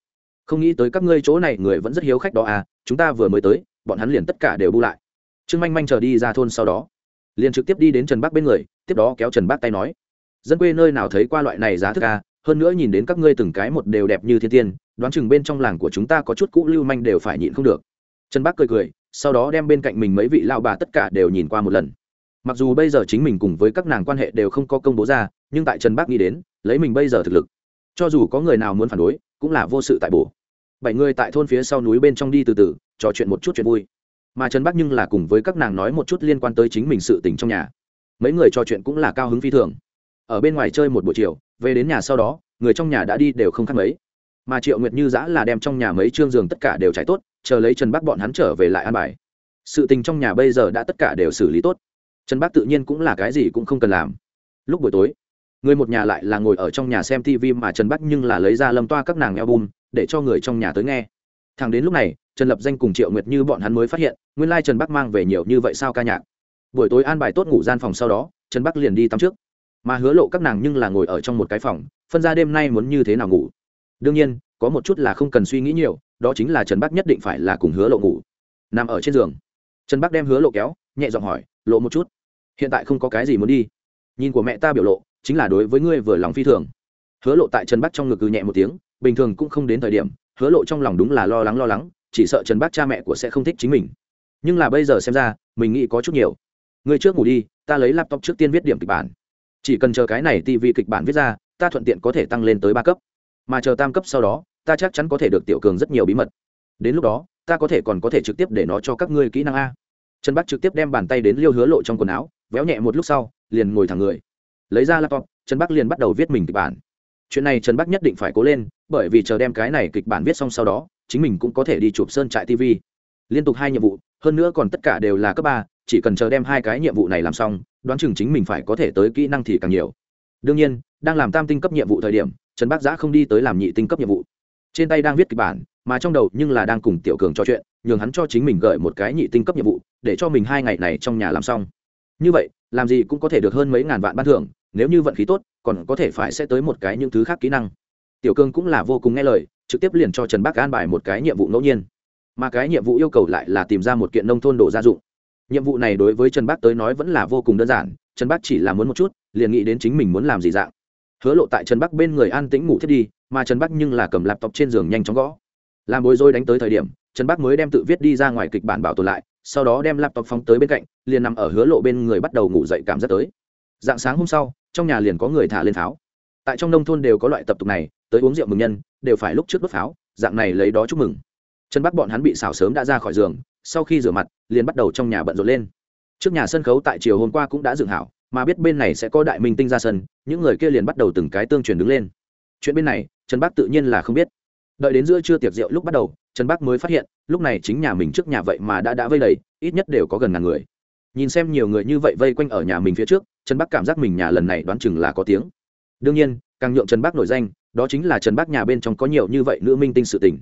không nghĩ tới các ngươi chỗ này người vẫn rất hiếu khách đó à chúng ta vừa mới tới bọn hắn liền tất cả đều bu lại trương manh manh chờ đi ra thôn sau đó liền trực tiếp đi đến trần Bắc bên người tiếp đó kéo trần Bắc tay nói dân quê nơi nào thấy qua loại này giá thức ca hơn nữa nhìn đến các ngươi từng cái một đều đẹp như thiên tiên đoán chừng bên trong làng của chúng ta có chút cũ lưu manh đều phải nhịn không được trần bác cười cười sau đó đem bên cạnh mình mấy vị lao bà tất cả đều nhìn qua một lần mặc dù bây giờ chính mình cùng với các nàng quan hệ đều không có công bố ra nhưng tại trần bác nghĩ đến lấy mình bây giờ thực lực cho dù có người nào muốn phản đối cũng là vô sự tại bổ bảy người tại thôn phía sau núi bên trong đi từ từ trò chuyện một chút chuyện vui mà trần bác nhưng là cùng với các nàng nói một chút liên quan tới chính mình sự tình trong nhà mấy người trò chuyện cũng là cao hứng phi thường ở bên ngoài chơi một buổi chiều về đến nhà sau đó người trong nhà đã đi đều không khác mấy mà triệu nguyệt như giã là đem trong nhà mấy chương giường tất cả đều trải tốt chờ lấy trần bác bọn hắn trở về lại an bài sự tình trong nhà bây giờ đã tất cả đều xử lý tốt trần bác tự nhiên cũng là cái gì cũng không cần làm lúc buổi tối người một nhà lại là ngồi ở trong nhà xem tv mà trần bắc nhưng là lấy ra lâm toa các nàng album để cho người trong nhà tới nghe thằng đến lúc này trần lập danh cùng triệu nguyệt như bọn hắn mới phát hiện nguyên lai trần bắc mang về nhiều như vậy sao ca nhạc buổi tối an bài tốt ngủ gian phòng sau đó trần bắc liền đi tắm trước mà hứa lộ các nàng nhưng là ngồi ở trong một cái phòng phân ra đêm nay muốn như thế nào ngủ đương nhiên có một chút là không cần suy nghĩ nhiều đó chính là trần bắc nhất định phải là cùng hứa lộ ngủ nằm ở trên giường trần bắc đem hứa lộ kéo nhẹ giọng hỏi lộ một chút hiện tại không có cái gì muốn đi nhìn của mẹ ta biểu lộ chính là đối với ngươi vừa lòng phi thường hứa lộ tại trần bắc trong ngực cừ nhẹ một tiếng bình thường cũng không đến thời điểm hứa lộ trong lòng đúng là lo lắng lo lắng chỉ sợ trần bắc cha mẹ của sẽ không thích chính mình nhưng là bây giờ xem ra mình nghĩ có chút nhiều ngươi trước ngủ đi ta lấy laptop trước tiên viết điểm kịch bản chỉ cần chờ cái này tv kịch bản viết ra ta thuận tiện có thể tăng lên tới ba cấp mà chờ tam cấp sau đó ta chắc chắn có thể được tiểu cường rất nhiều bí mật đến lúc đó ta có thể còn có thể trực tiếp để nó cho các ngươi kỹ năng a trần bắc trực tiếp đem bàn tay đến liêu hứa lộ trong quần áo véo nhẹ một lúc sau liền ngồi thẳng người lấy ra laptop trần bắc liền bắt đầu viết mình kịch bản chuyện này trần bắc nhất định phải cố lên bởi vì chờ đem cái này kịch bản viết xong sau đó chính mình cũng có thể đi chụp sơn trại tv liên tục hai nhiệm vụ hơn nữa còn tất cả đều là cấp ba chỉ cần chờ đem hai cái nhiệm vụ này làm xong đoán chừng chính mình phải có thể tới kỹ năng thì càng nhiều đương nhiên đang làm tam tinh cấp nhiệm vụ thời điểm trần bác giã không đi tới làm nhị tinh cấp nhiệm vụ trên tay đang viết kịch bản mà trong đầu nhưng là đang cùng tiểu cường trò chuyện nhường hắn cho chính mình gợi một cái nhị tinh cấp nhiệm vụ để cho mình hai ngày này trong nhà làm xong như vậy làm gì cũng có thể được hơn mấy ngàn vạn ban thưởng nếu như vận khí tốt còn có thể phải sẽ tới một cái những thứ khác kỹ năng tiểu cường cũng là vô cùng nghe lời trực tiếp liền cho trần bác an bài một cái nhiệm vụ ngẫu nhiên mà cái nhiệm vụ yêu cầu lại là tìm ra một kiện nông thôn đồ gia dụng nhiệm vụ này đối với trần bác tới nói vẫn là vô cùng đơn giản trần bác chỉ là muốn một chút liền nghĩ đến chính mình muốn làm gì dạng hứa lộ tại trần bắc bên người an tĩnh ngủ thiết đi mà trần bắc nhưng là cầm laptop trên giường nhanh chóng gõ làm bối rối đánh tới thời điểm trần bắc mới đem tự viết đi ra ngoài kịch bản bảo tồn lại sau đó đem laptop phóng tới bên cạnh liền nằm ở hứa lộ bên người bắt đầu ngủ dậy cảm giác tới dạng sáng hôm sau trong nhà liền có người thả lên pháo tại trong nông thôn đều có loại tập tục này tới uống rượu mừng nhân đều phải lúc trước đốt pháo dạng này lấy đó chúc mừng trần bắc bọn hắn bị xào sớm đã ra khỏi giường sau khi rửa mặt liền bắt đầu trong nhà bận rộn lên trước nhà sân khấu tại chiều hôm qua cũng đã dựng hảo mà biết bên này sẽ có đại minh tinh ra sân những người kia liền bắt đầu từng cái tương truyền đứng lên chuyện bên này trần Bắc tự nhiên là không biết đợi đến giữa trưa tiệc rượu lúc bắt đầu trần Bắc mới phát hiện lúc này chính nhà mình trước nhà vậy mà đã đã vây đầy ít nhất đều có gần ngàn người nhìn xem nhiều người như vậy vây quanh ở nhà mình phía trước trần Bắc cảm giác mình nhà lần này đoán chừng là có tiếng đương nhiên càng nhượng trần Bắc nổi danh đó chính là trần Bắc nhà bên trong có nhiều như vậy nữ minh tinh sự tình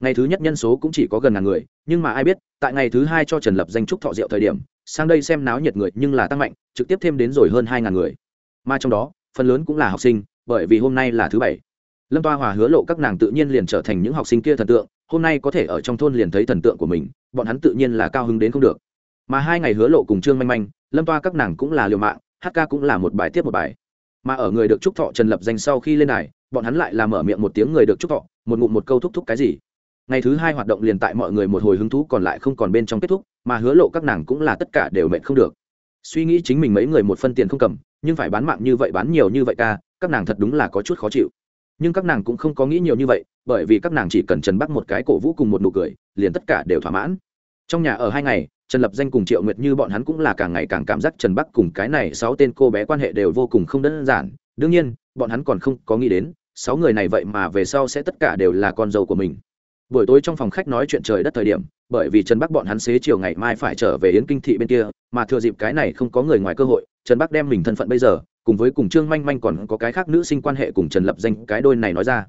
ngày thứ nhất nhân số cũng chỉ có gần ngàn người nhưng mà ai biết tại ngày thứ hai cho trần lập danh trúc thọ rượu thời điểm sang đây xem náo nhiệt người nhưng là tăng mạnh trực tiếp thêm đến rồi hơn hai ngàn người mà trong đó phần lớn cũng là học sinh bởi vì hôm nay là thứ bảy lâm toa hòa hứa lộ các nàng tự nhiên liền trở thành những học sinh kia thần tượng hôm nay có thể ở trong thôn liền thấy thần tượng của mình bọn hắn tự nhiên là cao hứng đến không được mà hai ngày hứa lộ cùng trương manh manh lâm toa các nàng cũng là liều mạng hát ca cũng là một bài tiếp một bài mà ở người được trúc thọ trần lập danh sau khi lên này bọn hắn lại làm mở miệng một tiếng người được trúc thọ một ngụm một câu thúc thúc cái gì ngày thứ hai hoạt động liền tại mọi người một hồi hứng thú còn lại không còn bên trong kết thúc mà hứa lộ các nàng cũng là tất cả đều mệt không được suy nghĩ chính mình mấy người một phân tiền không cầm nhưng phải bán mạng như vậy bán nhiều như vậy ca các nàng thật đúng là có chút khó chịu nhưng các nàng cũng không có nghĩ nhiều như vậy bởi vì các nàng chỉ cần trần bắt một cái cổ vũ cùng một nụ cười liền tất cả đều thỏa mãn trong nhà ở hai ngày trần lập danh cùng triệu nguyệt như bọn hắn cũng là càng ngày càng cảm giác trần bắc cùng cái này sáu tên cô bé quan hệ đều vô cùng không đơn giản đương nhiên bọn hắn còn không có nghĩ đến sáu người này vậy mà về sau sẽ tất cả đều là con dâu của mình buổi tối trong phòng khách nói chuyện trời đất thời điểm bởi vì trần bắc bọn hắn xế chiều ngày mai phải trở về yến kinh thị bên kia mà thừa dịp cái này không có người ngoài cơ hội trần bắc đem mình thân phận bây giờ cùng với cùng trương manh manh còn có cái khác nữ sinh quan hệ cùng trần lập danh cái đôi này nói ra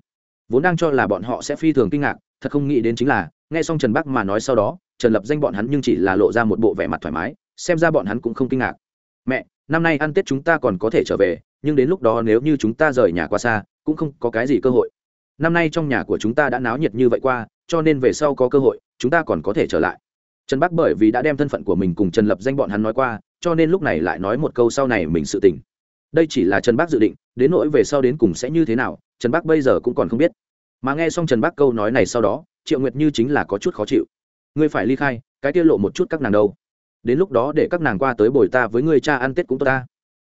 vốn đang cho là bọn họ sẽ phi thường kinh ngạc thật không nghĩ đến chính là nghe xong trần bắc mà nói sau đó trần lập danh bọn hắn nhưng chỉ là lộ ra một bộ vẻ mặt thoải mái xem ra bọn hắn cũng không kinh ngạc mẹ năm nay ăn tết chúng ta còn có thể trở về nhưng đến lúc đó nếu như chúng ta rời nhà qua xa cũng không có cái gì cơ hội năm nay trong nhà của chúng ta đã náo nhiệt như vậy qua cho nên về sau có cơ hội chúng ta còn có thể trở lại trần bắc bởi vì đã đem thân phận của mình cùng trần lập danh bọn hắn nói qua cho nên lúc này lại nói một câu sau này mình sự tình đây chỉ là trần bắc dự định đến nỗi về sau đến cùng sẽ như thế nào trần bắc bây giờ cũng còn không biết mà nghe xong trần bắc câu nói này sau đó triệu nguyệt như chính là có chút khó chịu ngươi phải ly khai cái tiết lộ một chút các nàng đâu đến lúc đó để các nàng qua tới bồi ta với người cha ăn tết cũng tốt ta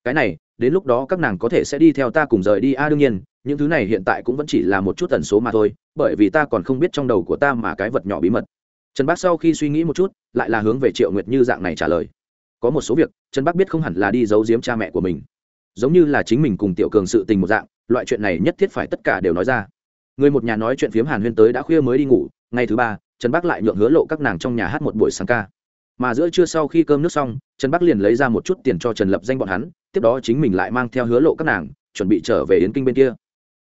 cái này đến lúc đó các nàng có thể sẽ đi theo ta cùng rời đi a đương nhiên những thứ này hiện tại cũng vẫn chỉ là một chút tần số mà thôi bởi vì ta còn không biết trong đầu của ta mà cái vật nhỏ bí mật trần bác sau khi suy nghĩ một chút lại là hướng về triệu nguyệt như dạng này trả lời có một số việc trần bác biết không hẳn là đi giấu giếm cha mẹ của mình giống như là chính mình cùng tiểu cường sự tình một dạng loại chuyện này nhất thiết phải tất cả đều nói ra người một nhà nói chuyện phiếm hàn huyên tới đã khuya mới đi ngủ ngày thứ ba trần bác lại nhượng hứa lộ các nàng trong nhà hát một buổi sáng ca mà giữa trưa sau khi cơm nước xong trần bác liền lấy ra một chút tiền cho trần lập danh bọn hắn tiếp đó chính mình lại mang theo hứa lộ các nàng chuẩn bị trở về yến kinh bên kia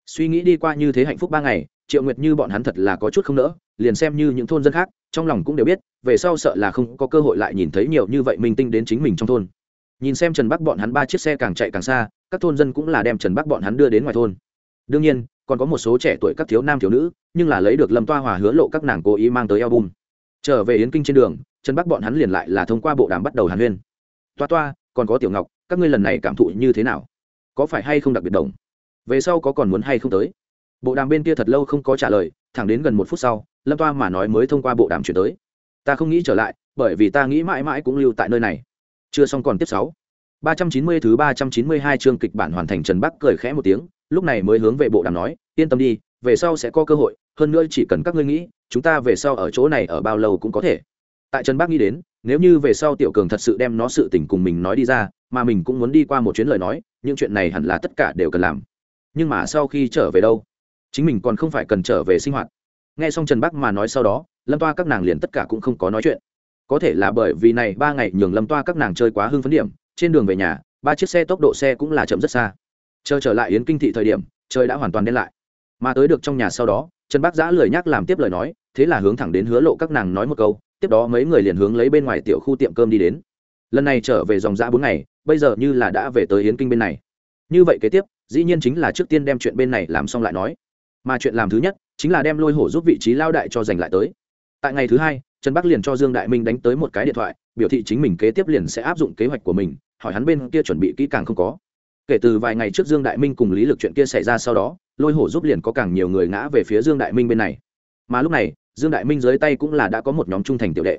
suy nghĩ đi qua như thế hạnh phúc ba ngày triệu nguyệt như bọn hắn thật là có chút không nỡ liền xem như những thôn dân khác trong lòng cũng đều biết về sau sợ là không có cơ hội lại nhìn thấy nhiều như vậy minh tinh đến chính mình trong thôn nhìn xem trần bắc bọn hắn ba chiếc xe càng chạy càng xa các thôn dân cũng là đem trần bắc bọn hắn đưa đến ngoài thôn đương nhiên còn có một số trẻ tuổi các thiếu nam thiếu nữ nhưng là lấy được lâm toa hòa hứa lộ các nàng cố ý mang tới album trở về yến kinh trên đường trần bắc bọn hắn liền lại là thông qua bộ đàm bắt đầu hàn huyên toa toa còn có tiểu ngọc các ngươi lần này cảm thụ như thế nào có phải hay không đặc biệt đồng về sau có còn muốn hay không tới bộ đàm bên kia thật lâu không có trả lời thẳng đến gần một phút sau lâm toa mà nói mới thông qua bộ đàm chuyển tới ta không nghĩ trở lại bởi vì ta nghĩ mãi mãi cũng lưu tại nơi này chưa xong còn tiếp sáu ba trăm chín mươi thứ ba trăm chín mươi hai chương kịch bản hoàn thành trần bắc cười khẽ một tiếng lúc này mới hướng về bộ đàm nói yên tâm đi về sau sẽ có cơ hội hơn nữa chỉ cần các ngươi nghĩ chúng ta về sau ở chỗ này ở bao lâu cũng có thể tại trần bắc nghĩ đến nếu như về sau tiểu cường thật sự đem nó sự tình cùng mình nói đi ra mà mình cũng muốn đi qua một chuyến lời nói những chuyện này hẳn là tất cả đều cần làm nhưng mà sau khi trở về đâu chính mình còn không phải cần trở về sinh hoạt nghe xong trần bắc mà nói sau đó lâm toa các nàng liền tất cả cũng không có nói chuyện có thể là bởi vì này ba ngày nhường lâm toa các nàng chơi quá hưng phấn điểm trên đường về nhà ba chiếc xe tốc độ xe cũng là chậm rất xa chờ trở lại yến kinh thị thời điểm trời đã hoàn toàn đen lại mà tới được trong nhà sau đó trần Bắc giã lười nhắc làm tiếp lời nói thế là hướng thẳng đến hứa lộ các nàng nói một câu tiếp đó mấy người liền hướng lấy bên ngoài tiểu khu tiệm cơm đi đến lần này trở về dòng giã bốn ngày bây giờ như là đã về tới yến kinh bên này như vậy kế tiếp dĩ nhiên chính là trước tiên đem chuyện bên này làm xong lại nói mà chuyện làm thứ nhất chính là đem lôi hổ giúp vị trí lao đại cho giành lại tới tại ngày thứ hai trần bắc liền cho dương đại minh đánh tới một cái điện thoại biểu thị chính mình kế tiếp liền sẽ áp dụng kế hoạch của mình hỏi hắn bên kia chuẩn bị kỹ càng không có kể từ vài ngày trước dương đại minh cùng lý lực chuyện kia xảy ra sau đó lôi hổ giúp liền có càng nhiều người ngã về phía dương đại minh bên này mà lúc này dương đại minh dưới tay cũng là đã có một nhóm trung thành tiểu đệ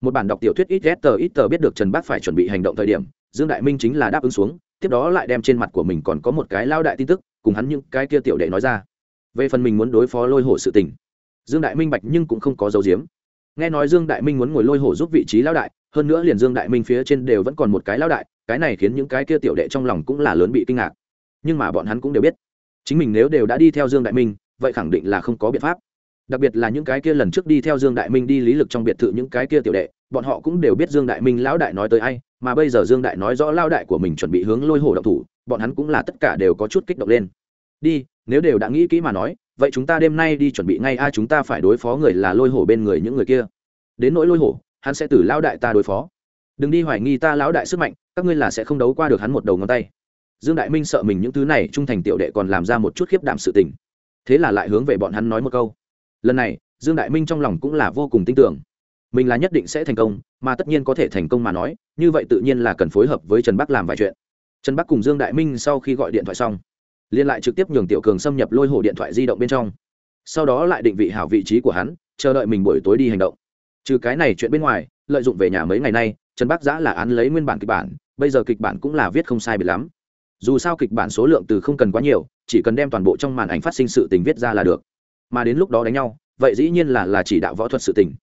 một bản đọc tiểu thuyết ít ghét tờ ít tờ biết được trần bắc phải chuẩn bị hành động thời điểm dương đại minh chính là đáp ứng xuống tiếp đó lại đem trên mặt của mình còn có một cái lao đại tin tức cùng hắn những cái kia tiểu đệ nói ra về phần mình muốn đối phó lôi hổ sự tình dương đại minh bạch nhưng cũng không có dấu diếm nghe nói dương đại minh muốn ngồi lôi hổ giúp vị trí lao đại hơn nữa liền dương đại minh phía trên đều vẫn còn một cái lao đại cái này khiến những cái kia tiểu đệ trong lòng cũng là lớn bị kinh ngạc nhưng mà bọn hắn cũng đều biết chính mình nếu đều đã đi theo dương đại minh vậy khẳng định là không có biện pháp đặc biệt là những cái kia lần trước đi theo dương đại minh đi lý lực trong biệt thự những cái kia tiểu đệ bọn họ cũng đều biết dương đại minh lão đại nói tới ai mà bây giờ dương đại nói rõ lao đại của mình chuẩn bị hướng lôi hổ động thủ bọn hắn cũng là tất cả đều có chút kích động lên đi nếu đều đã nghĩ kỹ mà nói vậy chúng ta đêm nay đi chuẩn bị ngay ai chúng ta phải đối phó người là lôi hồ bên người những người kia đến nỗi lôi hồ, hắn sẽ từ lao đại ta đối phó đừng đi hoài nghi ta lão đại sức mạnh các ngươi là sẽ không đấu qua được hắn một đầu ngón tay dương đại minh sợ mình những thứ này trung thành tiểu đệ còn làm ra một chút khiếp đảm sự tình thế là lại hướng về bọn hắn nói một câu lần này dương đại minh trong lòng cũng là vô cùng tin tưởng mình là nhất định sẽ thành công mà tất nhiên có thể thành công mà nói như vậy tự nhiên là cần phối hợp với trần bắc làm vài chuyện trần bắc cùng dương đại minh sau khi gọi điện thoại xong liên lại trực tiếp nhường tiểu cường xâm nhập lôi hồ điện thoại di động bên trong sau đó lại định vị hảo vị trí của hắn chờ đợi mình buổi tối đi hành động trừ cái này chuyện bên ngoài lợi dụng về nhà mấy ngày nay trần bắc giã là án lấy nguyên bản kịch bản bây giờ kịch bản cũng là viết không sai bị lắm dù sao kịch bản số lượng từ không cần quá nhiều chỉ cần đem toàn bộ trong màn ảnh phát sinh sự tình viết ra là được mà đến lúc đó đánh nhau vậy dĩ nhiên là là chỉ đạo võ thuật sự tình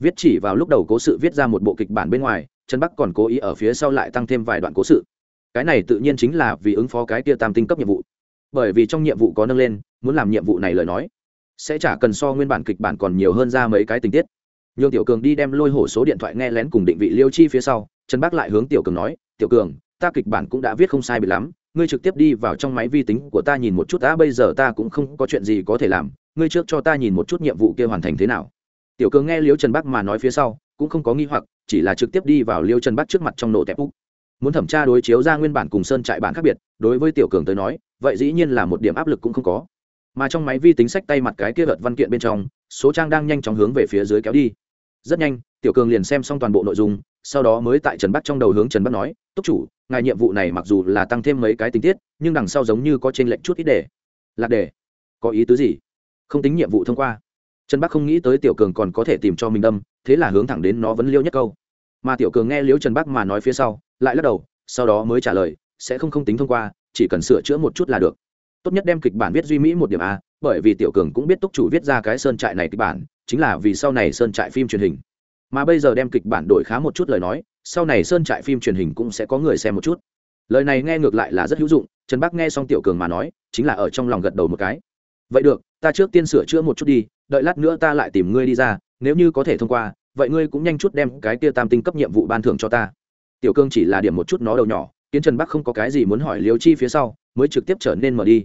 viết chỉ vào lúc đầu cố sự viết ra một bộ kịch bản bên ngoài trần bắc còn cố ý ở phía sau lại tăng thêm vài đoạn cố sự cái này tự nhiên chính là vì ứng phó cái kia tam tinh cấp nhiệm vụ bởi vì trong nhiệm vụ có nâng lên muốn làm nhiệm vụ này lời nói sẽ chả cần so nguyên bản kịch bản còn nhiều hơn ra mấy cái tình tiết nhường tiểu cường đi đem lôi hổ số điện thoại nghe lén cùng định vị liêu chi phía sau trần Bắc lại hướng tiểu cường nói tiểu cường ta kịch bản cũng đã viết không sai bị lắm ngươi trực tiếp đi vào trong máy vi tính của ta nhìn một chút đã, bây giờ ta cũng không có chuyện gì có thể làm ngươi trước cho ta nhìn một chút nhiệm vụ kia hoàn thành thế nào tiểu cường nghe liêu trần bắc mà nói phía sau cũng không có nghi hoặc chỉ là trực tiếp đi vào liêu trần bắc trước mặt trong nổ tẹp úc muốn thẩm tra đối chiếu ra nguyên bản cùng sơn trại bản khác biệt đối với tiểu cường tới nói vậy dĩ nhiên là một điểm áp lực cũng không có mà trong máy vi tính sách tay mặt cái kia vật văn kiện bên trong số trang đang nhanh chóng hướng về phía dưới kéo đi rất nhanh tiểu cường liền xem xong toàn bộ nội dung sau đó mới tại trần bắc trong đầu hướng trần bắc nói túc chủ ngài nhiệm vụ này mặc dù là tăng thêm mấy cái tình tiết nhưng đằng sau giống như có trên lệnh chút ít để lạc đề có ý tứ gì không tính nhiệm vụ thông qua trần bắc không nghĩ tới tiểu cường còn có thể tìm cho mình đâm thế là hướng thẳng đến nó vẫn liêu nhất câu mà tiểu cường nghe liếu trần bắc mà nói phía sau lại lắc đầu sau đó mới trả lời sẽ không không tính thông qua chỉ cần sửa chữa một chút là được tốt nhất đem kịch bản viết duy mỹ một điểm a bởi vì tiểu cường cũng biết túc chủ viết ra cái sơn trại này kịch bản chính là vì sau này sơn trại phim truyền hình mà bây giờ đem kịch bản đổi khá một chút lời nói sau này sơn trại phim truyền hình cũng sẽ có người xem một chút lời này nghe ngược lại là rất hữu dụng trần bắc nghe xong tiểu cường mà nói chính là ở trong lòng gật đầu một cái vậy được ta trước tiên sửa chữa một chút đi đợi lát nữa ta lại tìm ngươi đi ra nếu như có thể thông qua vậy ngươi cũng nhanh chút đem cái kia tam tinh cấp nhiệm vụ ban thưởng cho ta tiểu cương chỉ là điểm một chút nó đầu nhỏ kiến trần bắc không có cái gì muốn hỏi liêu chi phía sau mới trực tiếp trở nên mở đi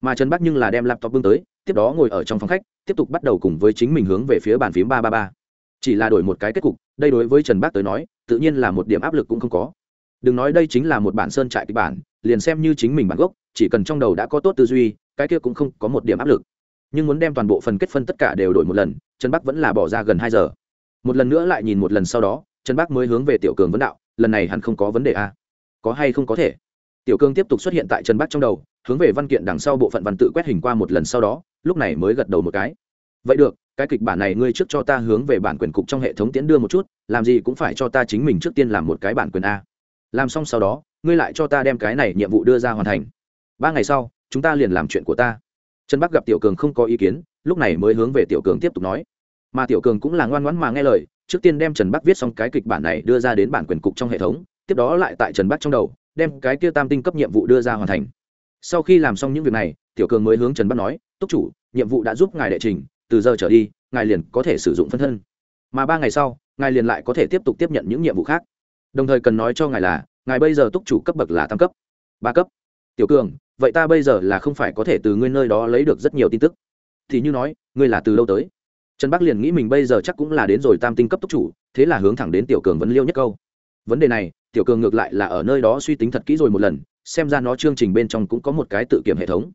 mà trần bắc nhưng là đem laptop bưng tới tiếp đó ngồi ở trong phòng khách tiếp tục bắt đầu cùng với chính mình hướng về phía bàn phím ba ba ba chỉ là đổi một cái kết cục đây đối với trần bắc tới nói tự nhiên là một điểm áp lực cũng không có đừng nói đây chính là một bản sơn trại kịch bản liền xem như chính mình bản gốc chỉ cần trong đầu đã có tốt tư duy cái kia cũng không có một điểm áp lực nhưng muốn đem toàn bộ phần kết phân tất cả đều đổi một lần trần bắc vẫn là bỏ ra gần hai giờ một lần nữa lại nhìn một lần sau đó trần bắc mới hướng về tiểu cường vấn đạo lần này hẳn không có vấn đề a à? có hay không có thể tiểu cường tiếp tục xuất hiện tại trần bắc trong đầu hướng về văn kiện đằng sau bộ phận văn tự quét hình qua một lần sau đó lúc này mới gật đầu một cái vậy được cái kịch bản này ngươi trước cho ta hướng về bản quyền cục trong hệ thống tiễn đưa một chút làm gì cũng phải cho ta chính mình trước tiên làm một cái bản quyền a làm xong sau đó ngươi lại cho ta đem cái này nhiệm vụ đưa ra hoàn thành ba ngày sau chúng ta liền làm chuyện của ta trần bắc gặp tiểu cường không có ý kiến lúc này mới hướng về tiểu cường tiếp tục nói mà tiểu cường cũng là ngoan ngoãn mà nghe lời trước tiên đem trần bắc viết xong cái kịch bản này đưa ra đến bản quyền cục trong hệ thống tiếp đó lại tại trần bắc trong đầu đem cái kia tam tinh cấp nhiệm vụ đưa ra hoàn thành sau khi làm xong những việc này tiểu cường mới hướng trần bắc nói túc chủ nhiệm vụ đã giúp ngài đệ trình từ giờ trở đi ngài liền có thể sử dụng phân thân mà ba ngày sau ngài liền lại có thể tiếp tục tiếp nhận những nhiệm vụ khác đồng thời cần nói cho ngài là ngài bây giờ túc chủ cấp bậc là tam cấp ba cấp tiểu cường vậy ta bây giờ là không phải có thể từ ngươi nơi đó lấy được rất nhiều tin tức thì như nói ngươi là từ lâu tới trần bắc liền nghĩ mình bây giờ chắc cũng là đến rồi tam tinh cấp tốc chủ thế là hướng thẳng đến tiểu cường vẫn liêu nhất câu vấn đề này tiểu cường ngược lại là ở nơi đó suy tính thật kỹ rồi một lần xem ra nó chương trình bên trong cũng có một cái tự kiểm hệ thống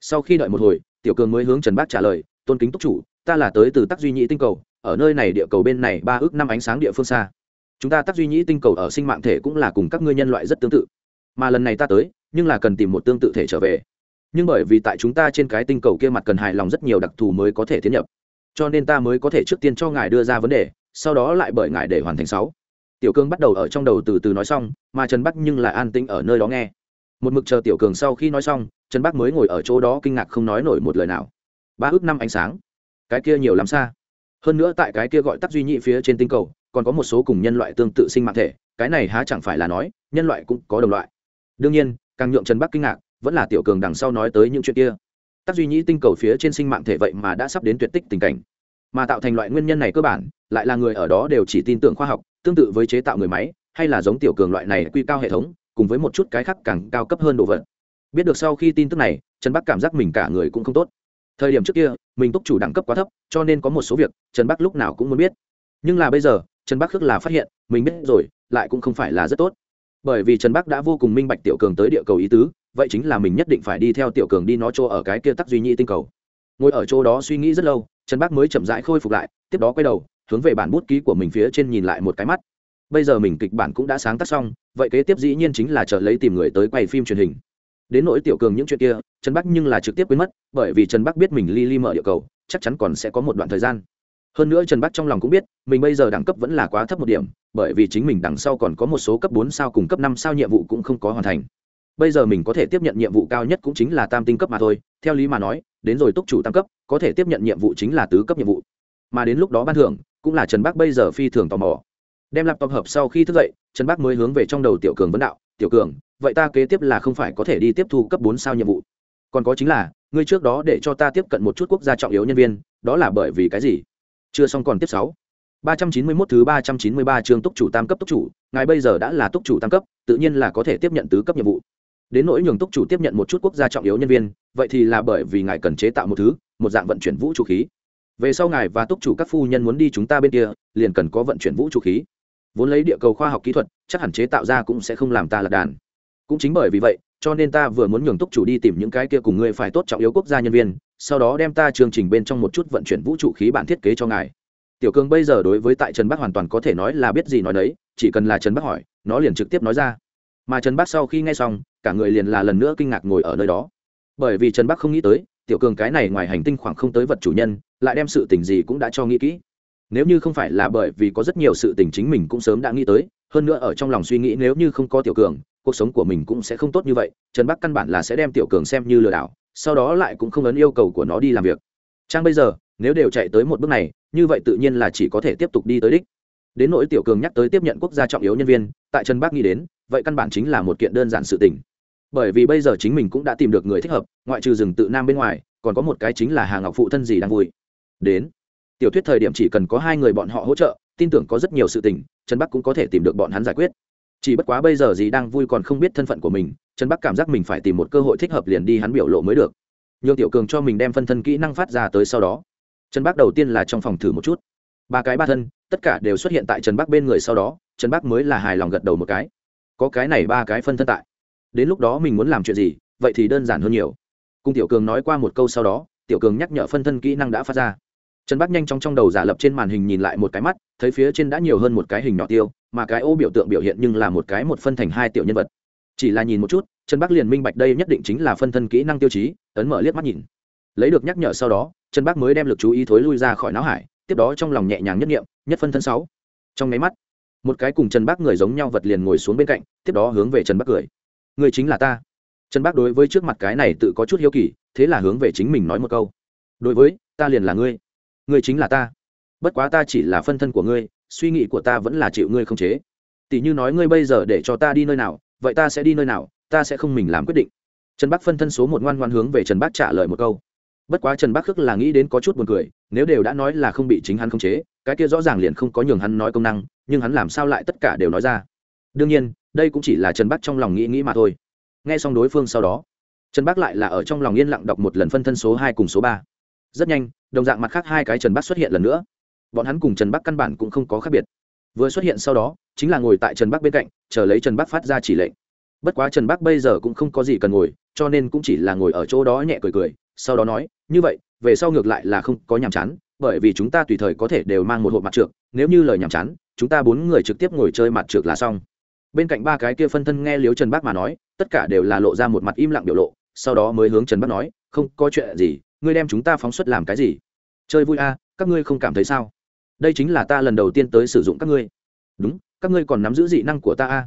sau khi đợi một hồi tiểu cường mới hướng trần Bắc trả lời tôn kính túc chủ ta là tới từ tắc duy nhĩ tinh cầu ở nơi này địa cầu bên này ba ước năm ánh sáng địa phương xa chúng ta tắc duy nhĩ tinh cầu ở sinh mạng thể cũng là cùng các ngươi nhân loại rất tương tự mà lần này ta tới nhưng là cần tìm một tương tự thể trở về nhưng bởi vì tại chúng ta trên cái tinh cầu kia mặt cần hài lòng rất nhiều đặc thù mới có thể tiến nhập cho nên ta mới có thể trước tiên cho ngài đưa ra vấn đề sau đó lại bởi ngài để hoàn thành sáu tiểu cương bắt đầu ở trong đầu từ từ nói xong mà trần bắc nhưng lại an tĩnh ở nơi đó nghe một mực chờ tiểu cường sau khi nói xong trần bắc mới ngồi ở chỗ đó kinh ngạc không nói nổi một lời nào ba ước năm ánh sáng cái kia nhiều làm xa hơn nữa tại cái kia gọi tắt duy nhị phía trên tinh cầu còn có một số cùng nhân loại tương tự sinh mạng thể cái này há chẳng phải là nói nhân loại cũng có đồng loại đương nhiên càng nhượng trần bắc kinh ngạc vẫn là tiểu cường đằng sau nói tới những chuyện kia tác duy nhĩ tinh cầu phía trên sinh mạng thể vậy mà đã sắp đến tuyệt tích tình cảnh mà tạo thành loại nguyên nhân này cơ bản lại là người ở đó đều chỉ tin tưởng khoa học tương tự với chế tạo người máy hay là giống tiểu cường loại này quy cao hệ thống cùng với một chút cái khác càng cao cấp hơn đồ vật biết được sau khi tin tức này trần bắc cảm giác mình cả người cũng không tốt thời điểm trước kia mình túc chủ đẳng cấp quá thấp cho nên có một số việc trần bắc lúc nào cũng muốn biết nhưng là bây giờ trần bắc khước là phát hiện mình biết rồi lại cũng không phải là rất tốt bởi vì trần bắc đã vô cùng minh bạch tiểu cường tới địa cầu ý tứ vậy chính là mình nhất định phải đi theo tiểu cường đi nó chỗ ở cái kia tắc duy nhị tinh cầu ngồi ở chỗ đó suy nghĩ rất lâu trần bắc mới chậm rãi khôi phục lại tiếp đó quay đầu hướng về bản bút ký của mình phía trên nhìn lại một cái mắt bây giờ mình kịch bản cũng đã sáng tác xong vậy kế tiếp dĩ nhiên chính là chờ lấy tìm người tới quay phim truyền hình đến nỗi tiểu cường những chuyện kia trần bắc nhưng là trực tiếp quên mất bởi vì trần bắc biết mình ly ly mở địa cầu chắc chắn còn sẽ có một đoạn thời gian hơn nữa trần bắc trong lòng cũng biết mình bây giờ đẳng cấp vẫn là quá thấp một điểm bởi vì chính mình đằng sau còn có một số cấp bốn sao cùng cấp năm sao nhiệm vụ cũng không có hoàn thành bây giờ mình có thể tiếp nhận nhiệm vụ cao nhất cũng chính là tam tinh cấp mà thôi theo lý mà nói đến rồi túc chủ tam cấp có thể tiếp nhận nhiệm vụ chính là tứ cấp nhiệm vụ mà đến lúc đó ban thưởng cũng là trần bắc bây giờ phi thường tò mò đem lạp tập hợp sau khi thức dậy trần bắc mới hướng về trong đầu tiểu cường vấn đạo tiểu cường vậy ta kế tiếp là không phải có thể đi tiếp thu cấp bốn sao nhiệm vụ còn có chính là ngươi trước đó để cho ta tiếp cận một chút quốc gia trọng yếu nhân viên đó là bởi vì cái gì chưa xong còn tiếp sáu ba trăm chín mươi 391 thứ ba trăm chín mươi ba chương túc chủ tam cấp túc chủ, ngài bây giờ đã là túc chủ tam cấp, tự nhiên là có thể tiếp nhận tứ cấp nhiệm vụ. Đến nỗi nhường túc chủ tiếp nhận một chút quốc gia trọng yếu nhân viên, vậy thì là bởi vì ngài cần chế tạo một thứ, một dạng vận chuyển vũ trụ khí. Về sau ngài và túc chủ các phu nhân muốn đi chúng ta bên kia, liền cần có vận chuyển vũ trụ khí. Vốn lấy địa cầu khoa học kỹ thuật, chắc hẳn chế tạo ra cũng sẽ không làm ta lạc đàn. Cũng chính bởi vì vậy, cho nên ta vừa muốn nhường túc chủ đi tìm những cái kia cùng ngươi phải tốt trọng yếu quốc gia nhân viên, sau đó đem ta chương trình bên trong một chút vận chuyển vũ trụ khí bản thiết kế cho ngài tiểu cường bây giờ đối với tại trần bắc hoàn toàn có thể nói là biết gì nói đấy chỉ cần là trần bắc hỏi nó liền trực tiếp nói ra mà trần bắc sau khi nghe xong cả người liền là lần nữa kinh ngạc ngồi ở nơi đó bởi vì trần bắc không nghĩ tới tiểu cường cái này ngoài hành tinh khoảng không tới vật chủ nhân lại đem sự tình gì cũng đã cho nghĩ kỹ nếu như không phải là bởi vì có rất nhiều sự tình chính mình cũng sớm đã nghĩ tới hơn nữa ở trong lòng suy nghĩ nếu như không có tiểu cường cuộc sống của mình cũng sẽ không tốt như vậy trần bắc căn bản là sẽ đem tiểu cường xem như lừa đảo sau đó lại cũng không ấn yêu cầu của nó đi làm việc trang bây giờ nếu đều chạy tới một bước này như vậy tự nhiên là chỉ có thể tiếp tục đi tới đích đến nỗi tiểu cường nhắc tới tiếp nhận quốc gia trọng yếu nhân viên tại trần bác nghĩ đến vậy căn bản chính là một kiện đơn giản sự tình bởi vì bây giờ chính mình cũng đã tìm được người thích hợp ngoại trừ rừng tự nam bên ngoài còn có một cái chính là hà ngọc phụ thân gì đang vui đến tiểu thuyết thời điểm chỉ cần có hai người bọn họ hỗ trợ tin tưởng có rất nhiều sự tình trần bắc cũng có thể tìm được bọn hắn giải quyết chỉ bất quá bây giờ gì đang vui còn không biết thân phận của mình trần bắc cảm giác mình phải tìm một cơ hội thích hợp liền đi hắn biểu lộ mới được nhường tiểu cường cho mình đem phân thân kỹ năng phát ra tới sau đó trần bắc đầu tiên là trong phòng thử một chút ba cái ba thân tất cả đều xuất hiện tại trần bắc bên người sau đó trần bắc mới là hài lòng gật đầu một cái có cái này ba cái phân thân tại đến lúc đó mình muốn làm chuyện gì vậy thì đơn giản hơn nhiều cùng tiểu cường nói qua một câu sau đó tiểu cường nhắc nhở phân thân kỹ năng đã phát ra trần bắc nhanh chóng trong đầu giả lập trên màn hình nhìn lại một cái mắt thấy phía trên đã nhiều hơn một cái hình nhỏ tiêu mà cái ô biểu tượng biểu hiện nhưng là một cái một phân thành hai tiểu nhân vật chỉ là nhìn một chút trần bắc liền minh bạch đây nhất định chính là phân thân kỹ năng tiêu chí ấn mở liếc mắt nhìn lấy được nhắc nhở sau đó trần bắc mới đem lực chú ý thối lui ra khỏi não hải tiếp đó trong lòng nhẹ nhàng nhất nghiệm nhất phân thân sáu trong máy mắt một cái cùng trần bắc người giống nhau vật liền ngồi xuống bên cạnh tiếp đó hướng về trần bắc cười người chính là ta trần bắc đối với trước mặt cái này tự có chút hiếu kỳ thế là hướng về chính mình nói một câu đối với ta liền là ngươi ngươi chính là ta bất quá ta chỉ là phân thân của ngươi suy nghĩ của ta vẫn là chịu ngươi không chế tỷ như nói ngươi bây giờ để cho ta đi nơi nào vậy ta sẽ đi nơi nào ta sẽ không mình làm quyết định trần bắc phân thân số một ngoan ngoan hướng về trần bắc trả lời một câu bất quá trần bắc khước là nghĩ đến có chút buồn cười nếu đều đã nói là không bị chính hắn khống chế cái kia rõ ràng liền không có nhường hắn nói công năng nhưng hắn làm sao lại tất cả đều nói ra đương nhiên đây cũng chỉ là trần bắc trong lòng nghĩ nghĩ mà thôi nghe xong đối phương sau đó trần bắc lại là ở trong lòng yên lặng đọc một lần phân thân số hai cùng số ba rất nhanh đồng dạng mặt khác hai cái trần bắc xuất hiện lần nữa bọn hắn cùng trần bắc căn bản cũng không có khác biệt vừa xuất hiện sau đó chính là ngồi tại trần bắc bên cạnh chờ lấy trần bắc phát ra chỉ lệnh bất quá trần bắc bây giờ cũng không có gì cần ngồi cho nên cũng chỉ là ngồi ở chỗ đó nhẹ cười cười sau đó nói như vậy về sau ngược lại là không có nhàm chán bởi vì chúng ta tùy thời có thể đều mang một hộp mặt trượt nếu như lời nhàm chán chúng ta bốn người trực tiếp ngồi chơi mặt trượt là xong bên cạnh ba cái kia phân thân nghe liếu trần bắc mà nói tất cả đều là lộ ra một mặt im lặng biểu lộ sau đó mới hướng trần bắc nói không có chuyện gì ngươi đem chúng ta phóng xuất làm cái gì chơi vui a à, các ngươi không cảm thấy sao đây chính là ta lần đầu tiên tới sử dụng các ngươi đúng các ngươi còn nắm giữ dị năng của ta a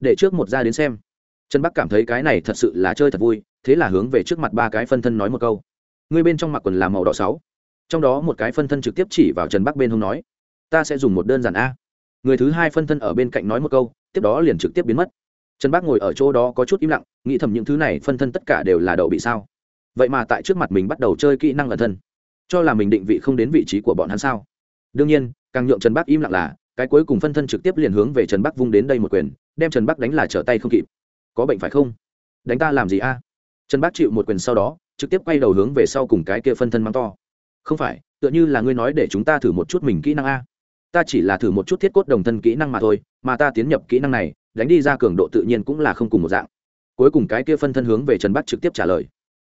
để trước một ra đến xem trần bắc cảm thấy cái này thật sự là chơi thật vui thế là hướng về trước mặt ba cái phân thân nói một câu ngươi bên trong mặc quần là màu đỏ sáu trong đó một cái phân thân trực tiếp chỉ vào trần bắc bên hông nói ta sẽ dùng một đơn giản a người thứ hai phân thân ở bên cạnh nói một câu tiếp đó liền trực tiếp biến mất trần bắc ngồi ở chỗ đó có chút im lặng nghĩ thầm những thứ này phân thân tất cả đều là đậu bị sao vậy mà tại trước mặt mình bắt đầu chơi kỹ năng ẩn thân cho là mình định vị không đến vị trí của bọn hắn sao đương nhiên càng nhượng trần bắc im lặng là cái cuối cùng phân thân trực tiếp liền hướng về trần bắc vung đến đây một quyền đem trần bắc đánh là trở tay không kịp có bệnh phải không đánh ta làm gì a trần bắc chịu một quyền sau đó trực tiếp quay đầu hướng về sau cùng cái kia phân thân mắng to không phải tựa như là ngươi nói để chúng ta thử một chút mình kỹ năng a ta chỉ là thử một chút thiết cốt đồng thân kỹ năng mà thôi mà ta tiến nhập kỹ năng này đánh đi ra cường độ tự nhiên cũng là không cùng một dạng cuối cùng cái kia phân thân hướng về trần bắc trực tiếp trả lời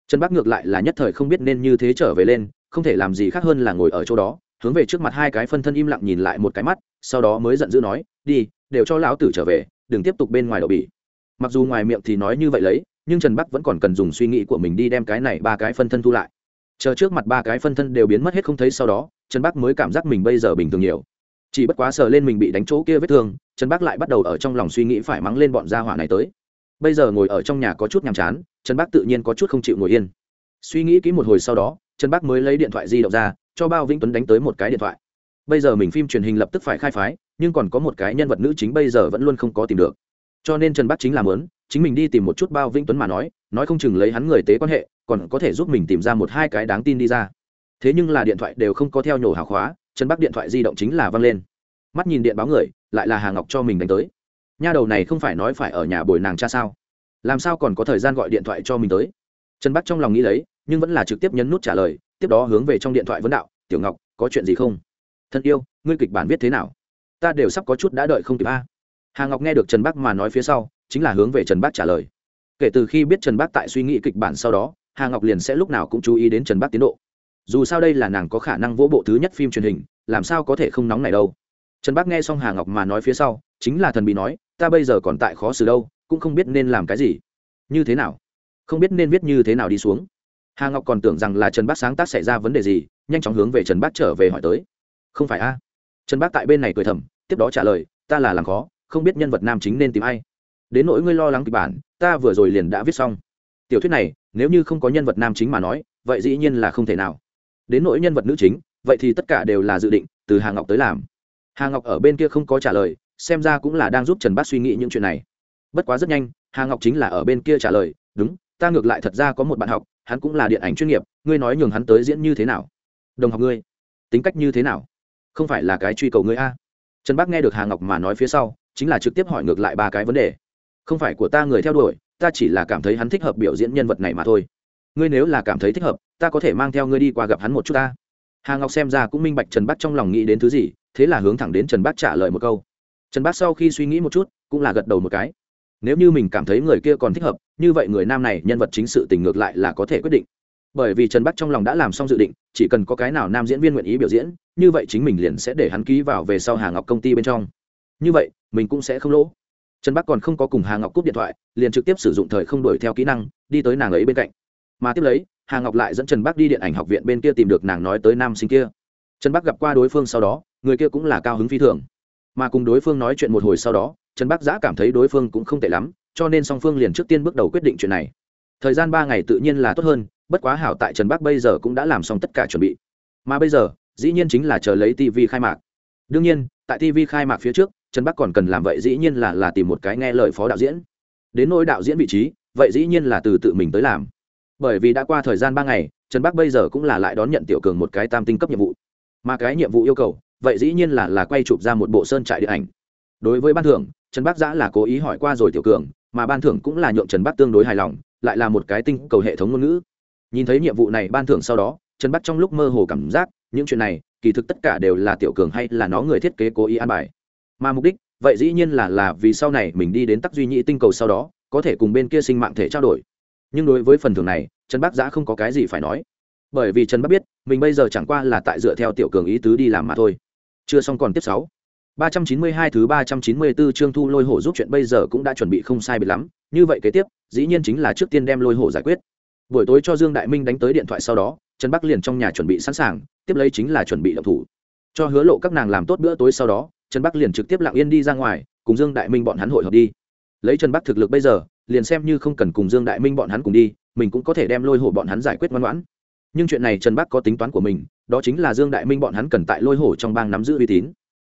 trần bắc ngược lại là nhất thời không biết nên như thế trở về lên không thể làm gì khác hơn là ngồi ở chỗ đó hướng về trước mặt hai cái phân thân im lặng nhìn lại một cái mắt sau đó mới giận dữ nói đi đều cho lão tử trở về đừng tiếp tục bên ngoài đậu bỉ mặc dù ngoài miệng thì nói như vậy lấy nhưng trần bắc vẫn còn cần dùng suy nghĩ của mình đi đem cái này ba cái phân thân thu lại chờ trước mặt ba cái phân thân đều biến mất hết không thấy sau đó trần bắc mới cảm giác mình bây giờ bình thường nhiều chỉ bất quá sờ lên mình bị đánh chỗ kia vết thương trần bắc lại bắt đầu ở trong lòng suy nghĩ phải mắng lên bọn gia hỏa này tới bây giờ ngồi ở trong nhà có chút nhàm chán trần bắc tự nhiên có chút không chịu ngồi yên suy nghĩ kỹ một hồi sau đó trần bắc mới lấy điện thoại di động ra cho bao vĩnh tuấn đánh tới một cái điện thoại bây giờ mình phim truyền hình lập tức phải khai phái nhưng còn có một cái nhân vật nữ chính bây giờ vẫn luôn không có tìm được cho nên trần bắc chính làm lớn chính mình đi tìm một chút bao vĩnh tuấn mà nói nói không chừng lấy hắn người tế quan hệ còn có thể giúp mình tìm ra một hai cái đáng tin đi ra thế nhưng là điện thoại đều không có theo nhổ hào khóa trần bắc điện thoại di động chính là văng lên mắt nhìn điện báo người lại là hà ngọc cho mình đánh tới nha đầu này không phải nói phải ở nhà bồi nàng cha sao làm sao còn có thời gian gọi điện thoại cho mình tới trần bắc trong lòng nghĩ lấy nhưng vẫn là trực tiếp nhấn nút trả lời tiếp đó hướng về trong điện thoại vấn đạo tiểu ngọc có chuyện gì không thân yêu ngươi kịch bản viết thế nào ta đều sắp có chút đã đợi không kịp a hà ngọc nghe được trần bác mà nói phía sau chính là hướng về trần bác trả lời kể từ khi biết trần bác tại suy nghĩ kịch bản sau đó hà ngọc liền sẽ lúc nào cũng chú ý đến trần bác tiến độ dù sao đây là nàng có khả năng vỗ bộ thứ nhất phim truyền hình làm sao có thể không nóng này đâu trần bác nghe xong hà ngọc mà nói phía sau chính là thần bị nói ta bây giờ còn tại khó xử đâu cũng không biết nên làm cái gì như thế nào không biết nên viết như thế nào đi xuống hà ngọc còn tưởng rằng là trần bác sáng tác xảy ra vấn đề gì nhanh chóng hướng về trần bác trở về hỏi tới không phải a à? trần bác tại bên này cười thầm tiếp đó trả lời ta là làm khó không biết nhân vật nam chính nên tìm ai đến nỗi ngươi lo lắng kịch bản ta vừa rồi liền đã viết xong tiểu thuyết này nếu như không có nhân vật nam chính mà nói vậy dĩ nhiên là không thể nào đến nỗi nhân vật nữ chính vậy thì tất cả đều là dự định từ hà ngọc tới làm hà ngọc ở bên kia không có trả lời xem ra cũng là đang giúp trần bác suy nghĩ những chuyện này bất quá rất nhanh hà ngọc chính là ở bên kia trả lời đúng ta ngược lại thật ra có một bạn học hắn cũng là điện ảnh chuyên nghiệp ngươi nói nhường hắn tới diễn như thế nào đồng học ngươi tính cách như thế nào không phải là cái truy cầu ngươi a trần bác nghe được hà ngọc mà nói phía sau chính là trực tiếp hỏi ngược lại ba cái vấn đề không phải của ta người theo đuổi ta chỉ là cảm thấy hắn thích hợp biểu diễn nhân vật này mà thôi ngươi nếu là cảm thấy thích hợp ta có thể mang theo ngươi đi qua gặp hắn một chút ta hà ngọc xem ra cũng minh bạch trần bác trong lòng nghĩ đến thứ gì thế là hướng thẳng đến trần bác trả lời một câu trần bác sau khi suy nghĩ một chút cũng là gật đầu một cái nếu như mình cảm thấy người kia còn thích hợp như vậy người nam này nhân vật chính sự tình ngược lại là có thể quyết định bởi vì trần bắc trong lòng đã làm xong dự định chỉ cần có cái nào nam diễn viên nguyện ý biểu diễn như vậy chính mình liền sẽ để hắn ký vào về sau hà ngọc công ty bên trong như vậy mình cũng sẽ không lỗ trần bắc còn không có cùng hà ngọc cúp điện thoại liền trực tiếp sử dụng thời không đuổi theo kỹ năng đi tới nàng ấy bên cạnh mà tiếp lấy hà ngọc lại dẫn trần bắc đi điện ảnh học viện bên kia tìm được nàng nói tới nam sinh kia trần bắc gặp qua đối phương sau đó người kia cũng là cao hứng phi thường mà cùng đối phương nói chuyện một hồi sau đó trần bắc giã cảm thấy đối phương cũng không tệ lắm cho nên song phương liền trước tiên bước đầu quyết định chuyện này thời gian ba ngày tự nhiên là tốt hơn bất quá hảo tại trần bắc bây giờ cũng đã làm xong tất cả chuẩn bị mà bây giờ dĩ nhiên chính là chờ lấy tv khai mạc đương nhiên tại tv khai mạc phía trước trần bắc còn cần làm vậy dĩ nhiên là là tìm một cái nghe lời phó đạo diễn đến nỗi đạo diễn vị trí vậy dĩ nhiên là từ tự mình tới làm bởi vì đã qua thời gian ba ngày trần bắc bây giờ cũng là lại đón nhận tiểu cường một cái tam tinh cấp nhiệm vụ mà cái nhiệm vụ yêu cầu vậy dĩ nhiên là là quay chụp ra một bộ sơn trại điện ảnh đối với ban thưởng trần bắc giã là cố ý hỏi qua rồi tiểu cường mà ban thưởng cũng là nhượng trần bắc tương đối hài lòng lại là một cái tinh cầu hệ thống ngôn ngữ nhìn thấy nhiệm vụ này ban thưởng sau đó trần bắc trong lúc mơ hồ cảm giác những chuyện này kỳ thực tất cả đều là tiểu cường hay là nó người thiết kế cố ý an bài mà mục đích vậy dĩ nhiên là là vì sau này mình đi đến tắc duy nhị tinh cầu sau đó có thể cùng bên kia sinh mạng thể trao đổi nhưng đối với phần thưởng này trần bắc giã không có cái gì phải nói bởi vì trần bắc biết mình bây giờ chẳng qua là tại dựa theo tiểu cường ý tứ đi làm mà thôi chưa xong còn tiếp sáu 392 thứ 394 chương thu lôi hổ giúp chuyện bây giờ cũng đã chuẩn bị không sai biệt lắm, như vậy kế tiếp, dĩ nhiên chính là trước tiên đem lôi hổ giải quyết. Buổi tối cho Dương Đại Minh đánh tới điện thoại sau đó, Trần Bắc liền trong nhà chuẩn bị sẵn sàng, tiếp lấy chính là chuẩn bị động thủ. Cho hứa lộ các nàng làm tốt bữa tối sau đó, Trần Bắc liền trực tiếp lặng yên đi ra ngoài, cùng Dương Đại Minh bọn hắn hội hợp đi. Lấy Trần Bắc thực lực bây giờ, liền xem như không cần cùng Dương Đại Minh bọn hắn cùng đi, mình cũng có thể đem lôi hổ bọn hắn giải quyết ngoan ngoãn. Nhưng chuyện này Trần Bắc có tính toán của mình, đó chính là Dương Đại Minh bọn hắn cần tại lôi hổ trong bang nắm giữ uy tín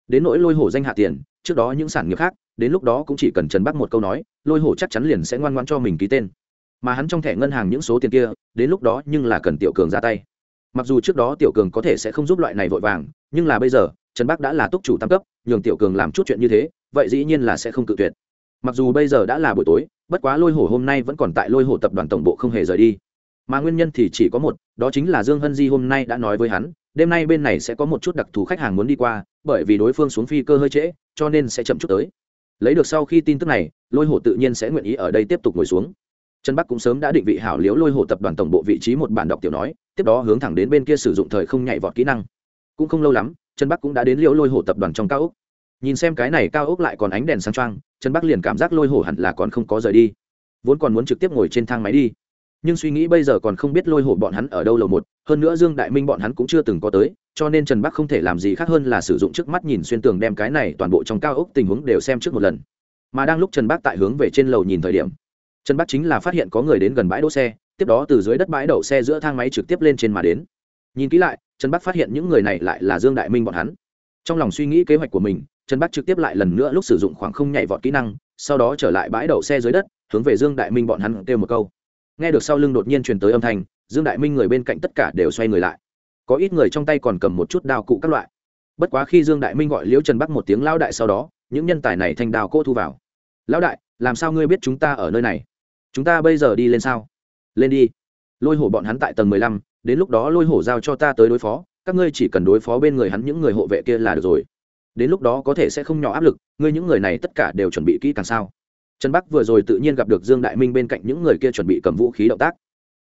đến nỗi lôi hổ danh hạ tiền trước đó những sản nghiệp khác đến lúc đó cũng chỉ cần trần bắc một câu nói lôi hổ chắc chắn liền sẽ ngoan ngoan cho mình ký tên mà hắn trong thẻ ngân hàng những số tiền kia đến lúc đó nhưng là cần tiểu cường ra tay mặc dù trước đó tiểu cường có thể sẽ không giúp loại này vội vàng nhưng là bây giờ trần bắc đã là túc chủ tam cấp nhường tiểu cường làm chút chuyện như thế vậy dĩ nhiên là sẽ không cự tuyệt mặc dù bây giờ đã là buổi tối bất quá lôi hổ hôm nay vẫn còn tại lôi hổ tập đoàn tổng bộ không hề rời đi mà nguyên nhân thì chỉ có một đó chính là dương hân di hôm nay đã nói với hắn đêm nay bên này sẽ có một chút đặc thù khách hàng muốn đi qua bởi vì đối phương xuống phi cơ hơi trễ cho nên sẽ chậm chút tới lấy được sau khi tin tức này lôi hổ tự nhiên sẽ nguyện ý ở đây tiếp tục ngồi xuống trần bắc cũng sớm đã định vị hảo liếu lôi hổ tập đoàn tổng bộ vị trí một bản đọc tiểu nói tiếp đó hướng thẳng đến bên kia sử dụng thời không nhảy vọt kỹ năng cũng không lâu lắm trần bắc cũng đã đến liễu lôi hổ tập đoàn trong cao ốc nhìn xem cái này cao ốc lại còn ánh đèn sang trăng trần bắc liền cảm giác lôi hổ hẳn là còn không có rời đi vốn còn muốn trực tiếp ngồi trên thang máy đi nhưng suy nghĩ bây giờ còn không biết lôi hổ bọn hắn ở đâu lầu một hơn nữa dương đại minh bọn hắn cũng chưa từng có tới cho nên trần bắc không thể làm gì khác hơn là sử dụng trước mắt nhìn xuyên tường đem cái này toàn bộ trong cao ốc tình huống đều xem trước một lần mà đang lúc trần bắc tại hướng về trên lầu nhìn thời điểm trần bắc chính là phát hiện có người đến gần bãi đỗ xe tiếp đó từ dưới đất bãi đậu xe giữa thang máy trực tiếp lên trên mà đến nhìn kỹ lại trần bắc phát hiện những người này lại là dương đại minh bọn hắn trong lòng suy nghĩ kế hoạch của mình trần bắc trực tiếp lại lần nữa lúc sử dụng khoảng không nhảy vọt kỹ năng sau đó trở lại bãi đậu xe dưới đất hướng về dương đại minh bọn hắn kêu một câu nghe được sau lưng đột nhiên truyền tới âm thanh dương đại minh người bên cạnh tất cả đều xoay người lại có ít người trong tay còn cầm một chút đao cụ các loại bất quá khi dương đại minh gọi liễu trần bắc một tiếng lao đại sau đó những nhân tài này thành đào cô thu vào lão đại làm sao ngươi biết chúng ta ở nơi này chúng ta bây giờ đi lên sao lên đi lôi hổ bọn hắn tại tầng mười lăm đến lúc đó lôi hổ giao cho ta tới đối phó các ngươi chỉ cần đối phó bên người hắn những người hộ vệ kia là được rồi đến lúc đó có thể sẽ không nhỏ áp lực ngươi những người này tất cả đều chuẩn bị kỹ càng sao trần bắc vừa rồi tự nhiên gặp được dương đại minh bên cạnh những người kia chuẩn bị cầm vũ khí động tác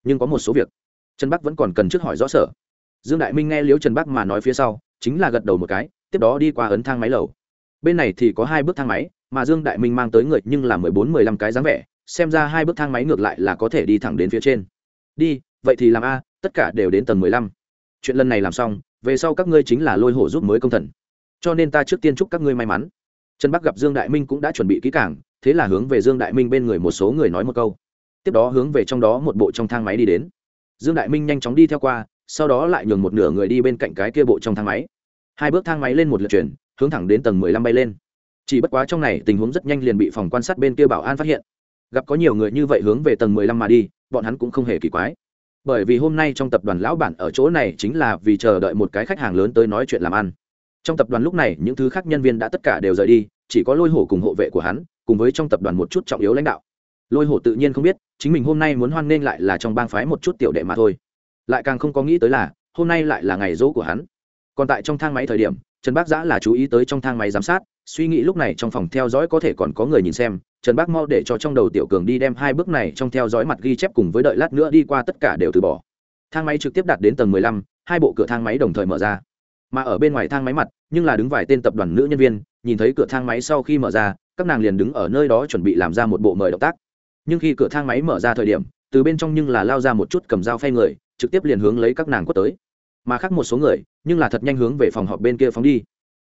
nhưng có một số việc trần bắc vẫn còn cần trước hỏi rõ sở dương đại minh nghe liếu trần bắc mà nói phía sau chính là gật đầu một cái tiếp đó đi qua ấn thang máy lầu bên này thì có hai bước thang máy mà dương đại minh mang tới người nhưng là mười bốn mười lăm cái dáng vẻ xem ra hai bước thang máy ngược lại là có thể đi thẳng đến phía trên đi vậy thì làm a tất cả đều đến tầng mười lăm chuyện lần này làm xong về sau các ngươi chính là lôi hổ giúp mới công thần cho nên ta trước tiên chúc các ngươi may mắn trần bắc gặp dương đại minh cũng đã chuẩn bị kỹ cảng thế là hướng về dương đại minh bên người một số người nói một câu tiếp đó hướng về trong đó một bộ trong thang máy đi đến dương đại minh nhanh chóng đi theo qua sau đó lại nhường một nửa người đi bên cạnh cái kia bộ trong thang máy hai bước thang máy lên một lượt chuyển hướng thẳng đến tầng mười lăm bay lên chỉ bất quá trong này tình huống rất nhanh liền bị phòng quan sát bên kia bảo an phát hiện gặp có nhiều người như vậy hướng về tầng mười lăm mà đi bọn hắn cũng không hề kỳ quái bởi vì hôm nay trong tập đoàn lão bản ở chỗ này chính là vì chờ đợi một cái khách hàng lớn tới nói chuyện làm ăn trong tập đoàn lúc này những thứ khác nhân viên đã tất cả đều rời đi chỉ có lôi hổ cùng hộ vệ của hắn cùng với trong tập đoàn một chút trọng yếu lãnh đạo lôi hổ tự nhiên không biết chính mình hôm nay muốn hoan nghênh lại là trong bang phái một chút tiểu đệ mà thôi lại càng không có nghĩ tới là hôm nay lại là ngày dỗ của hắn còn tại trong thang máy thời điểm trần bác giã là chú ý tới trong thang máy giám sát suy nghĩ lúc này trong phòng theo dõi có thể còn có người nhìn xem trần bác mau để cho trong đầu tiểu cường đi đem hai bước này trong theo dõi mặt ghi chép cùng với đợi lát nữa đi qua tất cả đều từ bỏ thang máy trực tiếp đặt đến tầng mười lăm hai bộ cửa thang máy đồng thời mở ra mà ở bên ngoài thang máy mặt nhưng là đứng vài tên tập đoàn nữ nhân viên nhìn thấy cửa thang máy sau khi mở ra các nàng liền đứng ở nơi đó chuẩn bị làm ra một bộ mời động tác nhưng khi cửa thang máy mở ra thời điểm từ bên trong nhưng là lao ra một chút cầm dao phay người trực tiếp liền hướng lấy các nàng quất tới mà khác một số người nhưng là thật nhanh hướng về phòng họp bên kia phóng đi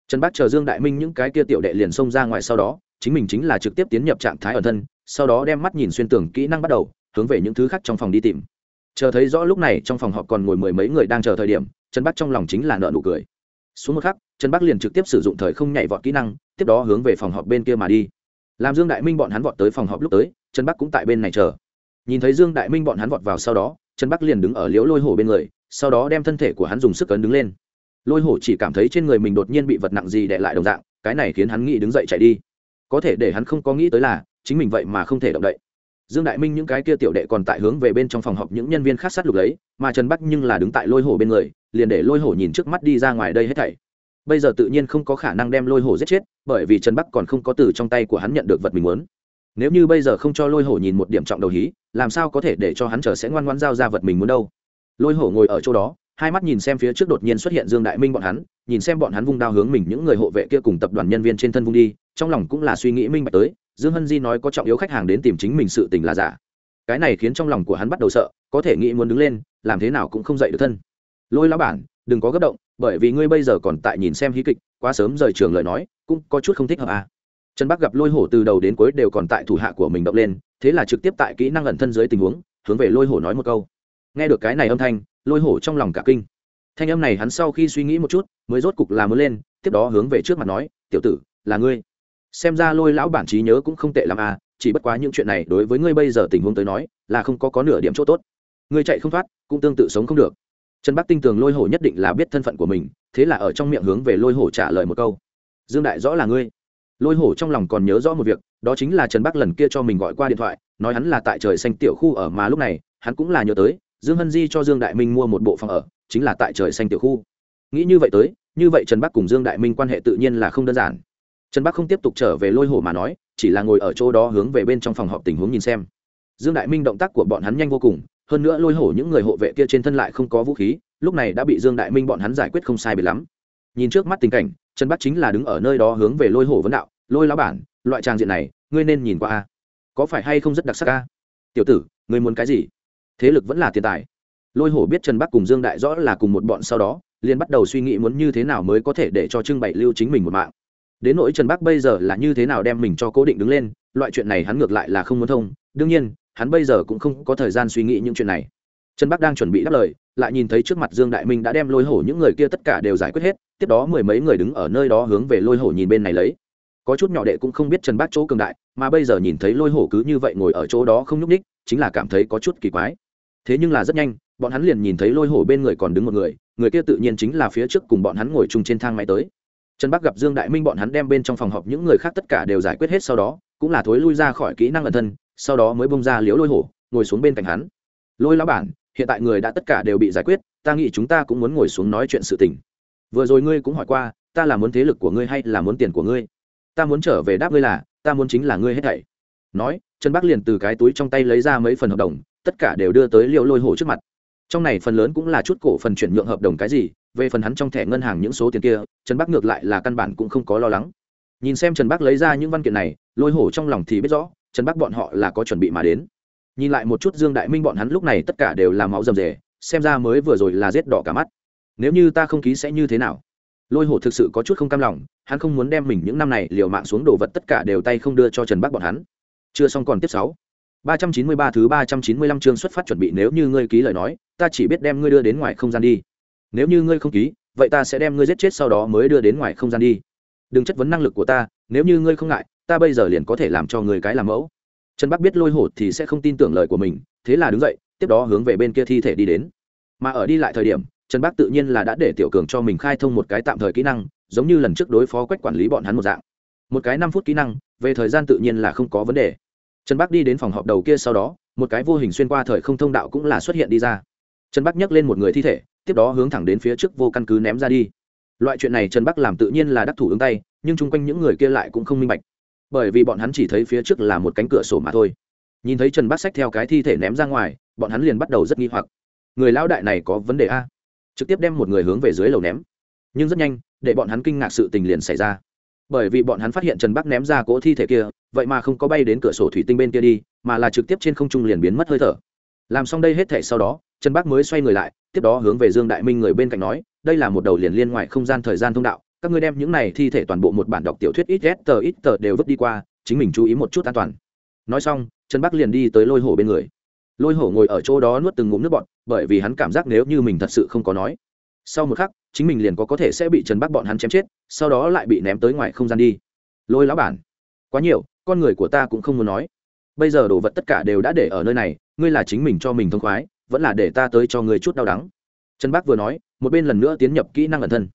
trần bác chờ dương đại minh những cái kia tiểu đệ liền xông ra ngoài sau đó chính mình chính là trực tiếp tiến nhập trạng thái ẩn thân sau đó đem mắt nhìn xuyên tưởng kỹ năng bắt đầu hướng về những thứ khác trong phòng đi tìm chờ thấy rõ lúc này trong phòng họp còn ngồi mười mấy người đang chờ thời điểm trần bác trong lòng chính là nợ nụ cười xuống một khắc trần bắc liền trực tiếp sử dụng thời không nhảy vọt kỹ năng tiếp đó hướng về phòng họp bên kia mà đi làm dương đại minh bọn hắn vọt tới phòng họp lúc tới trần bắc cũng tại bên này chờ nhìn thấy dương đại minh bọn hắn vọt vào sau đó trần bắc liền đứng ở liễu lôi hổ bên người sau đó đem thân thể của hắn dùng sức cấn đứng lên lôi hổ chỉ cảm thấy trên người mình đột nhiên bị vật nặng gì đè lại đồng dạng cái này khiến hắn nghĩ đứng dậy chạy đi có thể để hắn không có nghĩ tới là chính mình vậy mà không thể động đậy dương đại minh những cái kia tiểu đệ còn tại hướng về bên trong phòng họp những nhân viên khác sát lục lấy mà trần bắc nhưng là đứng tại lôi hổ bên người liền để lôi hổ nhìn trước mắt đi ra ngoài đây hết thảy bây giờ tự nhiên không có khả năng đem lôi hổ giết chết bởi vì trần bắc còn không có từ trong tay của hắn nhận được vật mình muốn nếu như bây giờ không cho lôi hổ nhìn một điểm trọng đầu hí làm sao có thể để cho hắn chờ sẽ ngoan ngoan giao ra vật mình muốn đâu lôi hổ ngồi ở chỗ đó hai mắt nhìn xem phía trước đột nhiên xuất hiện dương đại minh bọn hắn nhìn xem bọn hắn vung đao hướng mình những người hộ vệ kia cùng tập đoàn nhân viên trên thân vung đi trong lòng cũng là suy nghĩ minh bạch tới dương hân di nói có trọng yếu khách hàng đến tìm chính mình sự tình là giả cái này khiến trong lòng của hắn bắt đầu sợ có thể nghĩ muốn đứng lên làm thế nào cũng không dậy được thân lôi lão bản đừng có gấp động bởi vì ngươi bây giờ còn tại nhìn xem hí kịch quá sớm rời trường lời nói cũng có chút không thích hợp à. trần bắc gặp lôi hổ từ đầu đến cuối đều còn tại thủ hạ của mình động lên thế là trực tiếp tại kỹ năng ẩn thân dưới tình huống hướng về lôi hổ nói một câu nghe được cái này âm thanh lôi hổ trong lòng cả kinh thanh âm này hắn sau khi suy nghĩ một chút mới rốt cục là mới lên tiếp đó hướng về trước mặt nói tiểu tử là ngươi xem ra lôi lão bản trí nhớ cũng không tệ l à chỉ bất quá những chuyện này đối với ngươi bây giờ tình huống tới nói là không có có nửa điểm chỗ tốt ngươi chạy không thoát cũng tương tự sống không được trần bắc tin tưởng lôi hổ nhất định là biết thân phận của mình thế là ở trong miệng hướng về lôi hổ trả lời một câu dương đại rõ là ngươi lôi hổ trong lòng còn nhớ rõ một việc đó chính là trần bắc lần kia cho mình gọi qua điện thoại nói hắn là tại trời xanh tiểu khu ở mà lúc này hắn cũng là nhớ tới dương hân di cho dương đại minh mua một bộ phòng ở chính là tại trời xanh tiểu khu nghĩ như vậy tới như vậy trần bắc cùng dương đại minh quan hệ tự nhiên là không đơn giản trần bắc không tiếp tục trở về lôi hổ mà nói chỉ là ngồi ở chỗ đó hướng về bên trong phòng họp tình huống nhìn xem dương đại minh động tác của bọn hắn nhanh vô cùng hơn nữa lôi hổ những người hộ vệ kia trên thân lại không có vũ khí lúc này đã bị dương đại minh bọn hắn giải quyết không sai bị lắm nhìn trước mắt tình cảnh trần bắc chính là đứng ở nơi đó hướng về lôi hổ vấn đạo lôi lá bản loại trang diện này ngươi nên nhìn qua a có phải hay không rất đặc sắc a tiểu tử ngươi muốn cái gì thế lực vẫn là tiền tài lôi hổ biết trần bắc cùng dương đại rõ là cùng một bọn sau đó liền bắt đầu suy nghĩ muốn như thế nào mới có thể để cho trưng bày lưu chính mình một mạng đến nỗi trần bắc bây giờ là như thế nào đem mình cho cố định đứng lên loại chuyện này hắn ngược lại là không muốn thông đương nhiên hắn bây giờ cũng không có thời gian suy nghĩ những chuyện này trần bắc đang chuẩn bị đáp lời lại nhìn thấy trước mặt dương đại minh đã đem lôi hổ những người kia tất cả đều giải quyết hết tiếp đó mười mấy người đứng ở nơi đó hướng về lôi hổ nhìn bên này lấy có chút nhỏ đệ cũng không biết trần bắc chỗ cường đại mà bây giờ nhìn thấy lôi hổ cứ như vậy ngồi ở chỗ đó không nhúc nhích, chính là cảm thấy có chút kỳ quái thế nhưng là rất nhanh bọn hắn liền nhìn thấy lôi hổ bên người còn đứng một người người kia tự nhiên chính là phía trước cùng bọn hắn ngồi chung trên thang máy tới trần bắc gặp dương đại minh bọn hắn đem bên trong phòng họp những người khác tất cả đều giải quyết hết sau đó cũng là thối lui ra khỏi kỹ năng ẩn thân sau đó mới bung ra liễu lôi hổ ngồi xuống bên cạnh hắn lôi lão bản hiện tại người đã tất cả đều bị giải quyết ta nghĩ chúng ta cũng muốn ngồi xuống nói chuyện sự tình vừa rồi ngươi cũng hỏi qua ta là muốn thế lực của ngươi hay là muốn tiền của ngươi ta muốn trở về đáp ngươi là ta muốn chính là ngươi hết thảy nói trần bắc liền từ cái túi trong tay lấy ra mấy phần hợp đồng tất cả đều đưa tới liễu lôi hổ trước mặt trong này phần lớn cũng là chút cổ phần chuyển nhượng hợp đồng cái gì về phần hắn trong thẻ ngân hàng những số tiền kia trần bắc ngược lại là căn bản cũng không có lo lắng nhìn xem trần bắc lấy ra những văn kiện này lôi hổ trong lòng thì biết rõ trần bắc bọn họ là có chuẩn bị mà đến nhìn lại một chút dương đại minh bọn hắn lúc này tất cả đều là máu rầm rề xem ra mới vừa rồi là rết đỏ cả mắt nếu như ta không ký sẽ như thế nào lôi hổ thực sự có chút không cam lòng hắn không muốn đem mình những năm này liều mạng xuống đồ vật tất cả đều tay không đưa cho trần bắc bọn hắn chưa xong còn tiếp sáu ba trăm chín mươi ba thứ ba trăm chín mươi lăm chương xuất phát chuẩn bị nếu như ngươi ký lời nói ta chỉ biết đem ngươi đưa đến ngoài không gian đi nếu như ngươi không ký vậy ta sẽ đem ngươi giết chết sau đó mới đưa đến ngoài không gian đi đừng chất vấn năng lực của ta nếu như ngươi không ngại ta bây giờ liền có thể làm cho người cái làm mẫu trần bắc biết lôi hổ thì sẽ không tin tưởng lời của mình thế là đứng dậy tiếp đó hướng về bên kia thi thể đi đến mà ở đi lại thời điểm trần bắc tự nhiên là đã để tiểu cường cho mình khai thông một cái tạm thời kỹ năng giống như lần trước đối phó quách quản lý bọn hắn một dạng một cái năm phút kỹ năng về thời gian tự nhiên là không có vấn đề trần bắc đi đến phòng họp đầu kia sau đó một cái vô hình xuyên qua thời không thông đạo cũng là xuất hiện đi ra trần bắc nhấc lên một người thi thể tiếp đó hướng thẳng đến phía trước vô căn cứ ném ra đi loại chuyện này trần bắc làm tự nhiên là đắc thủ ứng tay nhưng chung quanh những người kia lại cũng không minh bạch bởi vì bọn hắn chỉ thấy phía trước là một cánh cửa sổ mà thôi nhìn thấy trần bát sách theo cái thi thể ném ra ngoài bọn hắn liền bắt đầu rất nghi hoặc người lão đại này có vấn đề a trực tiếp đem một người hướng về dưới lầu ném nhưng rất nhanh để bọn hắn kinh ngạc sự tình liền xảy ra bởi vì bọn hắn phát hiện trần bắc ném ra cỗ thi thể kia vậy mà không có bay đến cửa sổ thủy tinh bên kia đi mà là trực tiếp trên không trung liền biến mất hơi thở làm xong đây hết thể sau đó trần bắc mới xoay người lại tiếp đó hướng về dương đại minh người bên cạnh nói đây là một đầu liền liên ngoài không gian thời gian thông đạo các ngươi đem những này thi thể toàn bộ một bản đọc tiểu thuyết ít tờ ít tờ đều vứt đi qua chính mình chú ý một chút an toàn nói xong trần bắc liền đi tới lôi hổ bên người lôi hổ ngồi ở chỗ đó nuốt từng ngụm nước bọt bởi vì hắn cảm giác nếu như mình thật sự không có nói sau một khắc chính mình liền có có thể sẽ bị trần bắc bọn hắn chém chết sau đó lại bị ném tới ngoài không gian đi lôi lão bản quá nhiều con người của ta cũng không muốn nói bây giờ đồ vật tất cả đều đã để ở nơi này ngươi là chính mình cho mình thông khoái vẫn là để ta tới cho ngươi chút đau đắng trần bắc vừa nói một bên lần nữa tiến nhập kỹ năng ẩn thân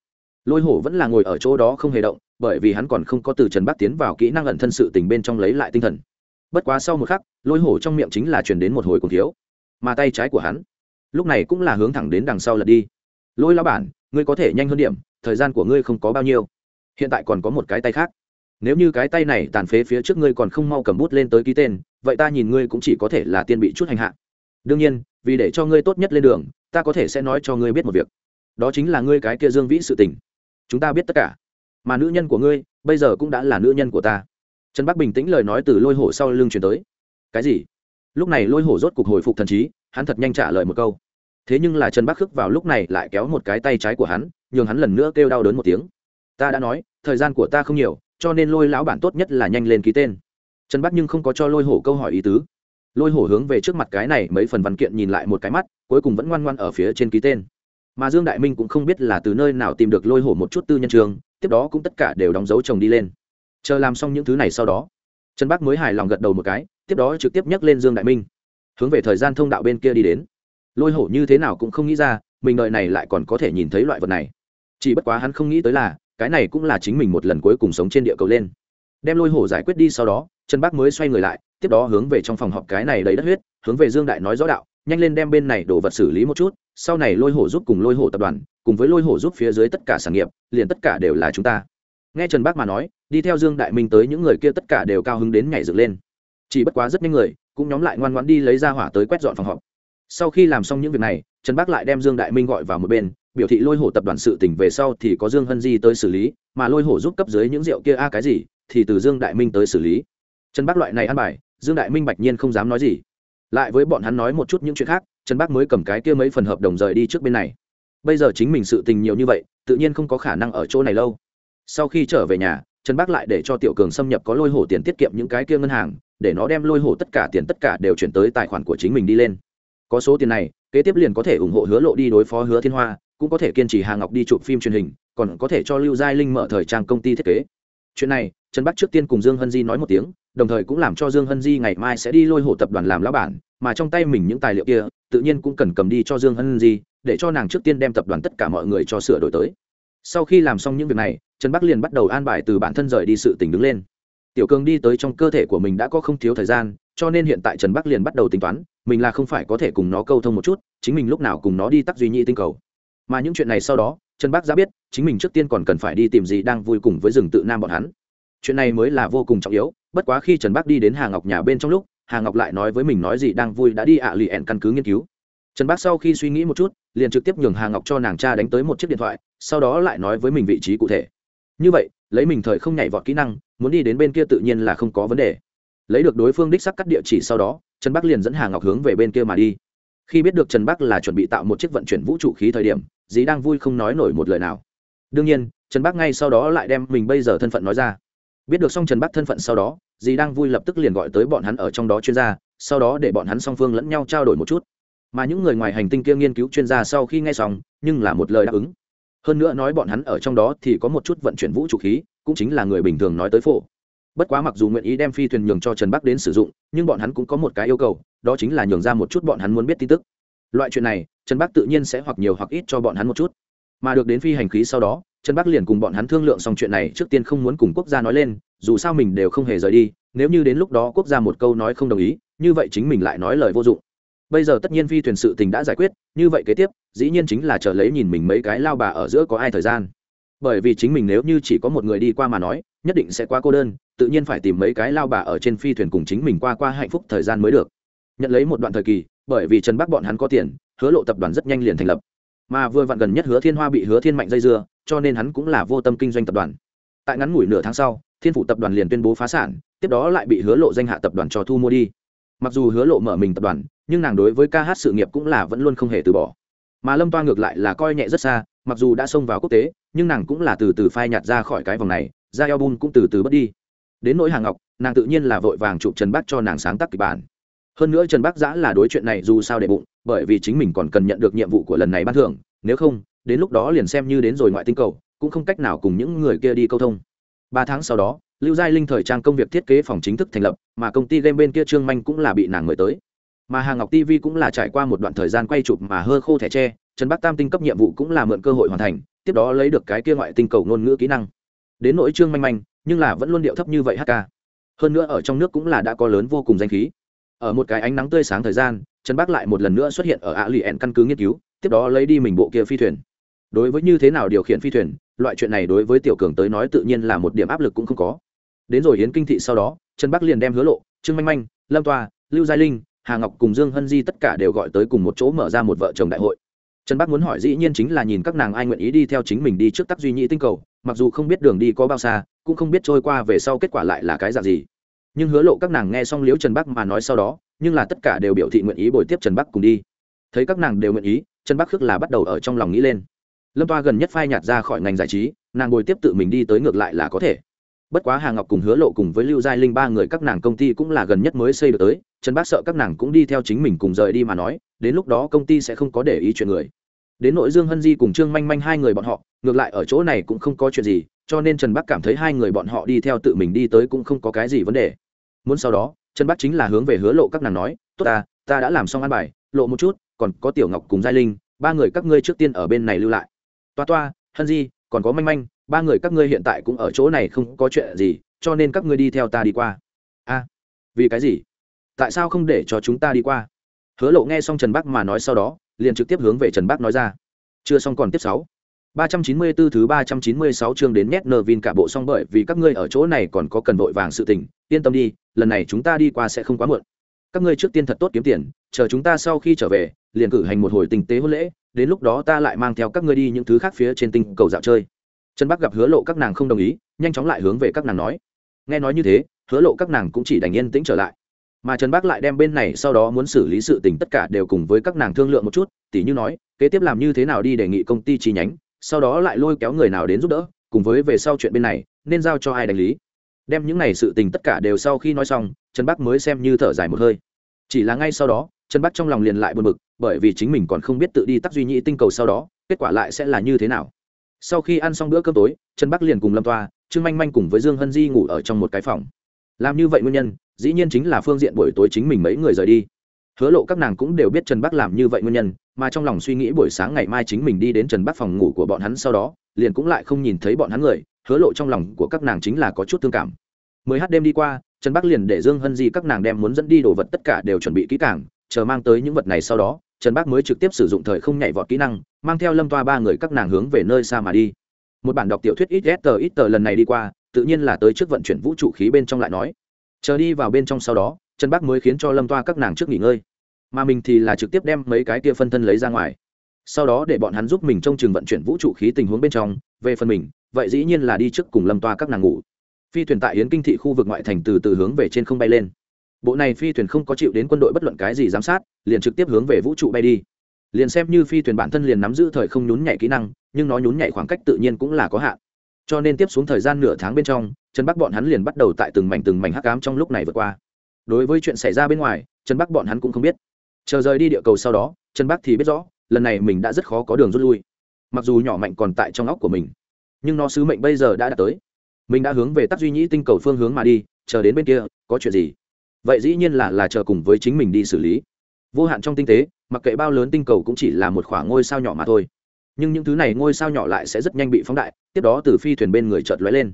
lôi hổ vẫn là ngồi ở chỗ đó không hề động bởi vì hắn còn không có từ trần bắc tiến vào kỹ năng ẩn thân sự tình bên trong lấy lại tinh thần bất quá sau một khắc lôi hổ trong miệng chính là chuyển đến một hồi cùng thiếu mà tay trái của hắn lúc này cũng là hướng thẳng đến đằng sau lật đi lôi lao bản ngươi có thể nhanh hơn điểm thời gian của ngươi không có bao nhiêu hiện tại còn có một cái tay khác nếu như cái tay này tàn phế phía trước ngươi còn không mau cầm bút lên tới ký tên vậy ta nhìn ngươi cũng chỉ có thể là tiên bị chút hành hạ đương nhiên vì để cho ngươi tốt nhất lên đường ta có thể sẽ nói cho ngươi biết một việc đó chính là ngươi cái kia dương vĩ sự tình chúng ta biết tất cả mà nữ nhân của ngươi bây giờ cũng đã là nữ nhân của ta trần bắc bình tĩnh lời nói từ lôi hổ sau lưng truyền tới cái gì lúc này lôi hổ rốt cục hồi phục thần trí hắn thật nhanh trả lời một câu thế nhưng là trần bắc khước vào lúc này lại kéo một cái tay trái của hắn nhường hắn lần nữa kêu đau đớn một tiếng ta đã nói thời gian của ta không nhiều cho nên lôi lão bản tốt nhất là nhanh lên ký tên trần bắc nhưng không có cho lôi hổ câu hỏi ý tứ lôi hổ hướng về trước mặt cái này mấy phần văn kiện nhìn lại một cái mắt cuối cùng vẫn ngoan ngoan ở phía trên ký tên mà dương đại minh cũng không biết là từ nơi nào tìm được lôi hổ một chút tư nhân trường tiếp đó cũng tất cả đều đóng dấu chồng đi lên chờ làm xong những thứ này sau đó trần bác mới hài lòng gật đầu một cái tiếp đó trực tiếp nhắc lên dương đại minh hướng về thời gian thông đạo bên kia đi đến lôi hổ như thế nào cũng không nghĩ ra mình đợi này lại còn có thể nhìn thấy loại vật này chỉ bất quá hắn không nghĩ tới là cái này cũng là chính mình một lần cuối cùng sống trên địa cầu lên đem lôi hổ giải quyết đi sau đó trần bác mới xoay người lại tiếp đó hướng về trong phòng họp cái này đầy đất huyết hướng về dương đại nói rõ đạo nhanh lên đem bên này đồ vật xử lý một chút sau này lôi hổ giúp cùng lôi hổ tập đoàn cùng với lôi hổ giúp phía dưới tất cả sản nghiệp liền tất cả đều là chúng ta nghe trần bác mà nói đi theo dương đại minh tới những người kia tất cả đều cao hứng đến nhảy dựng lên chỉ bất quá rất nhanh người cũng nhóm lại ngoan ngoãn đi lấy ra hỏa tới quét dọn phòng họp sau khi làm xong những việc này trần bác lại đem dương đại minh gọi vào một bên biểu thị lôi hổ tập đoàn sự tỉnh về sau thì có dương hân di tới xử lý mà lôi hổ giúp cấp dưới những rượu kia a cái gì thì từ dương đại minh tới xử lý trần bác loại này ăn bài dương đại minh bạch nhiên không dám nói gì lại với bọn hắn nói một chút những chuyện khác trần bác mới cầm cái kia mấy phần hợp đồng rời đi trước bên này bây giờ chính mình sự tình nhiều như vậy tự nhiên không có khả năng ở chỗ này lâu sau khi trở về nhà trần bác lại để cho tiểu cường xâm nhập có lôi hổ tiền tiết kiệm những cái kia ngân hàng để nó đem lôi hổ tất cả tiền tất cả đều chuyển tới tài khoản của chính mình đi lên có số tiền này kế tiếp liền có thể ủng hộ hứa lộ đi đối phó hứa thiên hoa cũng có thể kiên trì hà ngọc đi chụp phim truyền hình còn có thể cho lưu giai linh mở thời trang công ty thiết kế chuyện này trần bắc trước tiên cùng dương hân di nói một tiếng đồng thời cũng làm cho dương hân di ngày mai sẽ đi lôi hộ tập đoàn làm lão bản mà trong tay mình những tài liệu kia tự nhiên cũng cần cầm đi cho dương hân di để cho nàng trước tiên đem tập đoàn tất cả mọi người cho sửa đổi tới sau khi làm xong những việc này trần bắc liền bắt đầu an bài từ bản thân rời đi sự tình đứng lên tiểu Cương đi tới trong cơ thể của mình đã có không thiếu thời gian cho nên hiện tại trần bắc liền bắt đầu tính toán mình là không phải có thể cùng nó câu thông một chút chính mình lúc nào cùng nó đi tắc duy nhị tinh cầu mà những chuyện này sau đó trần bắc đã biết chính mình trước tiên còn cần phải đi tìm gì đang vui cùng với rừng tự nam bọn hắn chuyện này mới là vô cùng trọng yếu bất quá khi trần bác đi đến hà ngọc nhà bên trong lúc hà ngọc lại nói với mình nói gì đang vui đã đi ạ lì ẹn căn cứ nghiên cứu trần bác sau khi suy nghĩ một chút liền trực tiếp nhường hà ngọc cho nàng cha đánh tới một chiếc điện thoại sau đó lại nói với mình vị trí cụ thể như vậy lấy mình thời không nhảy vọt kỹ năng muốn đi đến bên kia tự nhiên là không có vấn đề lấy được đối phương đích sắc cắt địa chỉ sau đó trần bắc liền dẫn hà ngọc hướng về bên kia mà đi khi biết được trần bắc là chuẩn bị tạo một chiếc vận chuyển vũ trụ khí thời điểm dí đang vui không nói nổi một lời nào đương nhiên trần bắc ngay sau đó lại đem mình bây giờ thân phận nói ra biết được xong trần bắc thân phận sau đó dì đang vui lập tức liền gọi tới bọn hắn ở trong đó chuyên gia sau đó để bọn hắn song phương lẫn nhau trao đổi một chút mà những người ngoài hành tinh kia nghiên cứu chuyên gia sau khi nghe xong nhưng là một lời đáp ứng hơn nữa nói bọn hắn ở trong đó thì có một chút vận chuyển vũ trụ khí cũng chính là người bình thường nói tới phổ bất quá mặc dù nguyện ý đem phi thuyền nhường cho trần bắc đến sử dụng nhưng bọn hắn cũng có một cái yêu cầu đó chính là nhường ra một chút bọn hắn muốn biết tin tức loại chuyện này trần bắc tự nhiên sẽ hoặc nhiều hoặc ít cho bọn hắn một chút mà được đến phi hành khí sau đó trần bắc liền cùng bọn hắn thương lượng xong chuyện này trước tiên không muốn cùng quốc gia nói lên dù sao mình đều không hề rời đi nếu như đến lúc đó quốc gia một câu nói không đồng ý như vậy chính mình lại nói lời vô dụng bây giờ tất nhiên phi thuyền sự tình đã giải quyết như vậy kế tiếp dĩ nhiên chính là chờ lấy nhìn mình mấy cái lao bà ở giữa có ai thời gian bởi vì chính mình nếu như chỉ có một người đi qua mà nói nhất định sẽ quá cô đơn tự nhiên phải tìm mấy cái lao bà ở trên phi thuyền cùng chính mình qua qua hạnh phúc thời gian mới được nhận lấy một đoạn thời kỳ bởi vì trần bắc bọn hắn có tiền hứa lộ tập đoàn rất nhanh liền thành lập mà vừa vặn gần nhất hứa thiên hoa bị hứa thiên mạnh dây dưa cho nên hắn cũng là vô tâm kinh doanh tập đoàn tại ngắn ngủi nửa tháng sau thiên phụ tập đoàn liền tuyên bố phá sản tiếp đó lại bị hứa lộ danh hạ tập đoàn cho thu mua đi mặc dù hứa lộ mở mình tập đoàn nhưng nàng đối với ca hát sự nghiệp cũng là vẫn luôn không hề từ bỏ mà lâm toa ngược lại là coi nhẹ rất xa mặc dù đã xông vào quốc tế nhưng nàng cũng là từ từ phai nhạt ra khỏi cái vòng này ra eo bun cũng từ từ bớt đi đến nỗi hàng ngọc nàng tự nhiên là vội vàng chụp trần bắc cho nàng sáng tác kịch bản hơn nữa trần bắc giã là đối chuyện này dù sao để bụng bởi vì chính mình còn cần nhận được nhiệm vụ của lần này ban thưởng nếu không đến lúc đó liền xem như đến rồi ngoại tinh cầu cũng không cách nào cùng những người kia đi câu thông ba tháng sau đó lưu giai linh thời trang công việc thiết kế phòng chính thức thành lập mà công ty game bên kia trương manh cũng là bị nàng mời tới mà hàng ngọc tv cũng là trải qua một đoạn thời gian quay chụp mà hơ khô thẻ tre trần bắc tam tinh cấp nhiệm vụ cũng là mượn cơ hội hoàn thành tiếp đó lấy được cái kia ngoại tinh cầu ngôn ngữ kỹ năng đến nỗi trương manh manh nhưng là vẫn luôn điệu thấp như vậy hk hơn nữa ở trong nước cũng là đã có lớn vô cùng danh khí ở một cái ánh nắng tươi sáng thời gian trần bắc lại một lần nữa xuất hiện ở ạ lì ẹn căn cứ nghiên cứu tiếp đó lấy đi mình bộ kia phi thuyền đối với như thế nào điều khiển phi thuyền loại chuyện này đối với tiểu cường tới nói tự nhiên là một điểm áp lực cũng không có đến rồi hiến kinh thị sau đó trần bắc liền đem hứa lộ trương manh manh lâm toa lưu Gia linh hà ngọc cùng dương hân di tất cả đều gọi tới cùng một chỗ mở ra một vợ chồng đại hội trần bắc muốn hỏi dĩ nhiên chính là nhìn các nàng ai nguyện ý đi theo chính mình đi trước tắc duy nhị tinh cầu mặc dù không biết đường đi có bao xa cũng không biết trôi qua về sau kết quả lại là cái dạng gì nhưng hứa lộ các nàng nghe xong liếu trần bắc mà nói sau đó nhưng là tất cả đều biểu thị nguyện ý bồi tiếp trần bắc cùng đi thấy các nàng đều nguyện ý trần bắc khước là bắt đầu ở trong lòng nghĩ lên lâm toa gần nhất phai nhạt ra khỏi ngành giải trí nàng ngồi tiếp tự mình đi tới ngược lại là có thể bất quá hà ngọc cùng hứa lộ cùng với lưu giai linh ba người các nàng công ty cũng là gần nhất mới xây được tới trần bác sợ các nàng cũng đi theo chính mình cùng rời đi mà nói đến lúc đó công ty sẽ không có để ý chuyện người đến nội dương hân di cùng trương manh manh hai người bọn họ ngược lại ở chỗ này cũng không có chuyện gì cho nên trần Bác cảm thấy hai người bọn họ đi theo tự mình đi tới cũng không có cái gì vấn đề muốn sau đó trần Bác chính là hướng về hứa lộ các nàng nói tốt ta ta đã làm xong ăn bài lộ một chút còn có tiểu ngọc cùng giai linh ba người các ngươi trước tiên ở bên này lưu lại toa toa hân di còn có manh manh ba người các ngươi hiện tại cũng ở chỗ này không có chuyện gì cho nên các ngươi đi theo ta đi qua a à, vì cái gì tại sao không để cho chúng ta đi qua hứa lộ nghe xong trần bắc mà nói sau đó liền trực tiếp hướng về trần bắc nói ra chưa xong còn tiếp sáu Ba trăm chín mươi 394 thứ ba trăm chín mươi sáu chương đến nét nờ vin cả bộ xong bởi vì các ngươi ở chỗ này còn có cần vội vàng sự tình, yên tâm đi, lần này chúng ta đi qua sẽ không quá muộn. Các ngươi trước tiên thật tốt kiếm tiền, chờ chúng ta sau khi trở về, liền cử hành một hồi tình tế hôn lễ, đến lúc đó ta lại mang theo các ngươi đi những thứ khác phía trên tinh cầu dạo chơi trần bắc gặp hứa lộ các nàng không đồng ý nhanh chóng lại hướng về các nàng nói nghe nói như thế hứa lộ các nàng cũng chỉ đành yên tĩnh trở lại mà trần Bắc lại đem bên này sau đó muốn xử lý sự tình tất cả đều cùng với các nàng thương lượng một chút tỉ như nói kế tiếp làm như thế nào đi đề nghị công ty chi nhánh sau đó lại lôi kéo người nào đến giúp đỡ cùng với về sau chuyện bên này nên giao cho ai đánh lý đem những này sự tình tất cả đều sau khi nói xong trần bắc mới xem như thở dài một hơi chỉ là ngay sau đó trần bắc trong lòng liền lại buồn bực bởi vì chính mình còn không biết tự đi tắc duy nhị tinh cầu sau đó kết quả lại sẽ là như thế nào sau khi ăn xong bữa cơm tối trần bắc liền cùng lâm toa trương manh manh cùng với dương hân di ngủ ở trong một cái phòng làm như vậy nguyên nhân dĩ nhiên chính là phương diện buổi tối chính mình mấy người rời đi hứa lộ các nàng cũng đều biết trần bắc làm như vậy nguyên nhân mà trong lòng suy nghĩ buổi sáng ngày mai chính mình đi đến trần bắc phòng ngủ của bọn hắn sau đó liền cũng lại không nhìn thấy bọn hắn người hứa lộ trong lòng của các nàng chính là có chút thương cảm mới h đêm đi qua trần bắc liền để dương hân di các nàng đem muốn dẫn đi đồ vật tất cả đều chuẩn bị kỹ càng chờ mang tới những vật này sau đó trần bác mới trực tiếp sử dụng thời không nhảy vọt kỹ năng mang theo lâm toa ba người các nàng hướng về nơi xa mà đi một bản đọc tiểu thuyết ít tờ ít tờ lần này đi qua tự nhiên là tới trước vận chuyển vũ trụ khí bên trong lại nói chờ đi vào bên trong sau đó trần bác mới khiến cho lâm toa các nàng trước nghỉ ngơi mà mình thì là trực tiếp đem mấy cái tia phân thân lấy ra ngoài sau đó để bọn hắn giúp mình trong trường vận chuyển vũ trụ khí tình huống bên trong về phần mình vậy dĩ nhiên là đi trước cùng lâm toa các nàng ngủ phi thuyền tại yến kinh thị khu vực ngoại thành từ từ hướng về trên không bay lên bộ này phi thuyền không có chịu đến quân đội bất luận cái gì giám sát liền trực tiếp hướng về vũ trụ bay đi liền xem như phi thuyền bản thân liền nắm giữ thời không nhún nhảy kỹ năng nhưng nó nhún nhảy khoảng cách tự nhiên cũng là có hạn cho nên tiếp xuống thời gian nửa tháng bên trong trần bắc bọn hắn liền bắt đầu tại từng mảnh từng mảnh hắc cám trong lúc này vượt qua đối với chuyện xảy ra bên ngoài trần bắc bọn hắn cũng không biết chờ rời đi địa cầu sau đó trần bắc thì biết rõ lần này mình đã rất khó có đường rút lui mặc dù nhỏ mạnh còn tại trong óc của mình nhưng nó sứ mệnh bây giờ đã đạt tới mình đã hướng về tắc duy nhĩ tinh cầu phương hướng mà đi chờ đến bên kia có chuyện gì vậy dĩ nhiên là là chờ cùng với chính mình đi xử lý vô hạn trong tinh tế mặc kệ bao lớn tinh cầu cũng chỉ là một khoảng ngôi sao nhỏ mà thôi nhưng những thứ này ngôi sao nhỏ lại sẽ rất nhanh bị phóng đại tiếp đó từ phi thuyền bên người chợt lóe lên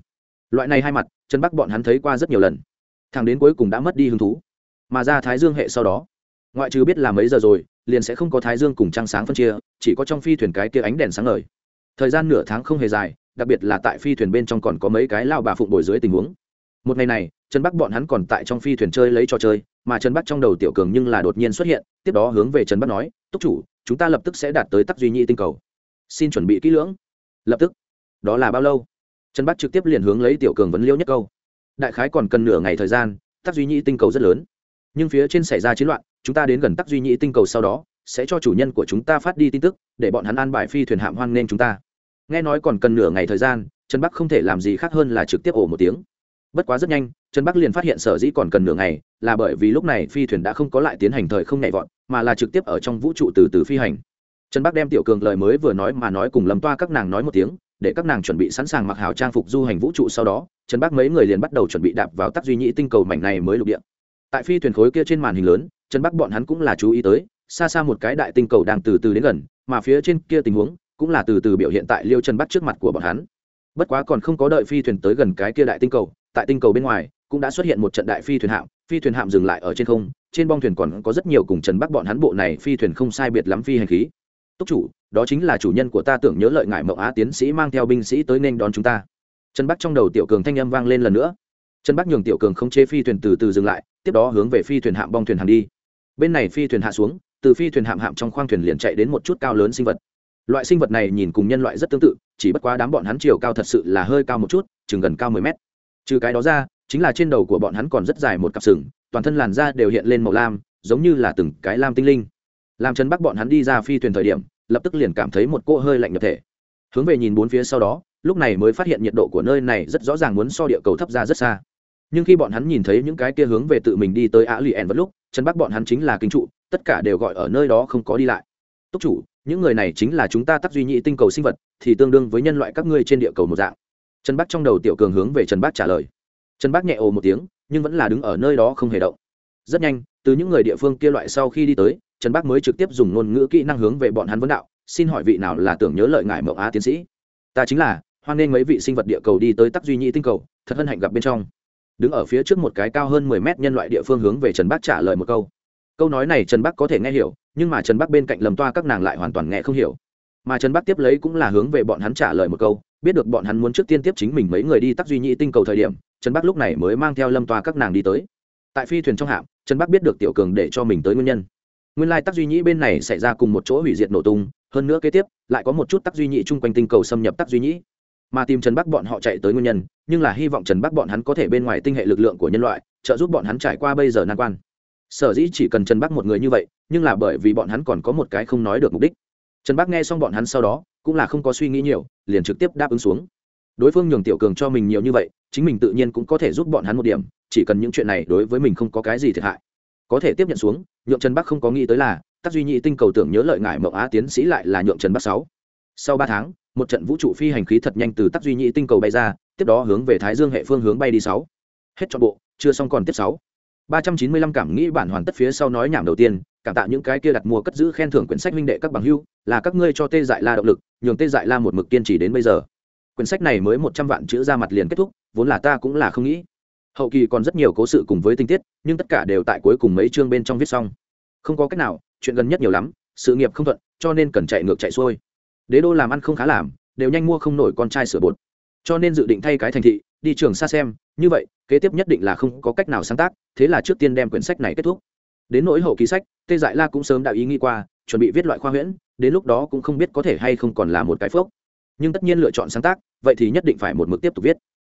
loại này hai mặt chân bắc bọn hắn thấy qua rất nhiều lần thằng đến cuối cùng đã mất đi hứng thú mà ra thái dương hệ sau đó ngoại trừ biết là mấy giờ rồi liền sẽ không có thái dương cùng trăng sáng phân chia chỉ có trong phi thuyền cái kia ánh đèn sáng ngời thời gian nửa tháng không hề dài đặc biệt là tại phi thuyền bên trong còn có mấy cái lao bà phụng bồi dưới tình huống một ngày này trần bắc bọn hắn còn tại trong phi thuyền chơi lấy trò chơi mà trần bắc trong đầu tiểu cường nhưng là đột nhiên xuất hiện tiếp đó hướng về trần bắc nói túc chủ chúng ta lập tức sẽ đạt tới tắc duy nhị tinh cầu xin chuẩn bị kỹ lưỡng lập tức đó là bao lâu trần bắc trực tiếp liền hướng lấy tiểu cường vấn liêu nhất câu đại khái còn cần nửa ngày thời gian tắc duy nhị tinh cầu rất lớn nhưng phía trên xảy ra chiến loạn chúng ta đến gần tắc duy nhị tinh cầu sau đó sẽ cho chủ nhân của chúng ta phát đi tin tức để bọn hắn an bài phi thuyền hạm hoan nên chúng ta nghe nói còn cần nửa ngày thời gian trần bắc không thể làm gì khác hơn là trực tiếp ổ một tiếng bất quá rất nhanh trần bắc liền phát hiện sở dĩ còn cần nửa ngày là bởi vì lúc này phi thuyền đã không có lại tiến hành thời không nhảy vọt mà là trực tiếp ở trong vũ trụ từ từ phi hành trần bắc đem tiểu cường lời mới vừa nói mà nói cùng lầm toa các nàng nói một tiếng để các nàng chuẩn bị sẵn sàng mặc hào trang phục du hành vũ trụ sau đó trần bắc mấy người liền bắt đầu chuẩn bị đạp vào tắc duy nhĩ tinh cầu mảnh này mới lục địa tại phi thuyền khối kia trên màn hình lớn trần bắc bọn hắn cũng là chú ý tới xa xa một cái đại tinh cầu đang từ từ đến gần mà phía trên kia tình huống cũng là từ từ biểu hiện tại liêu trần bắc trước mặt của bọn hắn bất quá còn không có đợi phi thuyền tới gần cái kia đại tinh cầu tại tinh cầu bên ngoài cũng đã xuất hiện một trận đại phi thuyền hạm phi thuyền hạm dừng lại ở trên không trên bong thuyền còn có rất nhiều cùng trần bắc bọn hắn bộ này phi thuyền không sai biệt lắm phi hành khí túc chủ đó chính là chủ nhân của ta tưởng nhớ lợi ngại mậu á tiến sĩ mang theo binh sĩ tới nên đón chúng ta trần bắc trong đầu tiểu cường thanh âm vang lên lần nữa trần bắc nhường tiểu cường không chế phi thuyền từ từ dừng lại tiếp đó hướng về phi thuyền hạm bong thuyền hàng đi bên này phi thuyền hạ xuống từ phi thuyền hạm hạm trong khoang thuyền liền chạy đến một chút cao lớn sinh vật loại sinh vật này nhìn cùng nhân loại rất tương tự chỉ bất quá đám bọn hắn chiều cao thật sự là hơi cao một chút chừng gần cao mười mét trừ cái đó ra chính là trên đầu của bọn hắn còn rất dài một cặp sừng toàn thân làn da đều hiện lên màu lam giống như là từng cái lam tinh linh làm trần bắc bọn hắn đi ra phi thuyền thời điểm lập tức liền cảm thấy một cỗ hơi lạnh nhập thể hướng về nhìn bốn phía sau đó lúc này mới phát hiện nhiệt độ của nơi này rất rõ ràng muốn so địa cầu thấp ra rất xa nhưng khi bọn hắn nhìn thấy những cái kia hướng về tự mình đi tới á lì ẻn vật lúc chân bắc bọn hắn chính là kinh trụ tất cả đều gọi ở nơi đó không có đi lại túc chủ những người này chính là chúng ta tắc duy nhị tinh cầu sinh vật thì tương đương với nhân loại các ngươi trên địa cầu một dạng trần bắc trong đầu tiểu cường hướng về trần bắc trả lời trần bắc nhẹ ồ một tiếng nhưng vẫn là đứng ở nơi đó không hề động rất nhanh từ những người địa phương kia loại sau khi đi tới trần bắc mới trực tiếp dùng ngôn ngữ kỹ năng hướng về bọn hắn vấn đạo xin hỏi vị nào là tưởng nhớ lợi ngại mậu á tiến sĩ ta chính là hoan nghênh mấy vị sinh vật địa cầu đi tới tắc duy nhĩ tinh cầu thật hân hạnh gặp bên trong đứng ở phía trước một cái cao hơn mười mét nhân loại địa phương hướng về trần bắc trả lời một câu câu nói này trần bắc có thể nghe hiểu nhưng mà trần bắc bên cạnh lầm toa các nàng lại hoàn toàn nghe không hiểu mà trần bắc tiếp lấy cũng là hướng về bọn hắn trả lời một câu biết được bọn hắn muốn trước tiên tiếp chính mình mấy người đi tắc duy nhị tinh cầu thời điểm trần bắc lúc này mới mang theo lâm toa các nàng đi tới tại phi thuyền trong hạm trần bắc biết được tiểu cường để cho mình tới nguyên nhân nguyên lai tắc duy nhị bên này xảy ra cùng một chỗ hủy diệt nổ tung hơn nữa kế tiếp lại có một chút tắc duy nhị chung quanh tinh cầu xâm nhập tắc duy nhị mà tìm trần bắc bọn họ chạy tới nguyên nhân nhưng là hy vọng trần bắc bọn hắn có thể bên ngoài tinh hệ lực lượng của nhân loại trợ giúp bọn hắn trải qua bây giờ nan quan sở dĩ chỉ cần trần bắc một người như vậy nhưng là bởi vì bọn hắn còn có một cái không nói được mục đích trần bắc nghe xong bọn hắn sau đó cũng là không có suy nghĩ nhiều liền trực tiếp đáp ứng xuống đối phương nhường tiểu cường cho mình nhiều như vậy chính mình tự nhiên cũng có thể giúp bọn hắn một điểm chỉ cần những chuyện này đối với mình không có cái gì thiệt hại có thể tiếp nhận xuống nhượng trần bắc không có nghĩ tới là tác duy nhị tinh cầu tưởng nhớ lợi ngại mộng á tiến sĩ lại là nhượng trần bắc sáu sau ba tháng một trận vũ trụ phi hành khí thật nhanh từ tác duy nhị tinh cầu bay ra tiếp đó hướng về thái dương hệ phương hướng bay đi sáu hết trọn bộ chưa xong còn tiếp sáu ba trăm chín mươi lăm cảm nghĩ bản hoàn tất phía sau nói nhảm đầu tiên cảm tạ những cái kia đặt mua cất giữ khen thưởng quyển sách minh đệ các bằng hưu là các ngươi cho tê dại la động lực nhường tê dại la một mực kiên trì đến bây giờ quyển sách này mới một trăm vạn chữ ra mặt liền kết thúc vốn là ta cũng là không nghĩ hậu kỳ còn rất nhiều cố sự cùng với tinh tiết nhưng tất cả đều tại cuối cùng mấy chương bên trong viết xong không có cách nào chuyện gần nhất nhiều lắm sự nghiệp không thuận cho nên cần chạy ngược chạy xuôi đế đô làm ăn không khá làm đều nhanh mua không nổi con trai sửa bột cho nên dự định thay cái thành thị đi trường xa xem như vậy kế tiếp nhất định là không có cách nào sáng tác thế là trước tiên đem quyển sách này kết thúc đến nỗi hậu ký sách tê dại la cũng sớm đã ý nghĩ qua chuẩn bị viết loại khoa huyễn đến lúc đó cũng không biết có thể hay không còn là một cái phước nhưng tất nhiên lựa chọn sáng tác vậy thì nhất định phải một mực tiếp tục viết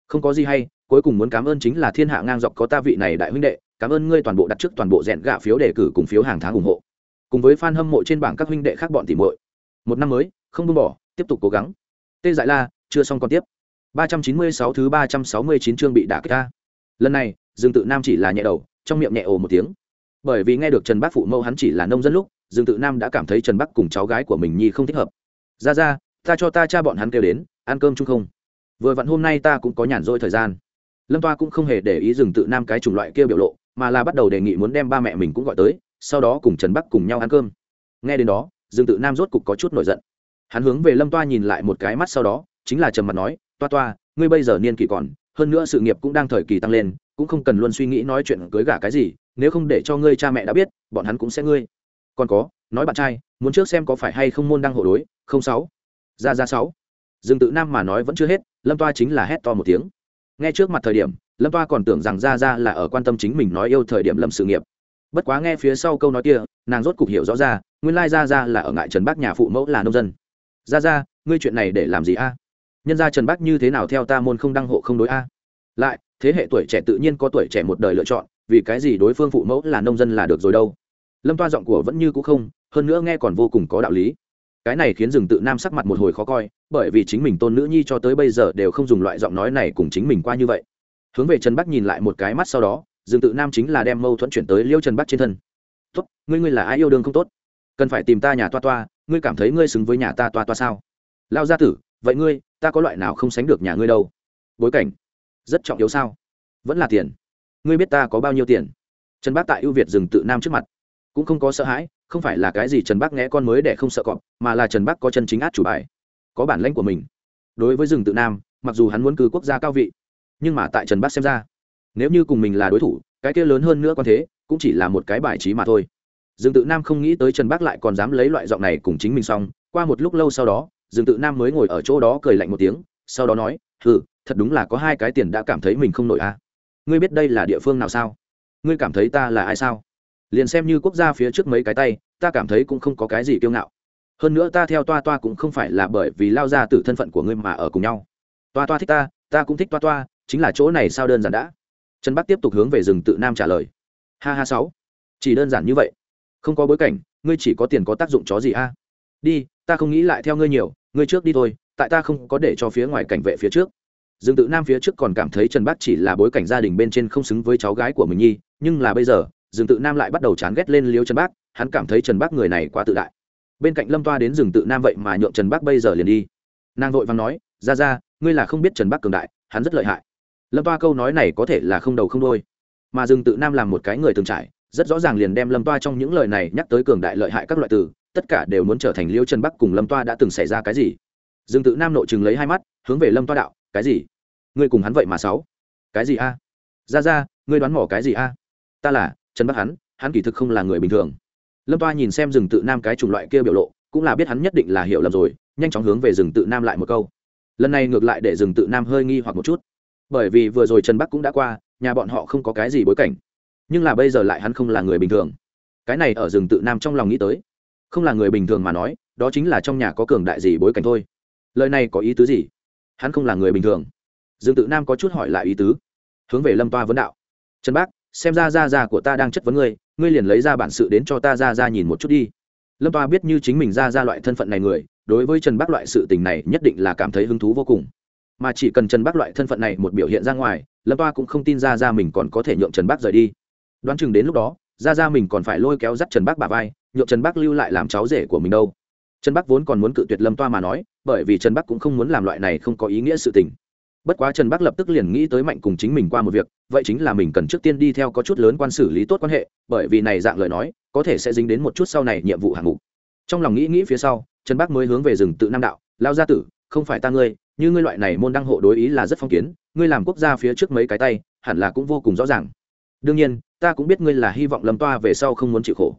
không có gì hay cuối cùng muốn cảm ơn chính là thiên hạ ngang dọc có ta vị này đại huynh đệ cảm ơn ngươi toàn bộ đặt trước toàn bộ rèn gạ phiếu đề cử cùng phiếu hàng tháng ủng hộ cùng với fan hâm mộ trên bảng các huynh đệ khác bọn tỉ muội một năm mới không buông bỏ tiếp tục cố gắng tê dại la chưa xong còn tiếp 396 thứ 369 chương bị đả kích ta lần này dương tự nam chỉ là nhẹ đầu trong miệng nhẹ ồ một tiếng bởi vì nghe được trần bác phụ mẫu hắn chỉ là nông dân lúc dương tự nam đã cảm thấy trần bắc cùng cháu gái của mình nhi không thích hợp ra ra ta cho ta cha bọn hắn kêu đến ăn cơm chung không vừa vặn hôm nay ta cũng có nhàn rỗi thời gian lâm toa cũng không hề để ý dừng tự nam cái chủng loại kia biểu lộ mà là bắt đầu đề nghị muốn đem ba mẹ mình cũng gọi tới sau đó cùng trần bắc cùng nhau ăn cơm nghe đến đó dương tự nam rốt cục có chút nổi giận hắn hướng về lâm toa nhìn lại một cái mắt sau đó chính là trầm mặt nói toa toa ngươi bây giờ niên kỷ còn hơn nữa sự nghiệp cũng đang thời kỳ tăng lên cũng không cần luôn suy nghĩ nói chuyện cưới gả cái gì nếu không để cho ngươi cha mẹ đã biết bọn hắn cũng sẽ ngươi còn có nói bạn trai muốn trước xem có phải hay không môn đang hộ đối không sáu ra ra sáu dương tự nam mà nói vẫn chưa hết lâm toa chính là hét to một tiếng nghe trước mặt thời điểm lâm toa còn tưởng rằng ra ra là ở quan tâm chính mình nói yêu thời điểm lâm sự nghiệp bất quá nghe phía sau câu nói kia nàng rốt cục hiểu rõ ra nguyên lai ra ra là ở ngại trần bác nhà phụ mẫu là nông dân ra ra ngươi chuyện này để làm gì a nhân gia trần bác như thế nào theo ta môn không đăng hộ không đối a lại thế hệ tuổi trẻ tự nhiên có tuổi trẻ một đời lựa chọn vì cái gì đối phương phụ mẫu là nông dân là được rồi đâu lâm toa giọng của vẫn như c ũ không hơn nữa nghe còn vô cùng có đạo lý cái này khiến rừng tự nam sắc mặt một hồi khó coi bởi vì chính mình tôn nữ nhi cho tới bây giờ đều không dùng loại giọng nói này cùng chính mình qua như vậy hướng về trần bắc nhìn lại một cái mắt sau đó rừng tự nam chính là đem mâu thuẫn chuyển tới liêu trần bắc trên thân tốt ngươi ngươi là ai yêu đương không tốt cần phải tìm ta nhà toa toa ngươi cảm thấy ngươi xứng với nhà ta toa toa sao lao gia tử vậy ngươi ta có loại nào không sánh được nhà ngươi đâu bối cảnh rất trọng yếu sao vẫn là tiền ngươi biết ta có bao nhiêu tiền trần bác tại ưu việt dừng tự nam trước mặt cũng không có sợ hãi không phải là cái gì trần bác nghe con mới để không sợ cọp mà là trần bác có chân chính át chủ bài có bản lãnh của mình đối với rừng tự nam mặc dù hắn muốn cử quốc gia cao vị nhưng mà tại trần bác xem ra nếu như cùng mình là đối thủ cái kia lớn hơn nữa còn thế cũng chỉ là một cái bài trí mà thôi rừng tự nam không nghĩ tới trần bác lại còn dám lấy loại giọng này cùng chính mình xong qua một lúc lâu sau đó dương tự nam mới ngồi ở chỗ đó cười lạnh một tiếng sau đó nói hừ thật đúng là có hai cái tiền đã cảm thấy mình không nổi a. À. ngươi biết đây là địa phương nào sao ngươi cảm thấy ta là ai sao liền xem như quốc gia phía trước mấy cái tay ta cảm thấy cũng không có cái gì kiêu ngạo hơn nữa ta theo toa toa cũng không phải là bởi vì lao ra từ thân phận của ngươi mà ở cùng nhau toa toa thích ta ta cũng thích toa toa chính là chỗ này sao đơn giản đã trần bắc tiếp tục hướng về rừng tự nam trả lời Ha ha sáu chỉ đơn giản như vậy không có bối cảnh ngươi chỉ có tiền có tác dụng chó gì a đi ta không nghĩ lại theo ngươi nhiều ngươi trước đi thôi tại ta không có để cho phía ngoài cảnh vệ phía trước dương tự nam phía trước còn cảm thấy trần bác chỉ là bối cảnh gia đình bên trên không xứng với cháu gái của mình nhi nhưng là bây giờ dương tự nam lại bắt đầu chán ghét lên liếu trần bác hắn cảm thấy trần bác người này quá tự đại bên cạnh lâm toa đến Dương tự nam vậy mà nhượng trần bác bây giờ liền đi nàng vội vàng nói ra ra ngươi là không biết trần bác cường đại hắn rất lợi hại lâm toa câu nói này có thể là không đầu không đôi mà Dương tự nam làm một cái người từng trải rất rõ ràng liền đem lâm toa trong những lời này nhắc tới cường đại lợi hại các loại từ tất cả đều muốn trở thành liêu trần bắc cùng lâm toa đã từng xảy ra cái gì dương tự nam nội chừng lấy hai mắt hướng về lâm toa đạo cái gì ngươi cùng hắn vậy mà sáu cái gì a ra ra ngươi đoán mỏ cái gì a ta là trần bắc hắn hắn kỳ thực không là người bình thường lâm toa nhìn xem rừng tự nam cái chủng loại kia biểu lộ cũng là biết hắn nhất định là hiểu lầm rồi nhanh chóng hướng về rừng tự nam lại một câu lần này ngược lại để rừng tự nam hơi nghi hoặc một chút bởi vì vừa rồi trần bắc cũng đã qua nhà bọn họ không có cái gì bối cảnh nhưng là bây giờ lại hắn không là người bình thường cái này ở rừng tự nam trong lòng nghĩ tới không là người bình thường mà nói đó chính là trong nhà có cường đại gì bối cảnh thôi lời này có ý tứ gì hắn không là người bình thường dương tự nam có chút hỏi lại ý tứ hướng về lâm toa vấn đạo trần bác xem ra ra ra của ta đang chất vấn ngươi ngươi liền lấy ra bản sự đến cho ta ra ra nhìn một chút đi lâm toa biết như chính mình ra ra loại thân phận này người đối với trần bác loại sự tình này nhất định là cảm thấy hứng thú vô cùng mà chỉ cần trần bác loại thân phận này một biểu hiện ra ngoài lâm toa cũng không tin ra ra mình còn có thể nhượng trần bác rời đi đoán chừng đến lúc đó ra ra mình còn phải lôi kéo dắt trần bác bà vai nhộn trần bắc lưu lại làm cháu rể của mình đâu trần bắc vốn còn muốn cự tuyệt lâm toa mà nói bởi vì trần bắc cũng không muốn làm loại này không có ý nghĩa sự tình bất quá trần bắc lập tức liền nghĩ tới mạnh cùng chính mình qua một việc vậy chính là mình cần trước tiên đi theo có chút lớn quan xử lý tốt quan hệ bởi vì này dạng lời nói có thể sẽ dính đến một chút sau này nhiệm vụ hạng mục trong lòng nghĩ nghĩ phía sau trần bắc mới hướng về rừng tự nam đạo lao gia tử không phải ta ngươi như ngươi loại này môn đăng hộ đối ý là rất phong kiến ngươi làm quốc gia phía trước mấy cái tay hẳn là cũng vô cùng rõ ràng đương nhiên ta cũng biết ngươi là hy vọng lâm toa về sau không muốn chịu khổ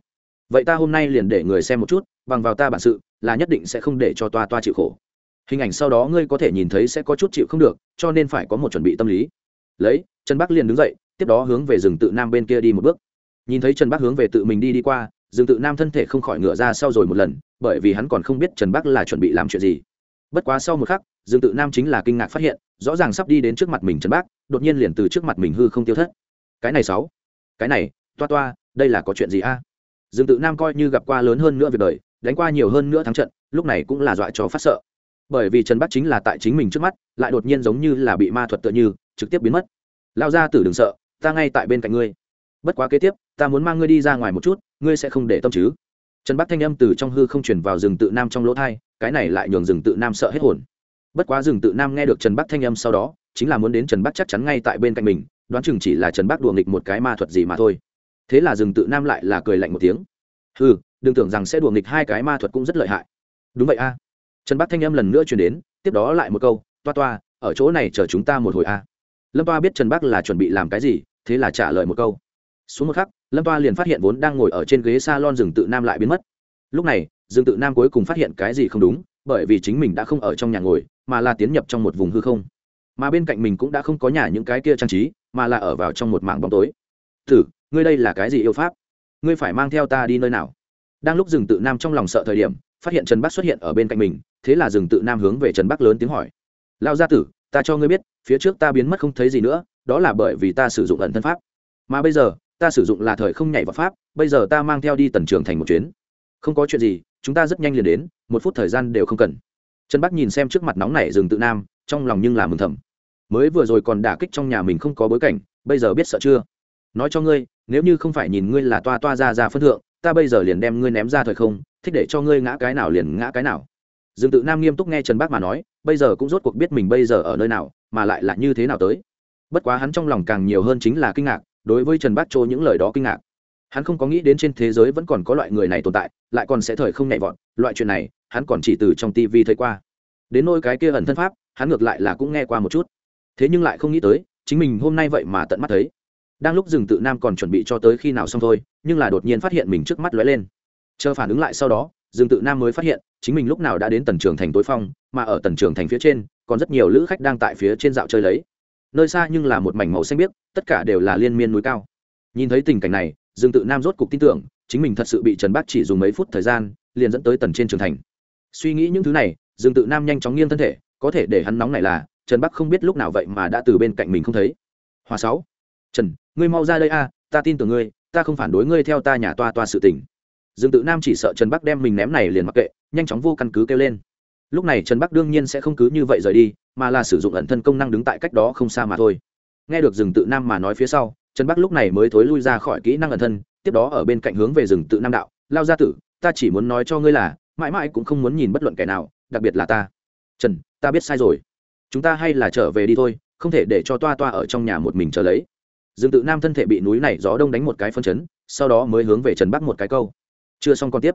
vậy ta hôm nay liền để người xem một chút bằng vào ta bản sự là nhất định sẽ không để cho toa toa chịu khổ hình ảnh sau đó ngươi có thể nhìn thấy sẽ có chút chịu không được cho nên phải có một chuẩn bị tâm lý lấy trần bắc liền đứng dậy tiếp đó hướng về rừng tự nam bên kia đi một bước nhìn thấy trần bắc hướng về tự mình đi đi qua rừng tự nam thân thể không khỏi ngựa ra sau rồi một lần bởi vì hắn còn không biết trần bắc là chuẩn bị làm chuyện gì bất quá sau một khắc rừng tự nam chính là kinh ngạc phát hiện rõ ràng sắp đi đến trước mặt mình trần bắc đột nhiên liền từ trước mặt mình hư không tiêu thất cái này sáu cái này toa toa đây là có chuyện gì a dương tự nam coi như gặp qua lớn hơn nữa việc đời đánh qua nhiều hơn nữa thắng trận lúc này cũng là dọa cho phát sợ bởi vì trần bắc chính là tại chính mình trước mắt lại đột nhiên giống như là bị ma thuật tựa như trực tiếp biến mất lao ra tử đừng sợ ta ngay tại bên cạnh ngươi bất quá kế tiếp ta muốn mang ngươi đi ra ngoài một chút ngươi sẽ không để tâm chứ trần bắc thanh âm từ trong hư không chuyển vào rừng tự nam trong lỗ tai, cái này lại nhường rừng tự nam sợ hết hồn bất quá rừng tự nam nghe được trần bắc thanh âm sau đó chính là muốn đến trần bắc chắc chắn ngay tại bên cạnh mình đoán chừng chỉ là trần bắc đùa nghịch một cái ma thuật gì mà thôi thế là rừng tự nam lại là cười lạnh một tiếng ừ đừng tưởng rằng sẽ đùa nghịch hai cái ma thuật cũng rất lợi hại đúng vậy a trần bắc thanh âm lần nữa chuyển đến tiếp đó lại một câu toa toa ở chỗ này chờ chúng ta một hồi a lâm toa biết trần bắc là chuẩn bị làm cái gì thế là trả lời một câu xuống một khắc lâm toa liền phát hiện vốn đang ngồi ở trên ghế s a lon rừng tự nam lại biến mất lúc này rừng tự nam cuối cùng phát hiện cái gì không đúng bởi vì chính mình đã không ở trong nhà ngồi mà là tiến nhập trong một vùng hư không mà bên cạnh mình cũng đã không có nhà những cái kia trang trí mà là ở vào trong một mảng bóng tối thử ngươi đây là cái gì yêu pháp ngươi phải mang theo ta đi nơi nào đang lúc rừng tự nam trong lòng sợ thời điểm phát hiện trần bắc xuất hiện ở bên cạnh mình thế là rừng tự nam hướng về trần bắc lớn tiếng hỏi lao gia tử ta cho ngươi biết phía trước ta biến mất không thấy gì nữa đó là bởi vì ta sử dụng ẩn thân pháp mà bây giờ ta sử dụng là thời không nhảy vào pháp bây giờ ta mang theo đi tần trường thành một chuyến không có chuyện gì chúng ta rất nhanh liền đến một phút thời gian đều không cần trần bắc nhìn xem trước mặt nóng này rừng tự nam trong lòng nhưng là mừng thầm mới vừa rồi còn đả kích trong nhà mình không có bối cảnh bây giờ biết sợ chưa nói cho ngươi nếu như không phải nhìn ngươi là toa toa ra ra phân thượng ta bây giờ liền đem ngươi ném ra thời không thích để cho ngươi ngã cái nào liền ngã cái nào dương tự nam nghiêm túc nghe trần bác mà nói bây giờ cũng rốt cuộc biết mình bây giờ ở nơi nào mà lại là như thế nào tới bất quá hắn trong lòng càng nhiều hơn chính là kinh ngạc đối với trần bác trô những lời đó kinh ngạc hắn không có nghĩ đến trên thế giới vẫn còn có loại người này tồn tại lại còn sẽ thời không nhảy vọt loại chuyện này hắn còn chỉ từ trong tivi thấy qua đến nôi cái kia ẩn thân pháp hắn ngược lại là cũng nghe qua một chút thế nhưng lại không nghĩ tới chính mình hôm nay vậy mà tận mắt thấy đang lúc rừng tự nam còn chuẩn bị cho tới khi nào xong thôi nhưng là đột nhiên phát hiện mình trước mắt lóe lên chờ phản ứng lại sau đó rừng tự nam mới phát hiện chính mình lúc nào đã đến tần trường thành tối phong mà ở tần trường thành phía trên còn rất nhiều lữ khách đang tại phía trên dạo chơi lấy nơi xa nhưng là một mảnh màu xanh biếc tất cả đều là liên miên núi cao nhìn thấy tình cảnh này rừng tự nam rốt cục tin tưởng chính mình thật sự bị trần bác chỉ dùng mấy phút thời gian liền dẫn tới tần trên trường thành suy nghĩ những thứ này rừng tự nam nhanh chóng nghiêng thân thể có thể để hắn nóng này là trần bắc không biết lúc nào vậy mà đã từ bên cạnh mình không thấy hòa sáu trần ngươi mau ra đây a ta tin tưởng ngươi ta không phản đối ngươi theo ta nhà toa toa sự tình dương tự nam chỉ sợ trần bắc đem mình ném này liền mặc kệ nhanh chóng vô căn cứ kêu lên lúc này trần bắc đương nhiên sẽ không cứ như vậy rời đi mà là sử dụng ẩn thân công năng đứng tại cách đó không xa mà thôi nghe được rừng tự nam mà nói phía sau trần bắc lúc này mới thối lui ra khỏi kỹ năng ẩn thân tiếp đó ở bên cạnh hướng về rừng tự nam đạo lao gia tử ta chỉ muốn nói cho ngươi là mãi mãi cũng không muốn nhìn bất luận kẻ nào đặc biệt là ta trần ta biết sai rồi chúng ta hay là trở về đi thôi không thể để cho toa toa ở trong nhà một mình chờ lấy dương tự nam thân thể bị núi này gió đông đánh một cái phân chấn sau đó mới hướng về trần bắc một cái câu chưa xong còn tiếp